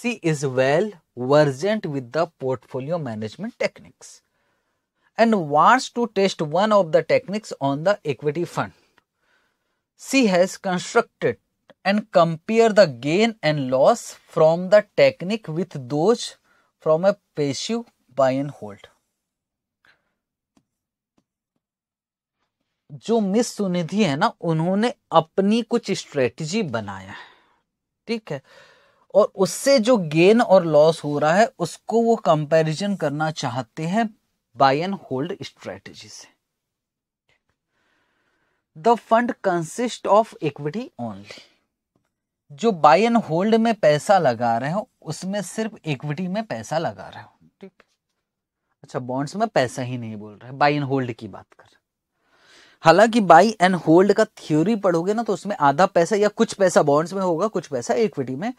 she is well versant with the portfolio management techniques and wants to test one of the techniques on the equity fund she has constructed and compare the gain and loss from the technique with those from a passive buy and hold जो miss Sunidhi है ना उन्होंने अपनी कुछ strategy बनाया है ठीक है और उससे जो गेन और लॉस हो रहा है उसको वो कंपैरिजन करना चाहते हैं बाय एंड होल्ड स्ट्रेटजी से the fund consist of equity only जो बाय एंड होल्ड में पैसा लगा रहे हो उसमें सिर्फ इक्विटी में पैसा लगा रहे हो ठीक अच्छा बॉन्ड्स में पैसा ही नहीं बोल रहे बाय एंड होल्ड की बात कर हालांकि बाई एंड होल्ड का थ्योरी पढ़ोगे ना तो उसमें आधा पैसा या कुछ पैसा बॉन्ड्स में होगा कुछ पैसा इक्विटी में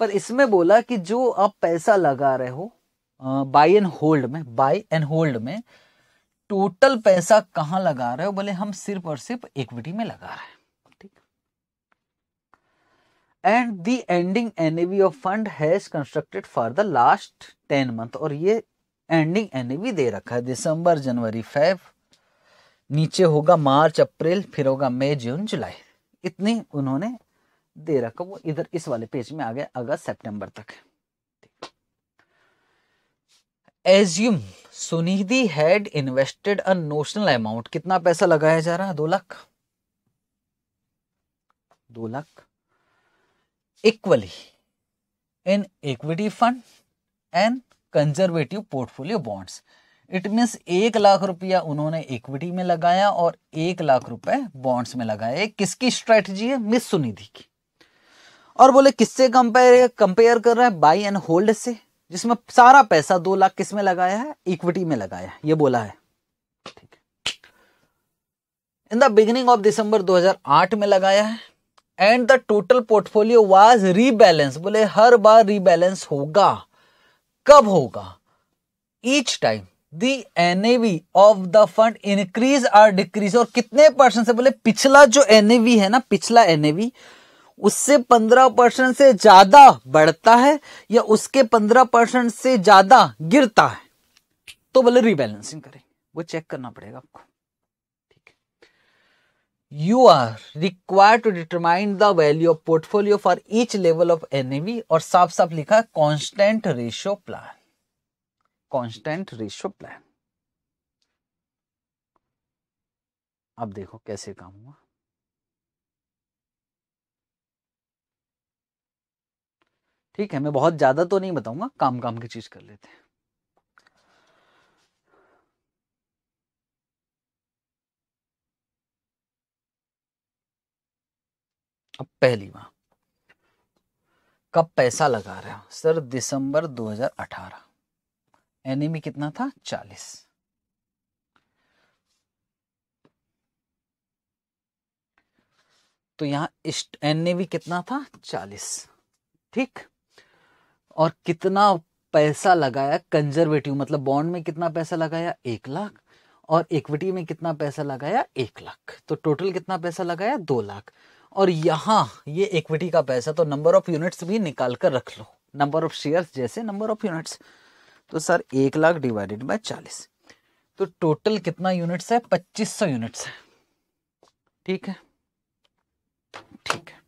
पर इसमें बोला कि जो आप पैसा लगा रहे हो बाय एंड होल्ड में बाई एंड होल्ड में टोटल पैसा कहाँ लगा रहे हो बोले हम सिर्फ और सिर्फ इक्विटी में लगा रहे हैं and the ending NAV of fund has constructed for the last ten month और ये एंडिंग एनएवी दे रखा है दिसंबर जनवरी फेब नीचे होगा मार्च अप्रैल फिर होगा मई जून जुलाई इतनी उन्होंने दे रखा वो इधर इस वाले पेज में आ गया अगस्त सितंबर तक है assume Sunidhi had invested a notional amount कितना पैसा लगाया जा रहा है दो लाख दो lakh equally in equity fund and conservative portfolio bonds it means एक लाख रुपया उन्होंने इक्विटी में लगाया और एक लाख रुपए बॉन्ड्स में लगाया किसकी स्ट्रेटजी है मिस सुनिधि की और बोले किससे कंपेयर कंपेयर कर रहे हैं बाई एंड होल्ड से जिसमें सारा पैसा दो लाख किस में लगाया है इक्विटी में लगाया है ये बोला है ठीक है in the beginning of December 2008 में लगाया है and the total portfolio was rebalance बोले हर बार रीबैलेंस होगा कब होगा each time the NAV of the fund increase or decrease और कितने परसेंट से बोले पिछला जो एनएवी है ना पिछला एनएवी उससे पंद्रह परसेंट से ज्यादा बढ़ता है या उसके पंद्रह परसेंट से ज्यादा गिरता है तो बोले रिबैलेंसिंग करें वो चेक करना पड़ेगा आपको ठीक है you are require to determine the value of portfolio for each level of NAV और साफ साफ लिखा है constant ratio plan constant ratio plan अब देखो कैसे काम हुआ ठीक है मैं बहुत ज़्यादा तो नहीं बताऊंगा काम काम की चीज़ कर लेते हैं अब पहली बार कब पैसा लगा रहे हो सर दिसंबर 2018 एनिमी कितना था 40 तो यहां एनएवी कितना था 40 ठीक और कितना पैसा लगाया कंजर्वेटिव मतलब बॉन्ड में कितना पैसा लगाया एक लाख और इक्विटी में कितना पैसा लगाया एक लाख तो टोटल कितना पैसा लगाया दो लाख और यहाँ ये इक्विटी का पैसा तो नंबर ऑफ यूनिट्स भी निकाल कर रख लो नंबर ऑफ शेयर्स जैसे नंबर ऑफ यूनिट्स तो सर एक लाख डिवाइडेड बाय चालीस तो टोटल कितना यूनिट्स है पच्चीस सौ यूनिट्स है ठीक है ठीक है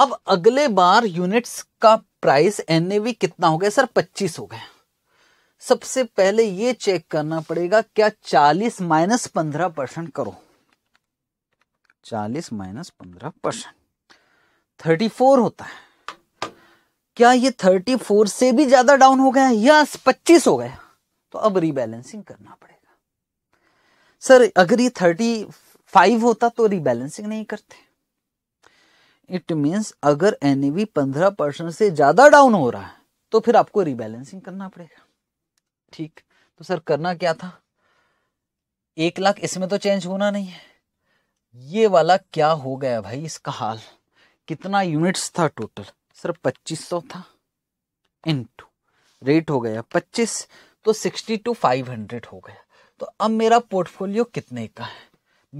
अब अगले बार यूनिट्स का प्राइस एन कितना हो गया सर पच्चीस हो गया सबसे पहले ये चेक करना पड़ेगा क्या चालीस माइनस पंद्रह परसेंट करो चालीस माइनस पंद्रह परसेंट थर्टी फोर होता है क्या ये थर्टी फोर से भी ज्यादा डाउन हो गया या पच्चीस हो गया तो अब रीबैलेंसिंग करना पड़ेगा सर अगर ये थर्टी फाइव होता तो रीबैलेंसिंग नहीं करते इट मीन्स अगर एनएवी पंद्रह परसेंट से ज्यादा डाउन हो रहा है तो फिर आपको रिबैलेंसिंग करना पड़ेगा ठीक तो सर करना क्या था एक लाख इसमें तो चेंज होना नहीं है ये वाला क्या हो गया भाई इसका हाल कितना यूनिट्स था टोटल सर 2500 था इनटू रेट हो गया 25 तो 60 टू 500 हो गया तो अब मेरा पोर्टफोलियो कितने का है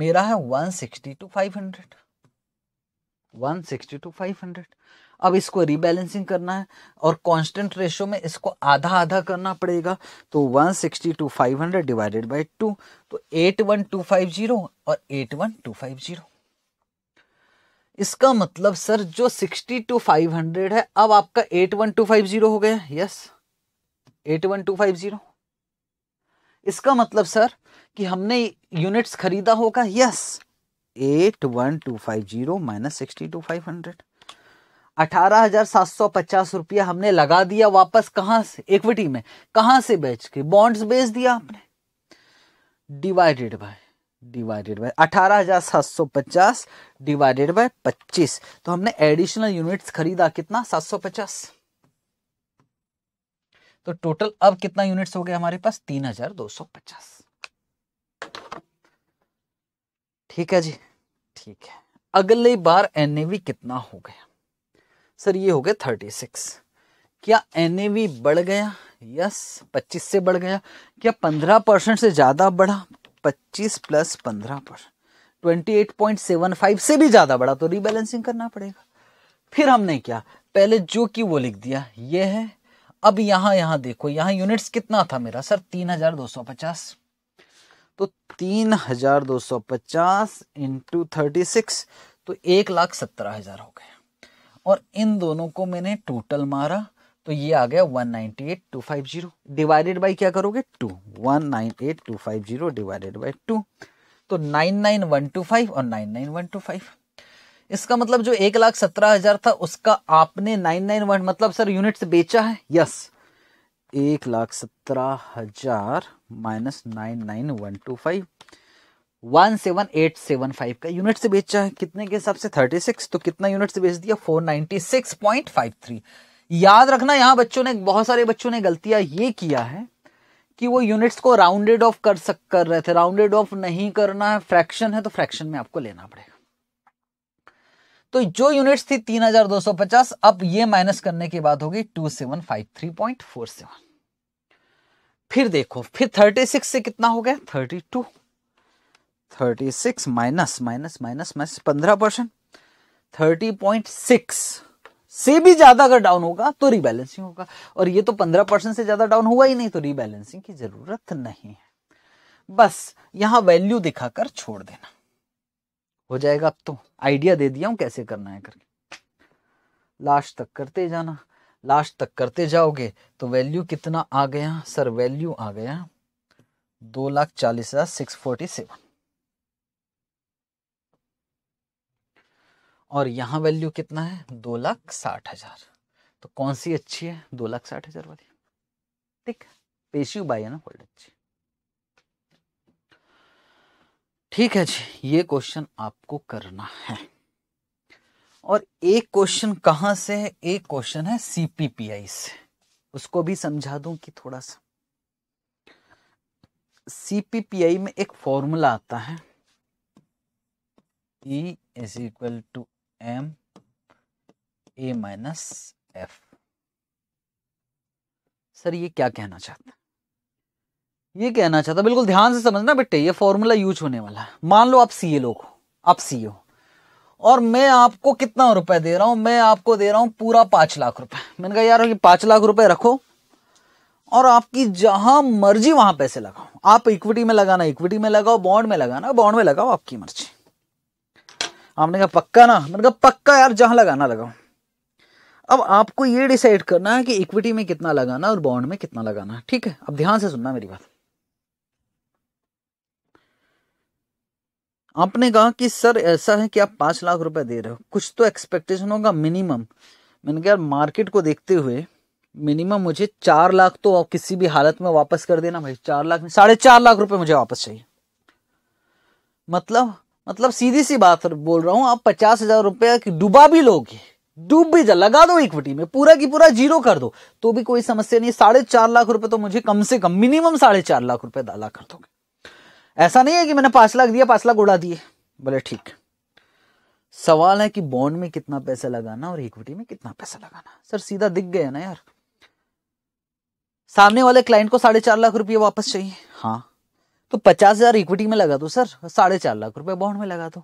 मेरा है 160 टू 500 160 टू 500 अब इसको रिबैलेंसिंग करना है और कांस्टेंट रेशियो में इसको आधा आधा करना पड़ेगा तो 160 टू 500 डिवाइडेड बाय 2 तो 81250 और 81250 इसका मतलब सर जो 60 टू 500 है अब आपका 81250 हो गया यस 81250 इसका मतलब सर कि हमने यूनिट्स खरीदा होगा yes eight one two five zero minus sixty two five hundred अठारह हजार सात सौ पचास रुपया हमने लगा दिया वापस कहां से इक्विटी में कहां से बेच के बॉन्ड्स बेच दिया आपने डिवाइडेड बाय डिवाइडेड बाय अठारह हजार सात सौ पचास डिवाइडेड बाय पच्चीस तो हमने एडिशनल यूनिट्स खरीदा कितना सात सौ पचास तो टोटल अब कितना यूनिट्स हो गए हमारे पास तीन हजार दो सौ पचास ठीक है जी ठीक है अगले बार एन कितना हो गया सर ये हो गया थर्टी सिक्स क्या एन बढ़ गया यस पच्चीस से बढ़ गया क्या पंद्रह परसेंट से ज़्यादा बढ़ा पच्चीस प्लस पंद्रह percent twenty eight point seven five से भी ज़्यादा बढ़ा तो रीबैलेंसिंग करना पड़ेगा फिर हमने क्या पहले जो कि वो लिख दिया ये है अब यहां यहां देखो यहां यूनिट्स कितना था मेरा सर तीन हजार दो सौ पचास तो तीन हजार दो सौ पचास इंटू थर्टी सिक्स तो एक लाख सत्रह हजार हो गया और इन दोनों को मैंने टोटल मारा तो ये आ गया one ninety eight two five zero divided by क्या करोगे two one nine eight two five zero divided by two तो nine nine one two five और nine nine one two five इसका मतलब जो एक लाख सत्रह हजार था उसका आपने नाइन नाइन वन मतलब सर यूनिट से बेचा है यस एक लाख सत्रह हजार minus nine nine one two five one seven eight seven five का यूनिट से बेचा है कितने के हिसाब से थर्टी सिक्स तो कितना यूनिट से बेच दिया four ninety six point five three याद रखना यहाँ बच्चों ने बहुत सारे बच्चों ने गलतियां ये किया है कि वो यूनिट्स को राउंडेड ऑफ कर सक कर रहे थे राउंडेड ऑफ नहीं करना है फ्रैक्शन है तो फ्रैक्शन में आपको लेना पड़ेगा तो जो यूनिट्स थी 3250 अब ये माइनस करने के बाद होगी 2753.47 seven seven five three point four फिर देखो फिर थर्टी सिक्स से कितना हो गया thirty two thirty six minus minus minus minus पंद्रह परसेंट थर्टी पॉइंट सिक्स से भी ज्यादा अगर डाउन होगा तो रीबैलेंसिंग होगा और ये तो पंद्रह परसेंट से ज्यादा डाउन हुआ ही नहीं तो रीबैलेंसिंग की जरूरत नहीं है बस यहां वैल्यू दिखाकर छोड़ देना हो जाएगा अब तो आइडिया दे दिया हूं कैसे करना है करके लास्ट तक करते जाना लास्ट तक करते जाओगे तो वैल्यू कितना आ गया सर वैल्यू आ गया दो लाख चालीस हज़ार सिक्स फोर्टी सेवन और यहां वैल्यू कितना है दो लाख साठ हज़ार तो कौन सी अच्छी है दो लाख साठ हज़ार वाली ठीक पेशी बाई है ना होल्ड अच्छी ठीक है जी ये क्वेश्चन आपको करना है और एक क्वेश्चन कहां से है एक क्वेश्चन है सीपीपीआई से उसको भी समझा दूं कि थोड़ा सा सीपीपीआई में एक फॉर्मूला आता है E is equal to M A minus F sir ये क्या कहना चाहता है ये कहना चाहता बिल्कुल ध्यान से समझना बेटे ये फॉर्मूला यूज होने वाला है मान लो आप सीए लोग आप सीए हो और मैं आपको कितना रुपए दे रहा हूं मैं आपको दे रहा हूं पूरा पांच लाख रुपए मैंने कहा यार पांच लाख रुपए रखो और आपकी जहां मर्जी वहां पैसे लगाओ आप इक्विटी में लगाना इक्विटी में लगाओ बॉन्ड में लगाना बॉन्ड में लगाओ आपकी मर्जी आपने कहा पक्का ना मैंने कहा पक्का यार जहां लगाना लगाओ अब आपको ये डिसाइड करना है कि इक्विटी में कितना लगाना और बॉन्ड में कितना लगाना ठीक है अब ध्यान से सुनना मेरी बात आपने कहा कि सर ऐसा है कि आप पांच लाख रुपए दे रहे हो कुछ तो एक्सपेक्टेशन होगा मिनिमम मैंने कहा मार्केट को देखते हुए मिनिमम मुझे चार लाख तो किसी भी हालत में वापस कर देना भाई चार लाख साढ़े चार लाख रुपए मुझे वापस चाहिए मतलब मतलब सीधी सी बात बोल रहा हूं आप पचास हजार रुपया डूबा भी लोगे डूब भी जा लगा दो इक्विटी में पूरा की पूरा जीरो कर दो तो भी कोई समस्या नहीं साढ़े चार लाख रुपए तो मुझे कम से कम मिनिमम साढ़े चार लाख रुपए डाला कर दोगे ऐसा नहीं है कि मैंने पांच लाख दिया पांच लाख उड़ा दिए बोले ठीक सवाल है कि बॉन्ड में कितना पैसा लगाना और इक्विटी में कितना पैसा लगाना सर सीधा दिख गया ना यार सामने वाले क्लाइंट को साढ़े चार लाख रुपये वापस चाहिए हाँ तो पचास हजार इक्विटी में लगा दो सर साढ़े चार लाख रुपये बॉन्ड में लगा दो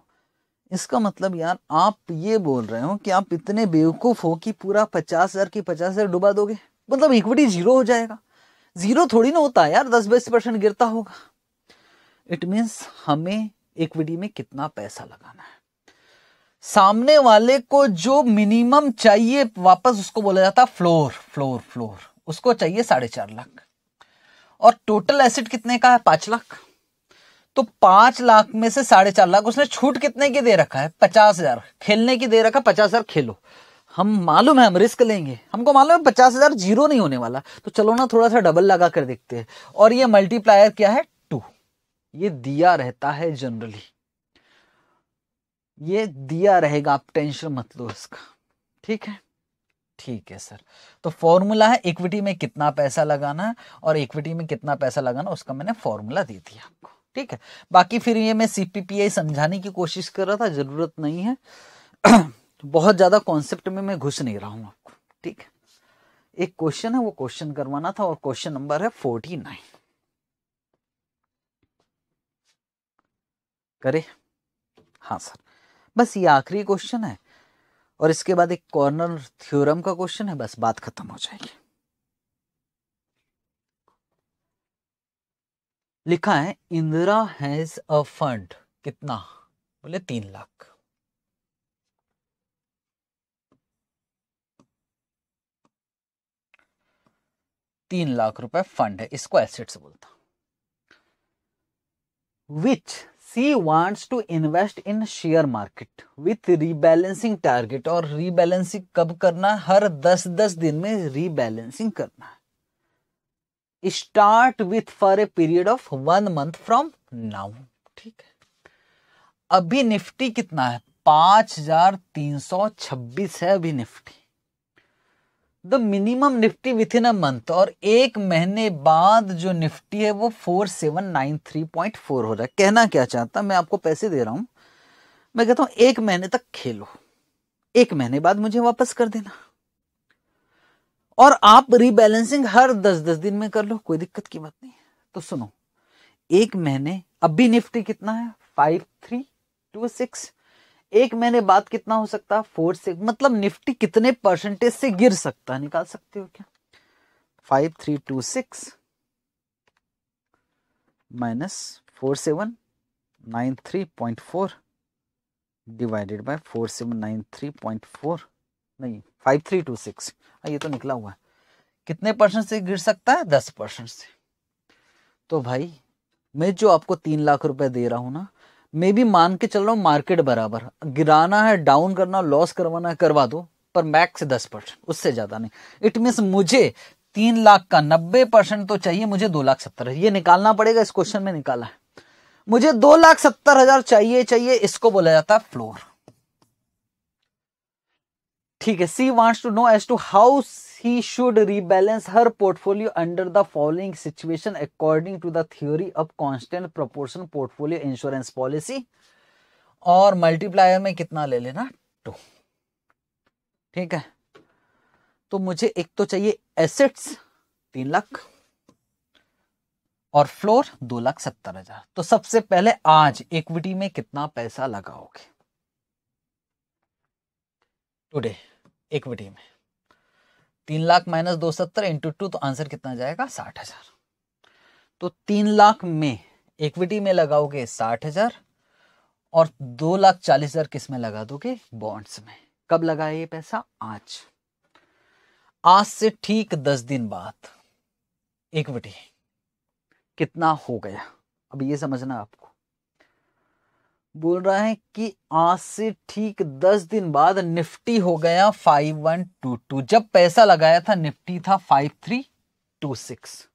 इसका मतलब यार आप ये बोल रहे हो कि आप इतने बेवकूफ हो कि पूरा पचास हजार की पचास हजार डुबा दोगे मतलब इक्विटी जीरो हो जाएगा जीरो थोड़ी ना होता है यार दस बीस परसेंट गिरता होगा इट मीन्स हमें इक्विटी में कितना पैसा लगाना है सामने वाले को जो मिनिमम चाहिए वापस उसको बोला जाता फ्लोर फ्लोर फ्लोर उसको चाहिए साढ़े चार लाख और टोटल एसेट कितने का है पांच लाख तो पांच लाख में से साढ़े चार लाख उसने छूट कितने की दे रखा है पचास हजार खेलने की दे रखा है पचास हजार खेलो हम मालूम है हम रिस्क लेंगे हमको मालूम है पचास हजार जीरो नहीं होने वाला तो चलो ना थोड़ा सा डबल लगा कर देखते हैं और ये मल्टीप्लायर क्या है ये दिया रहता है जनरली ये दिया रहेगा आप टेंशन मत लो इसका ठीक है ठीक है सर तो फॉर्मूला है इक्विटी में कितना पैसा लगाना है और इक्विटी में कितना पैसा लगाना उसका मैंने फॉर्मूला दे दिया आपको ठीक है बाकी फिर ये मैं सीपीपीआई समझाने की कोशिश कर रहा था जरूरत नहीं है बहुत ज्यादा कॉन्सेप्ट में मैं घुस नहीं रहा हूं आपको ठीक है एक क्वेश्चन है वो क्वेश्चन करवाना था और क्वेश्चन नंबर है फोर्टी नाइन करे हाँ सर बस ये आखिरी क्वेश्चन है और इसके बाद एक कॉर्नर थ्योरम का क्वेश्चन है बस बात खत्म हो जाएगी लिखा है इंदिरा हैज अ फंड कितना बोले तीन लाख तीन लाख रुपए फंड है इसको एसेट्स बोलता which she wants to invest in share market with rebalancing target और रीबैलेंसिंग कब करना हर दस दस दिन में रीबैलेंसिंग करना start with for a period of one month from now ठीक है अभी निफ्टी कितना है पांच हजार तीन सौ छब्बीस है अभी Nifty the minimum Nifty within a month और एक महीने बाद जो निफ्टी है वो four seven nine three point four हो रहा है कहना क्या चाहता मैं आपको पैसे दे रहा हूं मैं कहता हूं एक महीने तक खेलो एक महीने बाद मुझे वापस कर देना और आप रिबैलेंसिंग हर दस दस दिन में कर लो कोई दिक्कत की बात नहीं है तो सुनो एक महीने अभी निफ्टी कितना है फाइव थ्री टू सिक्स एक महीने बाद कितना हो सकता है फोर से मतलब निफ्टी कितने परसेंटेज से गिर सकता है निकाल सकते हो क्या five three two six minus four seven nine three point four divided by four seven nine three point four नहीं फाइव थ्री टू सिक्स ये तो निकला हुआ है कितने परसेंट से गिर सकता है दस परसेंट से तो भाई मैं जो आपको तीन लाख रुपए दे रहा हूं ना मैं भी मान के चल रहा हूँ मार्केट बराबर गिराना है डाउन करना लॉस करवाना है करवा दो पर मैक्स दस परसेंट उससे ज़्यादा नहीं इट मीन मुझे तीन लाख का नब्बे परसेंट तो चाहिए मुझे दो लाख सत्तर ये निकालना पड़ेगा इस क्वेश्चन में निकाला है मुझे दो लाख सत्तर हजार चाहिए चाहिए इसको बोला जाता है फ्लोर ठीक है she wants to know as to how he should rebalance her portfolio under the following situation according to the theory of constant proportion portfolio insurance policy और मल्टीप्लायर में कितना ले लेना टू ठीक है तो मुझे एक तो चाहिए एसेट्स तीन लाख और फ्लोर दो लाख सत्तर हजार तो सबसे पहले आज इक्विटी में कितना पैसा लगाओगे टुडे इक्विटी में तीन लाख माइनस दो सत्तर इंटू टू तो आंसर कितना जाएगा साठ हजार तो तीन लाख में इक्विटी में लगाओगे साठ हजार और दो लाख चालीस हजार किस में लगा दोगे बॉन्ड्स में कब लगाए ये पैसा आज आज से ठीक दस दिन बाद इक्विटी कितना हो गया अब ये समझना आपको बोल रहा है कि आज से ठीक दस दिन बाद निफ्टी हो गया फाइव वन टू टू जब पैसा लगाया था निफ्टी था फाइव थ्री टू सिक्स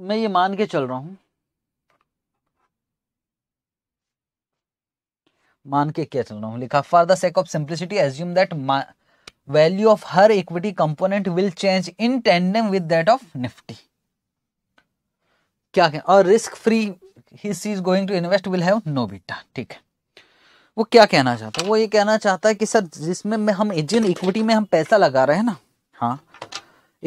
मैं ये मान के चल रहा हूं मान के क्या चल रहा हूं लिखा for the sake of simplicity assume that value of her equity component will change in tandem with that of Nifty क्या क्या और risk free he is going to invest will have no beta ठीक है वो क्या कहना चाहता है वो ये कहना चाहता है कि सर जिसमें में हम जिन इक्विटी में हम पैसा लगा रहे हैं ना हाँ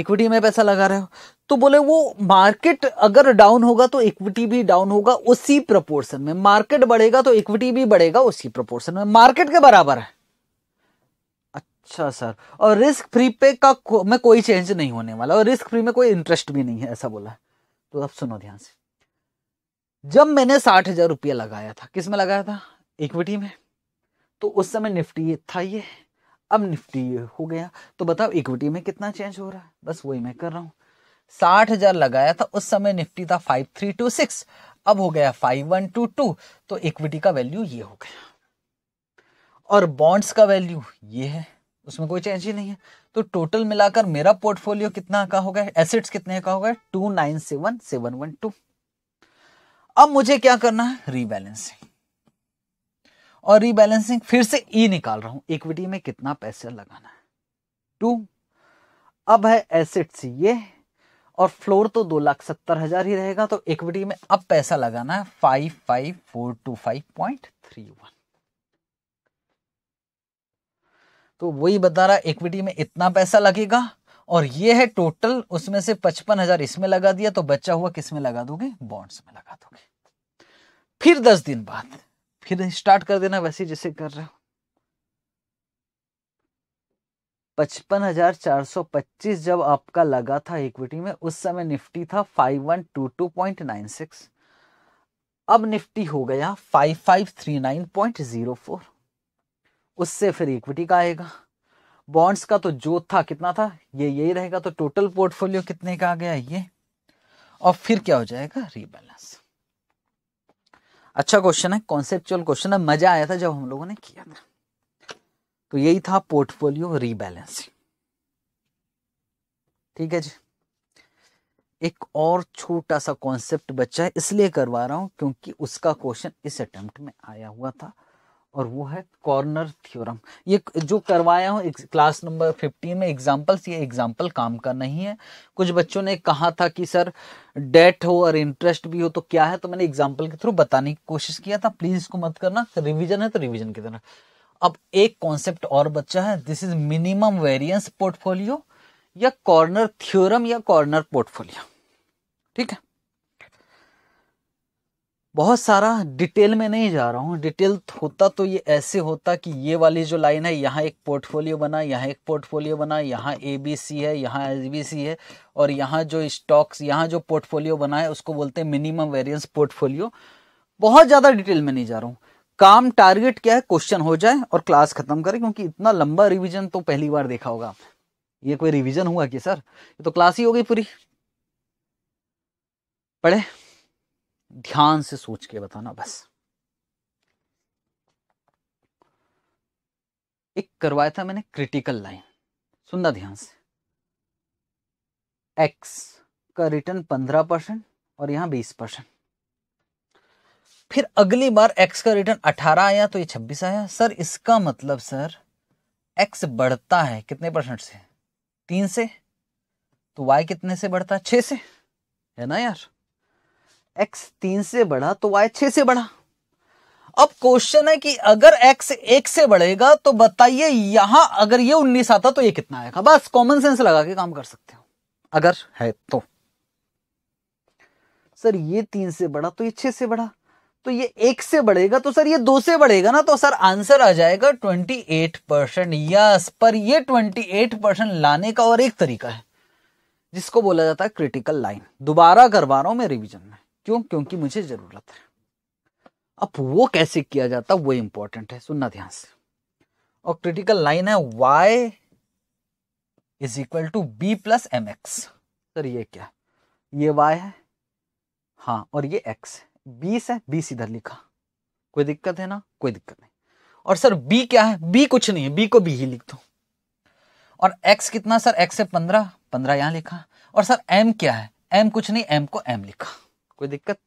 इक्विटी में पैसा लगा रहे हो तो बोले वो मार्केट अगर डाउन होगा तो इक्विटी भी डाउन होगा उसी प्रोपोर्शन में मार्केट बढ़ेगा तो इक्विटी भी बढ़ेगा उसी प्रोपोर्शन में मार्केट के बराबर है अच्छा सर और रिस्क फ्री पे का को, में कोई चेंज नहीं होने वाला और रिस्क फ्री में कोई इंटरेस्ट भी नहीं है ऐसा बोला तो अब सुनो ध्यान से जब मैंने साठ हजार रुपया लगाया था किस में लगाया था इक्विटी में तो उस समय निफ्टी था ये अब निफ्टी हो गया तो बताओ इक्विटी में कितना चेंज हो रहा है बस वही मैं कर रहा हूं साठ हजार लगाया था उस समय निफ्टी था फाइव थ्री टू सिक्स अब हो गया फाइव वन टू टू तो इक्विटी का वैल्यू ये हो गया और बॉन्ड्स का वैल्यू ये है उसमें कोई चेंज ही नहीं है तो टोटल मिलाकर मेरा पोर्टफोलियो कितना का हो गया एसेट्स कितने का हो गया two nine seven seven one two अब मुझे क्या करना है रीबैलेंसिंग और रीबैलेंसिंग फिर से ई e निकाल रहा हूं इक्विटी में कितना पैसा लगाना है टू अब है एसेट सी ये और फ्लोर तो दो लाख सत्तर हजार ही रहेगा तो इक्विटी में अब पैसा लगाना है five five four two five point three one तो वही बता रहा इक्विटी में इतना पैसा लगेगा और ये है टोटल उसमें से पचपन हजार इसमें लगा दिया तो बच्चा हुआ किसमें लगा दोगे बॉन्ड्स में लगा दोगे फिर दस दिन बाद फिर स्टार्ट कर देना वैसे जैसे कर रहे हो पचपन हजार चार सौ पच्चीस जब आपका लगा था इक्विटी में उस समय निफ्टी था five one two two point nine six अब निफ्टी हो गया five five three nine point zero four उससे फिर इक्विटी का आएगा बॉन्ड्स का तो जो था कितना था ये यही रहेगा तो टोटल पोर्टफोलियो कितने का आ गया ये और फिर क्या हो जाएगा रीबैलेंस अच्छा क्वेश्चन है कॉन्सेप्चुअल क्वेश्चन है मजा आया था जब हम लोगों ने किया था तो यही था पोर्टफोलियो रीबैलेंसिंग ठीक है जी एक और छोटा सा कॉन्सेप्ट बच्चा है इसलिए करवा रहा हूं क्योंकि उसका क्वेश्चन इस अटेम्प्ट में आया हुआ था और वो है कॉर्नर थ्योरम ये जो करवाया हूँ क्लास नंबर फिफ्टीन में एग्जाम्पल्स ये एग्जाम्पल काम का नहीं है कुछ बच्चों ने कहा था कि सर डेट हो और इंटरेस्ट भी हो तो क्या है तो मैंने एग्जाम्पल के थ्रू बताने की कोशिश किया था प्लीज इसको मत करना रिविजन है तो रिविजन की तरह अब एक कॉन्सेप्ट और बच्चा है this is minimum variance portfolio या कॉर्नर थ्योरम या कॉर्नर पोर्टफोलियो ठीक है बहुत सारा डिटेल में नहीं जा रहा हूँ डिटेल होता तो ये ऐसे होता कि ये वाली जो लाइन है यहाँ एक पोर्टफोलियो बना यहाँ एक पोर्टफोलियो बना यहाँ ए बी सी है यहाँ एस बी सी है और यहाँ जो स्टॉक्स यहाँ जो पोर्टफोलियो बना है उसको बोलते हैं मिनिमम वेरियंस पोर्टफोलियो बहुत ज़्यादा डिटेल में नहीं जा रहा हूँ काम टारगेट क्या है क्वेश्चन हो जाए और क्लास खत्म करें क्योंकि इतना लंबा रिविजन तो पहली बार देखा होगा आपने ये कोई रिविजन हुआ कि सर ये तो क्लास ही हो गई पूरी पढ़े ध्यान से सोच के बताना बस एक करवाया था मैंने क्रिटिकल लाइन सुनना ध्यान से एक्स का रिटर्न पंद्रह परसेंट और यहां बीस परसेंट फिर अगली बार एक्स का रिटर्न अठारह आया तो ये छब्बीस आया सर इसका मतलब सर एक्स बढ़ता है कितने परसेंट से तीन से तो वाई कितने से बढ़ता है छ से है ना यार एक्स तीन से बढ़ा तो वाई छः से बढ़ा अब क्वेश्चन है कि अगर एक्स एक से बढ़ेगा तो बताइए यहां अगर ये उन्नीस आता तो ये कितना आएगा बस कॉमन सेंस लगा के काम कर सकते हो अगर है तो सर ये तीन से बढ़ा तो ये छह से बढ़ा तो ये एक से बढ़ेगा तो सर ये दो से बढ़ेगा ना तो सर आंसर आ जाएगा ट्वेंटी एट परसेंट यस पर ये ट्वेंटी एट परसेंट लाने का और एक तरीका है जिसको बोला जाता है क्रिटिकल लाइन दोबारा करवा रहा हूं मैं रिविजन में क्यों क्योंकि मुझे ज़रूरत है अब वो कैसे किया जाता वो इंपॉर्टेंट है सुनना ध्यान से और क्रिटिकल लाइन है Y is equal to B plus M X sir ये क्या ये वाई है हाँ और ये एक्स बीस है बीस इधर लिखा कोई दिक्कत है ना कोई दिक्कत नहीं और सर बी क्या है बी कुछ नहीं है बी को बी ही लिख दो और एक्स कितना सर एक्स है पंद्रह पंद्रह यहां लिखा और सर एम क्या है एम कुछ नहीं एम को एम लिखा कोई दिक्कत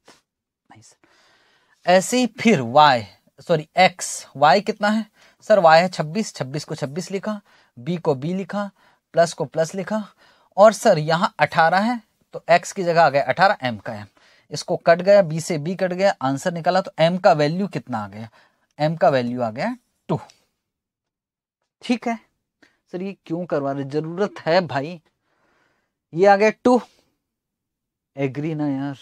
नहीं सर ऐसे ही फिर वाई सॉरी एक्स वाई कितना है सर वाई है छब्बीस छब्बीस को छब्बीस लिखा बी को बी लिखा प्लस को प्लस लिखा और सर यहाँ अठारह है तो एक्स की जगह आ गया अठारह एम का एम इसको कट गया बी से बी कट गया आंसर निकाला तो एम का वैल्यू कितना आ गया एम का वैल्यू आ गया टू ठीक है सर ये क्यों करवा रहे जरूरत है भाई ये आ गया टू एग्री ना यार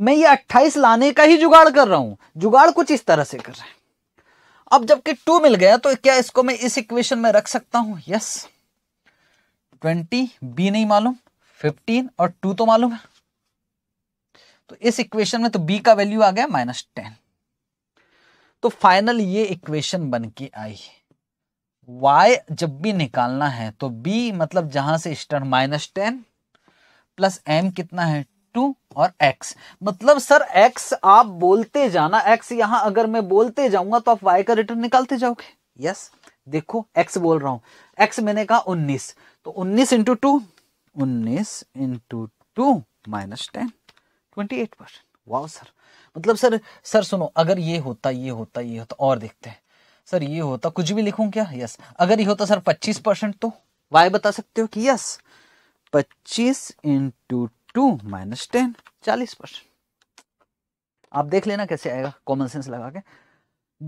मैं ये 28 लाने का ही जुगाड़ कर रहा हूं जुगाड़ कुछ इस तरह से कर रहे हैं अब जबकि टू मिल गया तो क्या इसको मैं इस इक्वेशन में रख सकता हूं यस ट्वेंटी बी नहीं मालूम फिफ्टीन और टू तो मालूम है तो इस इक्वेशन में तो बी का वैल्यू आ गया माइनस टेन तो फाइनल ये इक्वेशन बन के आई y जब भी निकालना है तो b मतलब जहां से start minus ten plus M कितना है टू और एक्स मतलब सर एक्स आप बोलते जाना एक्स यहां अगर मैं बोलते जाऊंगा तो आप वाई का रिटर्न निकालते जाओगे यस देखो एक्स बोल रहा हूं एक्स मैंने कहा उन्नीस तो उन्नीस इंटू टू उन्नीस into two minus ten twenty eight percent वाह सर मतलब सर सर सुनो अगर ये होता ये होता ये होता और देखते हैं सर ये होता कुछ भी लिखूं क्या यस अगर ये होता सर पच्चीस परसेंट तो वाई बता सकते हो कि यस पच्चीस इंटू टू माइनस टेन चालीस परसेंट आप देख लेना कैसे आएगा कॉमन सेंस लगा के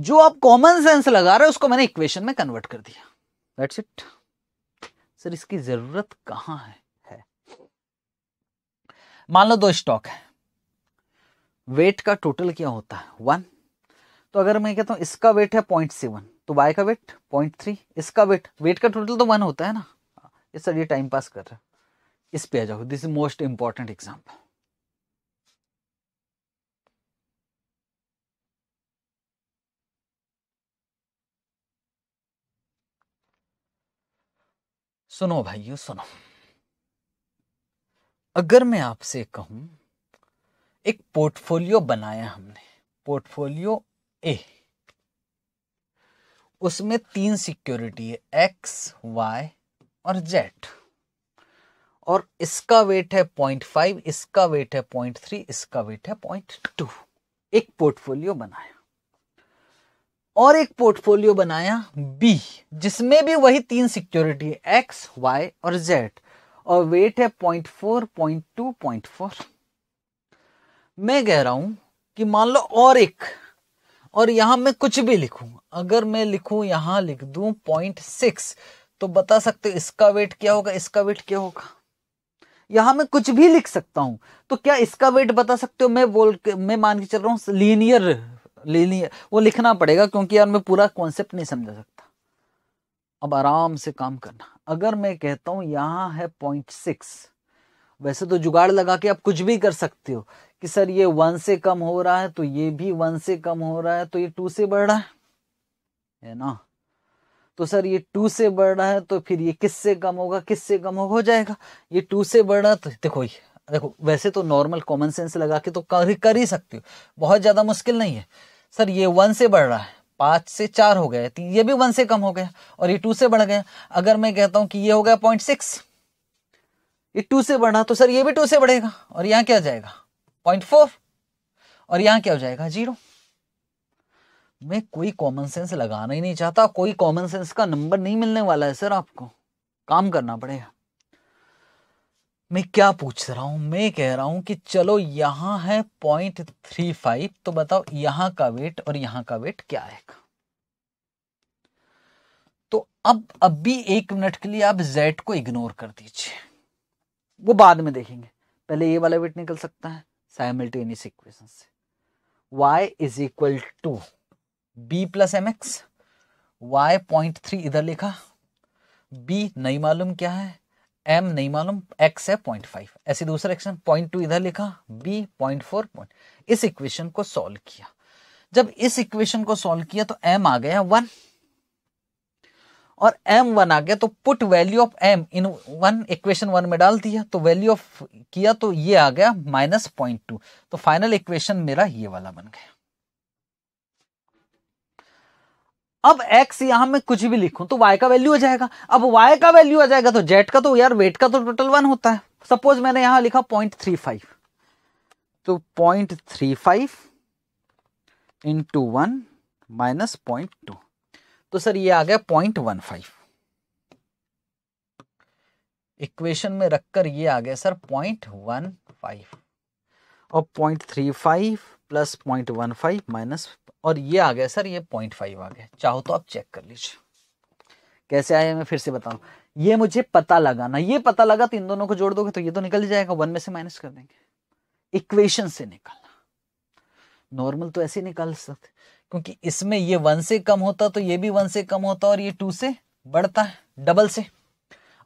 जो आप कॉमन सेंस लगा रहे हो उसको मैंने इक्वेशन में कन्वर्ट कर दिया दैट्स इट सर इसकी जरूरत कहां है, है। मान लो दो स्टॉक है वेट का टोटल क्या होता है वन तो अगर मैं कहता हूं इसका वेट है पॉइंट सेवन तो वाई का वेट पॉइंट थ्री इसका वेट वेट का टोटल तो वन होता है ना ये सर ये टाइम पास कर रहा है इस पे आ जाओ this is most important example सुनो भाइयों सुनो अगर मैं आपसे कहूं एक पोर्टफोलियो बनाया हमने पोर्टफोलियो ए उसमें तीन सिक्योरिटी है एक्स वाई और जेड और इसका वेट है पॉइंट फाइव इसका वेट है पॉइंट थ्री इसका वेट है पॉइंट टू एक पोर्टफोलियो बनाया और एक पोर्टफोलियो बनाया बी जिसमें भी वही तीन सिक्योरिटी है एक्स वाई और जेड और वेट है point four point two point four मैं कह रहा हूं कि मान लो और एक और यहां मैं कुछ भी लिखूं अगर मैं लिखूं यहां लिख दूं पॉइंट सिक्स तो बता सकते हो इसका वेट क्या होगा इसका वेट क्या होगा यहां मैं कुछ भी लिख सकता हूं तो क्या इसका वेट बता सकते हो मैं बोल मैं मान के चल रहा हूँ लीनियर लीनियर वो लिखना पड़ेगा क्योंकि यार मैं पूरा कॉन्सेप्ट नहीं समझा सकता अब आराम से काम करना अगर मैं कहता हूं यहाँ है पॉइंट सिक्स वैसे तो जुगाड़ लगा के आप कुछ भी कर सकते हो कि सर ये वन से कम हो रहा है तो ये भी वन से कम हो रहा है तो ये टू से बढ़ रहा है है ना तो सर ये टू से बढ़ रहा है तो फिर ये किस से कम होगा किस से कम हो जाएगा ये टू से बढ़ रहा तो देखो देखो वैसे तो नॉर्मल कॉमन सेंस लगा के तो कर ही कर ही सकते हो बहुत ज़्यादा मुश्किल नहीं है सर ये वन से बढ़ रहा है पांच से चार हो गया ये भी वन से कम हो गया और ये टू से बढ़ गया अगर मैं कहता हूं कि ये हो गया पॉइंट सिक्स ये टू से बढ़ा तो सर ये भी टू से बढ़ेगा और यहाँ क्या हो जाएगा पॉइंट फोर और यहाँ क्या हो जाएगा जीरो मैं कोई कॉमन सेंस लगाना ही नहीं चाहता कोई कॉमन सेंस का नंबर नहीं मिलने वाला है सर आपको काम करना पड़ेगा मैं क्या पूछ रहा हूं मैं कह रहा हूं कि चलो यहां है पॉइंट थ्री फाइव तो बताओ यहां का वेट और यहां का वेट क्या आएगा तो अब अब भी एक मिनट के लिए आप जेड को इग्नोर कर दीजिए वो बाद में देखेंगे पहले ये वाला वेट निकल सकता है साइमल्टेनियस इक्वेशन से y is equal to B plus M X Y point three इधर लिखा बी नहीं मालूम क्या है एम नहीं मालूम एक्स है पॉइंट फाइव ऐसे दूसरा एक्शन पॉइंट टू इधर लिखा बी पॉइंट फोर पॉइंट इस इक्वेशन को सॉल्व किया जब इस इक्वेशन को सॉल्व किया तो एम आ गया वन और एम वन आ गया तो put value of M in one equation one में डाल दिया तो वैल्यू ऑफ किया तो ये आ गया माइनस पॉइंट टू तो फाइनल इक्वेशन मेरा ये वाला बन गया अब x यहां मैं कुछ भी लिखूं तो y का वैल्यू आ जाएगा अब y का वैल्यू आ जाएगा तो z का तो यार वेट का तो टोटल वन होता है सपोज मैंने यहां लिखा पॉइंट थ्री फाइव तो point three five into one minus point two तो सर ये आ गया पॉइंट वन फाइव इक्वेशन में रखकर ये आ गया सर पॉइंट वन फाइव और point three five plus point one five minus और ये आ गया सर ये पॉइंट फाइव आ गया चाहो तो आप चेक कर लीजिए कैसे आया मैं फिर से बताऊं ये मुझे पता लगा ना ये पता लगा तो इन दोनों को जोड़ दोगे तो ये तो निकल ही जाएगा वन में से माइनस कर देंगे इक्वेशन से निकालना नॉर्मल तो ऐसे निकाल सकते क्योंकि इसमें ये वन से कम होता तो ये भी वन से कम होता और ये टू से बढ़ता है डबल से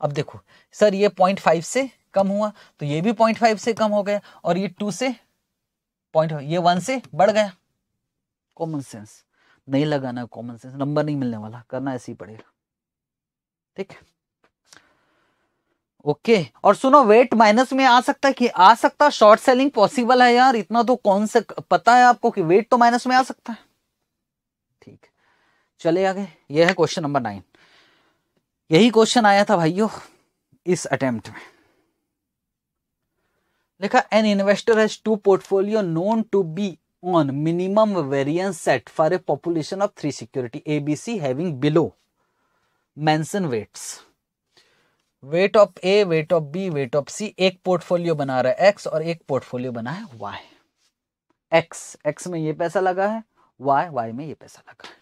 अब देखो सर ये पॉइंट फाइव से कम हुआ तो ये भी पॉइंट फाइव से कम हो गया और ये टू से पॉइंट ये वन से बढ़ गया कॉमन सेंस नहीं लगाना है कॉमन सेंस नंबर नहीं मिलने वाला करना ऐसे ही पड़ेगा ठीक है ओके okay. और सुनो वेट माइनस में आ सकता है कि आ सकता शॉर्ट सेलिंग पॉसिबल है यार इतना तो कौन से पता है आपको कि वेट तो माइनस में आ सकता है ठीक चले आगे यह है क्वेश्चन नंबर नाइन यही क्वेश्चन आया था भाइयों इस अटेम्प्ट में लिखा an investor has two portfolio known to be on minimum variance set for a population of three security ABC having below mention weights. Weight of A weight of B weight of C एक portfolio बना रहा है x और एक portfolio बना है Y x x में ये पैसा लगा है वाई वाई में ये पैसा लगा है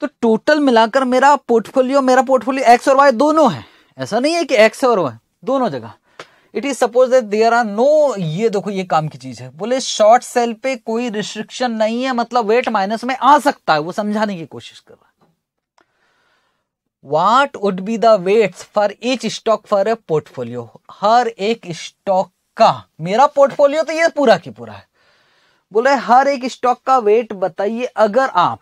तो टोटल मिलाकर मेरा पोर्टफोलियो मेरा पोर्टफोलियो एक्स और वाई दोनों है ऐसा नहीं है कि एक्स और वाई दोनों जगह it is suppose that there are no ये देखो ये काम की चीज है बोले शॉर्ट सेल पे कोई रिस्ट्रिक्शन नहीं है मतलब वेट माइनस में आ सकता है वो समझाने की कोशिश कर रहा है what would be the weights for each stock for a portfolio हर एक स्टॉक का मेरा पोर्टफोलियो तो ये पूरा की पूरा है बोले हर एक स्टॉक का वेट बताइए अगर आप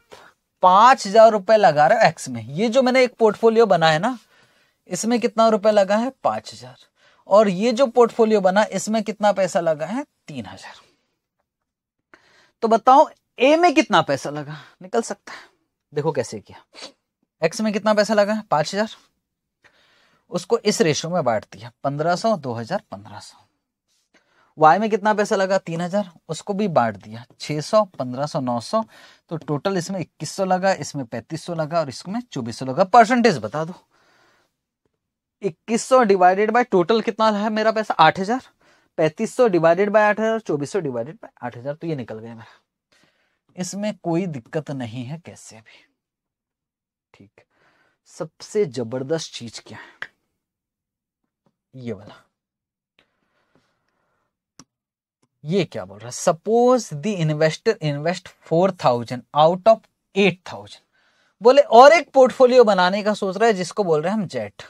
पांच हजार रुपए लगा रहे हो एक्स में ये जो मैंने एक पोर्टफोलियो बना है ना इसमें कितना रुपए लगा है पांच हजार और ये जो पोर्टफोलियो बना इसमें कितना पैसा लगा है तीन हजार तो बताओ ए में कितना पैसा लगा निकल सकता है देखो कैसे किया एक्स में कितना पैसा लगा है पांच हजार उसको इस रेशो में बांट दिया पंद्रह सौ दो हजार पंद्रह सौ वाई में कितना पैसा लगा तीन हजार उसको भी बांट दिया छह सौ पंद्रह सौ नौ सौ तो टोटल इसमें इक्कीस सौ लगा इसमें पैंतीस सौ लगा और इसमें चौबीस सौ लगा परसेंटेज बता दो इक्कीस सौ डिवाइडेड बाय टोटल कितना है मेरा पैसा आठ हजार पैंतीस सौ डिवाइडेड बाय आठ हजार चौबीस सौ डिवाइडेड बाय आठ हजार तो ये निकल गया मेरा इसमें कोई दिक्कत नहीं है कैसे भी ठीक सबसे जबरदस्त चीज क्या है ये वाला ये क्या बोल रहा है suppose the investor invest four thousand out of eight thousand बोले और एक पोर्टफोलियो बनाने का सोच रहा है जिसको बोल रहे हैं हम जेट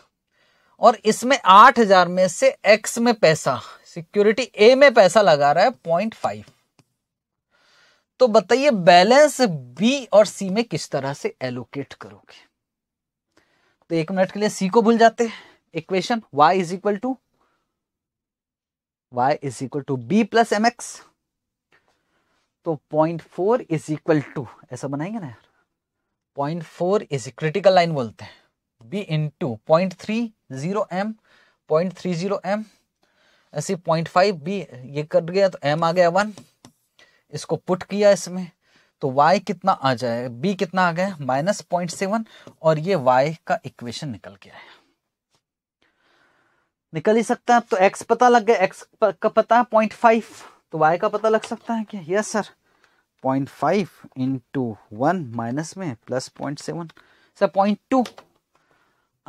और इसमें आठ हजार में से एक्स में पैसा सिक्योरिटी ए में पैसा लगा रहा है पॉइंट फाइव तो बताइए बैलेंस बी और सी में किस तरह से एलोकेट करोगे तो एक मिनट के लिए सी को भूल जाते हैं equation y is equal to y is equal to B plus M X तो point four is equal to ऐसा बनाएंगे ना यार point four is critical line बोलते हैं b two point three zero M point three zero M ऐसे point five B ये cut गया तो एम आ गया वन इसको पुट किया इसमें तो y कितना आ जाए b कितना आ गया माइनस पॉइंट सेवन और ये y का इक्वेशन निकल गया है निकल ही सकता है अब तो x पता लग गया x का पता है पॉइंट फाइव तो y का पता लग सकता है क्या yes sir point five into one minus में प्लस पॉइंट सेवन सर अच्छा, पॉइंट टू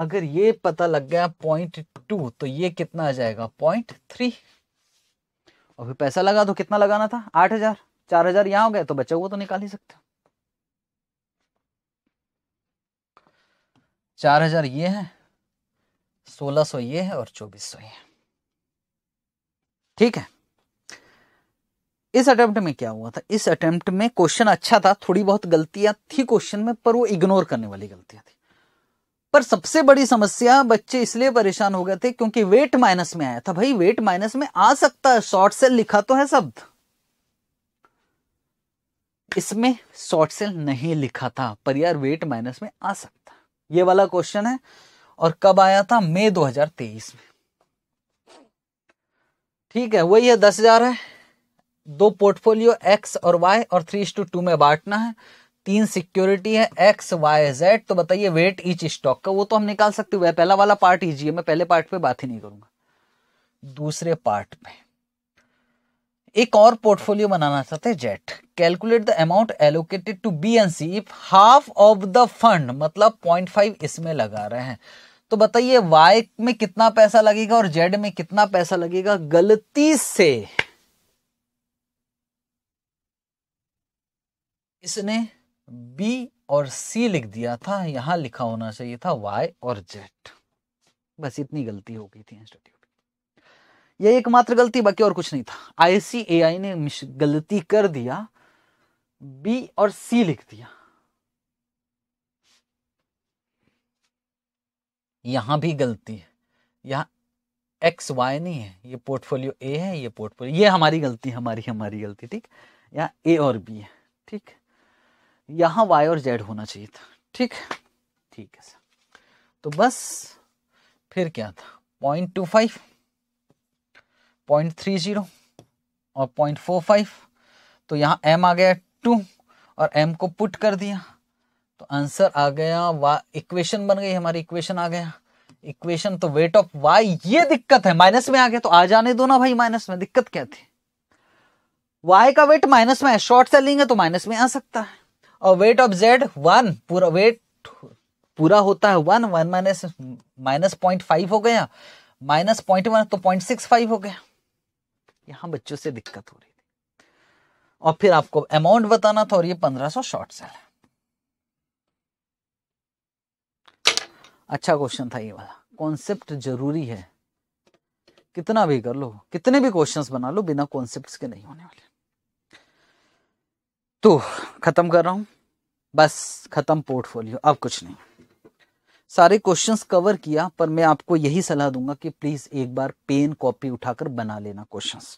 अगर ये पता लग गया पॉइंट टू तो ये कितना आ जाएगा पॉइंट थ्री और फिर पैसा लगा तो कितना लगाना था आठ हजार चार हजार यहां हो गए तो बचा हुआ तो निकाल ही सकते चार हजार ये है सोलह सौ ये है और चौबीस सौ ये है ठीक है इस अटेम्प्ट में क्या हुआ था इस अटेम्प्ट में क्वेश्चन अच्छा था थोड़ी बहुत गलतियां थी क्वेश्चन में पर वो इग्नोर करने वाली गलतियां थी पर सबसे बड़ी समस्या बच्चे इसलिए परेशान हो गए थे क्योंकि वेट माइनस में आया था भाई वेट माइनस में आ सकता है शॉर्ट सेल लिखा तो है शब्द इसमें शॉर्ट सेल नहीं लिखा था पर यार वेट माइनस में आ सकता ये वाला क्वेश्चन है और कब आया था मई 2023 में ठीक है वही है दस हजार है दो पोर्टफोलियो एक्स और वाई और थ्री टू टू में बांटना है तीन सिक्योरिटी है एक्स वाई जेड तो बताइए वेट ईच स्टॉक का वो तो हम निकाल सकते हुए पहला वाला पार्ट ईजी है मैं पहले पार्ट पे बात ही नहीं करूंगा दूसरे पार्ट पे एक और पोर्टफोलियो बनाना चाहते हैं जेट calculate the amount allocated to B and C if half of the fund मतलब पॉइंट फाइव इसमें लगा रहे हैं तो बताइए वाई में कितना पैसा लगेगा और जेड में कितना पैसा लगेगा गलती से इसने बी और सी लिख दिया था यहां लिखा होना चाहिए था वाई और जेड बस इतनी गलती हो गई थी इंस्टीट्यूट की यह एकमात्र गलती बाकी और कुछ नहीं था आईसीएआई ने गलती कर दिया बी और सी लिख दिया यहां भी गलती है यहां एक्स वाई नहीं है ये पोर्टफोलियो ए है ये पोर्टफोलियो ये हमारी गलती हमारी हमारी गलती ठीक यहाँ ए और बी है ठीक है यहाँ वाई और जेड होना चाहिए था ठीक ठीक है तो बस फिर क्या था point two five point three zero और पॉइंट फोर फाइव तो यहाँ एम आ गया टू और एम को पुट कर दिया तो आंसर आ गया वा इक्वेशन बन गई हमारी इक्वेशन आ गया इक्वेशन तो वेट ऑफ वाई ये दिक्कत है माइनस में आ गया तो आ जाने दो ना भाई माइनस में दिक्कत क्या थी वाई का वेट माइनस में है शॉर्ट सेलिंग है तो माइनस में आ सकता है और वेट ऑफ जेड वन पूरा वेट पूरा होता है one one minus minus point five हो गया माइनस पॉइंट वन तो पॉइंट सिक्स फाइव हो गया यहां बच्चों से दिक्कत हो रही थी और फिर आपको अमाउंट बताना था और ये पंद्रह सौ शॉर्ट सेल है अच्छा क्वेश्चन था ये वाला कॉन्सेप्ट जरूरी है कितना भी कर लो कितने भी क्वेश्चंस बना लो बिना कॉन्सेप्ट्स के नहीं होने वाले तो खत्म कर रहा हूं बस ख़त्म पोर्टफोलियो अब कुछ नहीं सारे क्वेश्चंस कवर किया पर मैं आपको यही सलाह दूंगा कि प्लीज़ एक बार पेन कॉपी उठाकर बना लेना क्वेश्चंस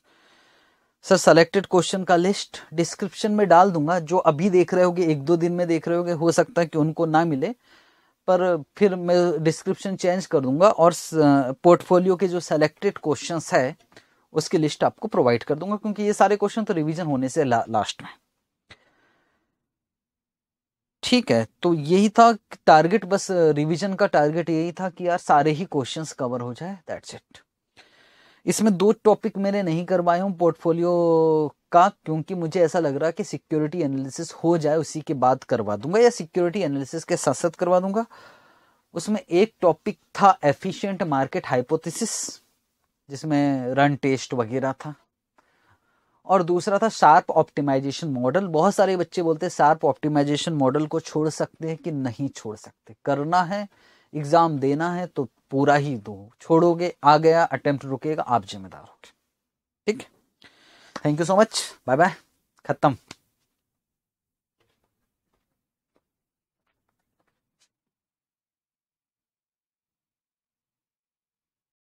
सर सेलेक्टेड क्वेश्चन का लिस्ट डिस्क्रिप्शन में डाल दूंगा जो अभी देख रहे होगे एक दो दिन में देख रहे होगे हो सकता है कि उनको ना मिले पर फिर मैं डिस्क्रिप्शन चेंज कर दूंगा और पोर्टफोलियो के जो सेलेक्टेड क्वेश्चंस है उसकी लिस्ट आपको प्रोवाइड कर दूंगा क्योंकि ये सारे क्वेश्चन तो रिवीजन होने से ला, लास्ट में ठीक है तो यही था टारगेट बस रिवीजन का टारगेट यही था कि यार सारे ही क्वेश्चंस कवर हो जाए दैट्स इट इसमें दो टॉपिक मैंने नहीं करवाए हूँ पोर्टफोलियो का क्योंकि मुझे ऐसा लग रहा है कि सिक्योरिटी एनालिसिस हो जाए उसी के बाद करवा दूंगा या सिक्योरिटी एनालिसिस के साथ साथ करवा दूंगा उसमें एक टॉपिक था एफिशिएंट मार्केट हाइपोथेसिस जिसमें रन टेस्ट वगैरह था और दूसरा था शार्प ऑप्टिमाइजेशन मॉडल बहुत सारे बच्चे बोलते हैं शार्प ऑप्टिमाइजेशन मॉडल को छोड़ सकते हैं कि नहीं छोड़ सकते करना है एग्ज़ाम देना है तो पूरा ही दो छोड़ोगे आ गया अटेम्प्ट रुकेगा आप जिम्मेदार होगे ठीक thank you so much bye bye ख़त्म